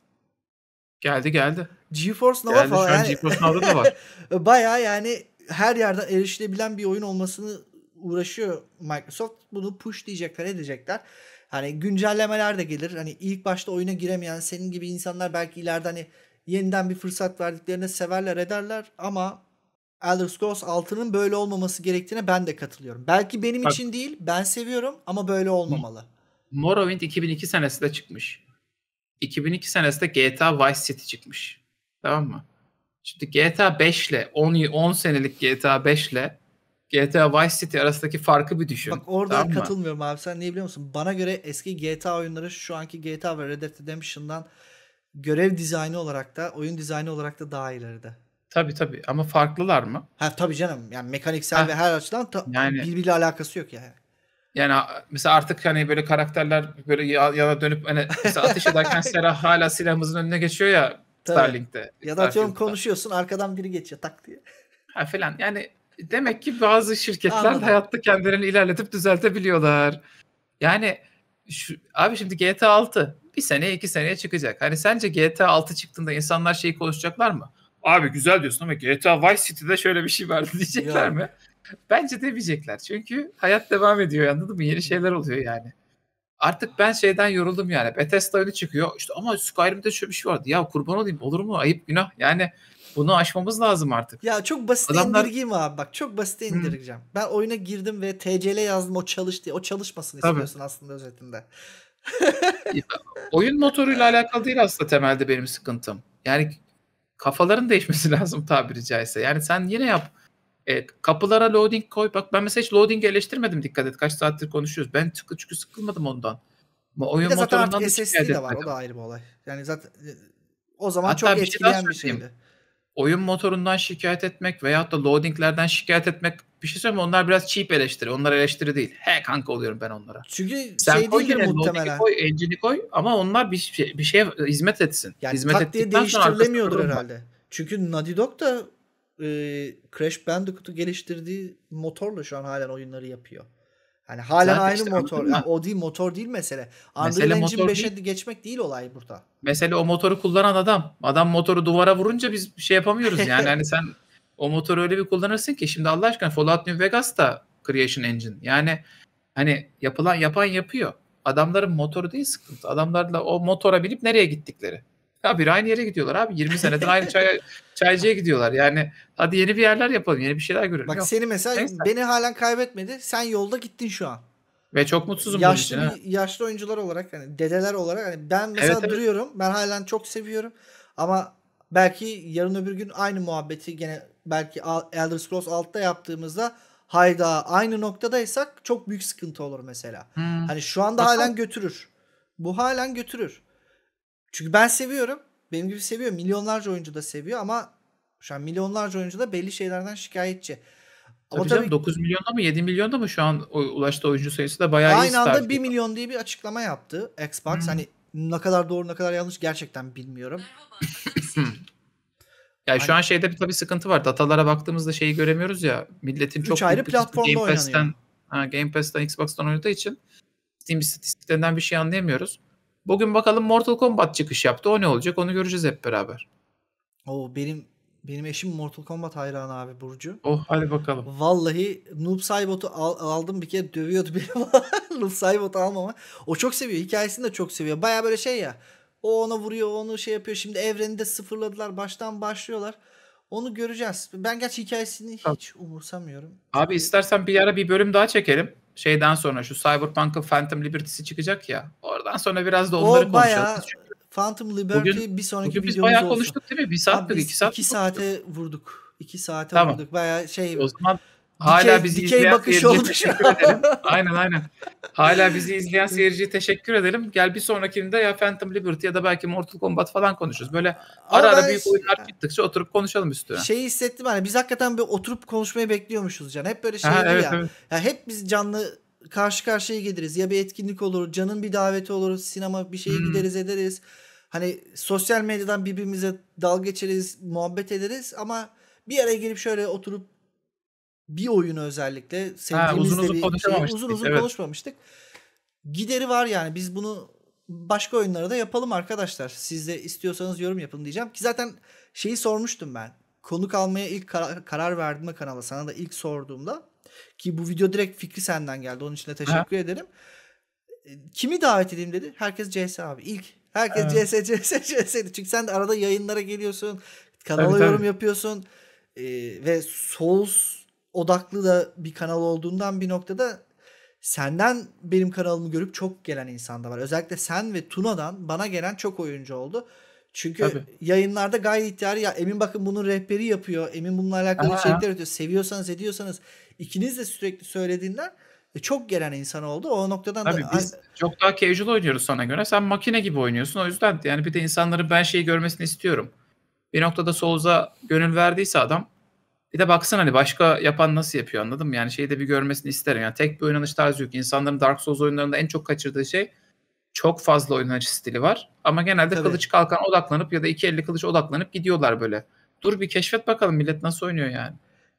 S2: Geldi geldi. GeForce Now'a geldi, falan. Şu an yani... GeForce Now'da da var.
S1: Baya yani her yerden erişilebilen bir oyun olmasını uğraşıyor Microsoft. Bunu push diyecekler edecekler. Hani güncellemeler de gelir. Hani ilk başta oyuna giremeyen senin gibi insanlar belki ileride hani yeniden bir fırsat verdiklerine severler ederler ama Elder Scrolls 6'nın böyle olmaması gerektiğine ben de katılıyorum. Belki benim Bak, için değil, ben seviyorum ama böyle olmamalı.
S2: Morrowind 2002 senesinde çıkmış. 2002 senesinde GTA Vice City çıkmış. Tamam mı? Şimdi GTA 5 ile 10, 10 senelik GTA 5 ile GTA Vice City arasındaki farkı bir düşün. Bak orada tamam katılmıyorum
S1: abi. Sen ne biliyor musun? Bana göre eski GTA oyunları şu anki GTA ve Red Dead Redemption'dan görev dizaynı olarak da oyun dizaynı olarak da daha ileride.
S2: Tabi tabi ama farklılar mı?
S1: Ha tabii canım. Yani mekaniksel ha, ve her açıdan ta- yani, birbiriyle alakası yok yani.
S2: Yani mesela artık hani böyle karakterler böyle yana dönüp hani mesela atış ederken Sera hala silahımızın önüne geçiyor ya tabii. Starlink'te. Ya da atıyorum
S1: konuşuyorsun arkadan biri geçiyor tak
S2: diye. Ha falan yani demek ki bazı şirketler Anladım. hayatta kendilerini ilerletip düzeltebiliyorlar. Yani şu, abi şimdi GTA 6 bir sene iki seneye çıkacak. Hani sence GTA 6 çıktığında insanlar şeyi konuşacaklar mı? Abi güzel diyorsun ama GTA Vice City'de şöyle bir şey vardı diyecekler ya. mi? Bence demeyecekler. Çünkü hayat devam ediyor anladın mı? Yeni şeyler oluyor yani. Artık ben şeyden yoruldum yani. Bethesda öyle çıkıyor. İşte ama Skyrim'de şöyle bir şey vardı. Ya kurban olayım olur mu? Ayıp günah. Yani bunu aşmamız lazım artık.
S1: Ya çok basit Adamlar... indirgeyim abi bak. Çok basit indireceğim. Hmm. Ben oyuna girdim ve TCL yazdım o çalıştı, O çalışmasın istiyorsun Tabii. aslında özetinde. Oyun
S2: motoruyla alakalı değil aslında temelde benim sıkıntım. Yani kafaların değişmesi lazım tabiri caizse. Yani sen yine yap. E, kapılara loading koy. Bak ben mesela hiç loading eleştirmedim dikkat et. Kaç saattir konuşuyoruz. Ben çünkü çünkü sıkılmadım ondan. Ama oyun bir de zaten artık SSD de var. Etmedim. O da
S1: ayrı bir olay. Yani zaten e, o zaman Hatta çok bir şey etkileyen şey bir şeydi.
S2: Oyun motorundan şikayet etmek veyahut da loadinglerden şikayet etmek bir şey söyleyeyim Onlar biraz cheap eleştiri. Onlar eleştiri değil. He kanka oluyorum ben onlara. Çünkü Sen şey koy değildir muhtemelen. koy, Angel'i koy ama onlar bir, şey, bir şeye hizmet etsin. Yani hizmet taktiği değiştirilemiyordur herhalde.
S1: Çünkü Naughty Dog da e, Crash Bandicoot'u geliştirdiği motorla şu an halen oyunları yapıyor. Yani halen Zaten aynı işte, motor. Yani o değil motor değil mesele. Unreal Engine 5'e geçmek değil olay burada.
S2: Mesele o motoru kullanan adam. Adam motoru duvara vurunca biz bir şey yapamıyoruz yani. hani sen o motoru öyle bir kullanırsın ki şimdi Allah aşkına Fallout New Vegas da Creation Engine. Yani hani yapılan yapan yapıyor. Adamların motoru değil sıkıntı. Adamlarla o motora binip nereye gittikleri. Ya bir aynı yere gidiyorlar abi. 20 seneden aynı çay, çaycıya gidiyorlar. Yani hadi yeni bir yerler yapalım. Yeni bir şeyler görelim. Bak Yok. seni mesela Neyse.
S1: beni halen kaybetmedi. Sen yolda gittin şu an. Ve çok mutsuzum yaşlı, için. Yaşlı oyuncular olarak hani dedeler olarak hani ben mesela evet, evet. duruyorum. Ben halen çok seviyorum. Ama belki yarın öbür gün aynı muhabbeti gene belki Elder Scrolls 6'da yaptığımızda hayda aynı noktadaysak çok büyük sıkıntı olur mesela. Hmm. Hani şu anda Nasıl? halen götürür. Bu halen götürür. Çünkü ben seviyorum. Benim gibi seviyor. Milyonlarca oyuncu da seviyor ama şu an milyonlarca oyuncu da belli şeylerden şikayetçi. Ama tabii, tabii
S2: 9 milyonda mı 7 milyonda mı şu an ulaştığı oyuncu sayısı da bayağı Aynı iyi anda startıyor.
S1: 1 milyon diye bir açıklama yaptı Xbox. Hmm. Hani ne kadar doğru ne kadar yanlış gerçekten bilmiyorum.
S2: Yani şu an şeyde bir tabii sıkıntı var. Datalara baktığımızda şeyi göremiyoruz ya. Milletin Üç çok ayrı platformda Game Pass'ten, ha, Game Pass'ten Xbox'tan oynadığı için Steam istatistiklerinden bir şey anlayamıyoruz. Bugün bakalım Mortal Kombat çıkış yaptı. O ne olacak? Onu göreceğiz hep beraber.
S1: O benim benim eşim Mortal Kombat hayranı abi Burcu. Oh hadi bakalım. Vallahi Noob Saibot'u al, aldım bir kere dövüyordu beni. Noob Saibot'u almama. O çok seviyor. Hikayesini de çok seviyor. Baya böyle şey ya. O ona vuruyor, onu şey yapıyor. Şimdi evreni de sıfırladılar. Baştan başlıyorlar. Onu göreceğiz. Ben gerçi hikayesini hiç umursamıyorum.
S2: Abi istersen bir ara bir bölüm daha çekelim. Şeyden sonra şu Cyberpunk'ın Phantom Liberty'si çıkacak ya. Oradan sonra biraz da onları o bayağı,
S1: konuşalım. Phantom Liberty bugün, bir sonraki bugün biz bayağı olsun. konuştuk değil mi? Bir saat iki saat. İki konuştuk. saate vurduk. İki saate tamam. vurduk. Bayağı şey. O zaman Hala bizi dikey izleyen bakış oldu teşekkür edelim. aynen
S2: aynen. Hala bizi izleyen seyirciye teşekkür edelim. Gel bir sonrakinde ya Phantom Liberty ya da belki
S1: Mortal Kombat falan
S2: konuşuruz. Böyle Ama ara ara büyük oyunlar çıktıkça oturup konuşalım üstüne. Şeyi
S1: hissettim hani biz hakikaten bir oturup konuşmayı bekliyormuşuz Can. Hep böyle şey evet, ya. Evet. ya. Hep biz canlı karşı karşıya gideriz. Ya bir etkinlik olur, Can'ın bir daveti olur, sinema bir şeye hmm. gideriz ederiz. Hani sosyal medyadan birbirimize dalga geçeriz, muhabbet ederiz ama bir araya gelip şöyle oturup bir oyunu özellikle sevdiğimiz ha, uzun uzun, şey, konuşamamıştık. Şey, uzun uzun evet. konuşmamıştık. Gideri var yani biz bunu başka oyunlara da yapalım arkadaşlar. Siz de istiyorsanız yorum yapın diyeceğim ki zaten şeyi sormuştum ben. Konuk almaya ilk kar- karar verdiğimde kanala sana da ilk sorduğumda ki bu video direkt fikri senden geldi. Onun için de teşekkür ha. ederim. E, kimi davet edeyim dedi. Herkes CS abi. ilk herkes evet. CS CS CS'di. Çünkü sen de arada yayınlara geliyorsun. Kanala tabii, yorum tabii. yapıyorsun. Ee, ve Souls odaklı da bir kanal olduğundan bir noktada senden benim kanalımı görüp çok gelen insan da var. Özellikle sen ve Tuna'dan bana gelen çok oyuncu oldu. Çünkü Tabii. yayınlarda gayri ihtiyarı ya Emin bakın bunun rehberi yapıyor. Emin bununla alakalı Aha. içerikler üretiyor. Seviyorsanız ediyorsanız ikiniz de sürekli söylediğinden e, çok gelen insan oldu. O noktadan Tabii da... biz
S2: çok daha casual oynuyoruz sana göre. Sen makine gibi oynuyorsun. O yüzden yani bir de insanların ben şeyi görmesini istiyorum. Bir noktada Souls'a gönül verdiyse adam bir de baksana hani başka yapan nasıl yapıyor anladım Yani şeyi de bir görmesini isterim. Yani tek bir oynanış tarzı yok. İnsanların Dark Souls oyunlarında en çok kaçırdığı şey çok fazla oynanış stili var. Ama genelde Tabii. kılıç kalkan odaklanıp ya da iki elli kılıç odaklanıp gidiyorlar böyle. Dur bir keşfet bakalım millet nasıl oynuyor
S1: yani.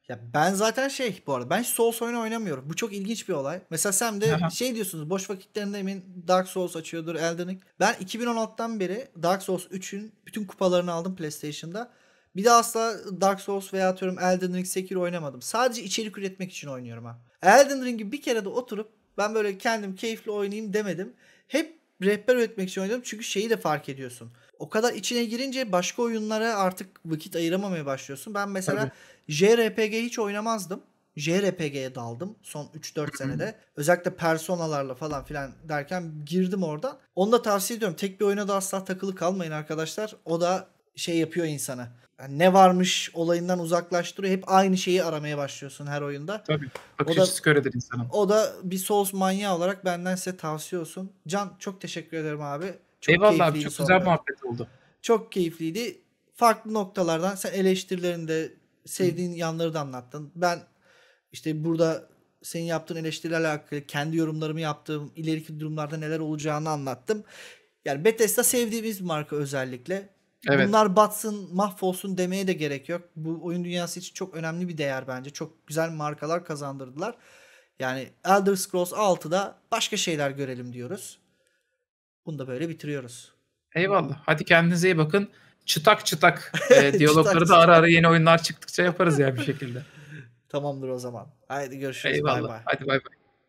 S1: Ya ben zaten şey bu arada ben Souls oyunu oynamıyorum. Bu çok ilginç bir olay. Mesela sen de Aha. şey diyorsunuz boş vakitlerinde emin Dark Souls açıyordur Elden Ring. Ben 2016'dan beri Dark Souls 3'ün bütün kupalarını aldım PlayStation'da. Bir de asla Dark Souls veya atıyorum Elden Ring, Sekiro oynamadım. Sadece içerik üretmek için oynuyorum ha. Elden Ring'i bir kere de oturup ben böyle kendim keyifli oynayayım demedim. Hep rehber üretmek için oynadım çünkü şeyi de fark ediyorsun. O kadar içine girince başka oyunlara artık vakit ayıramamaya başlıyorsun. Ben mesela Tabii. JRPG hiç oynamazdım. JRPG'ye daldım son 3-4 senede. Özellikle personalarla falan filan derken girdim orada. Onu da tavsiye ediyorum. Tek bir oyuna da asla takılı kalmayın arkadaşlar. O da şey yapıyor insana yani ne varmış olayından uzaklaştırıyor. Hep aynı şeyi aramaya başlıyorsun her oyunda. Tabii. Bakış o açısı kör O da bir Souls manyağı olarak benden size tavsiye olsun. Can çok teşekkür ederim abi. Çok Eyvallah abi çok sonra. güzel muhabbet oldu. Çok keyifliydi. Farklı noktalardan sen eleştirilerini de sevdiğin Hı. yanları da anlattın. Ben işte burada senin yaptığın eleştirilerle alakalı kendi yorumlarımı yaptığım ileriki durumlarda neler olacağını anlattım. Yani Bethesda sevdiğimiz bir marka özellikle. Evet. Bunlar batsın, mahvolsun demeye de gerek yok. Bu oyun dünyası için çok önemli bir değer bence. Çok güzel markalar kazandırdılar. Yani Elder Scrolls 6'da başka şeyler görelim diyoruz. Bunu da böyle bitiriyoruz. Eyvallah.
S2: Hadi kendinize iyi bakın. Çıtak çıtak e, diyalogları çıtak, da ara ara yeni oyunlar çıktıkça yaparız ya bir şekilde.
S1: Tamamdır o zaman. Haydi görüşürüz. Eyvallah. Bay bay. Hadi bay bay.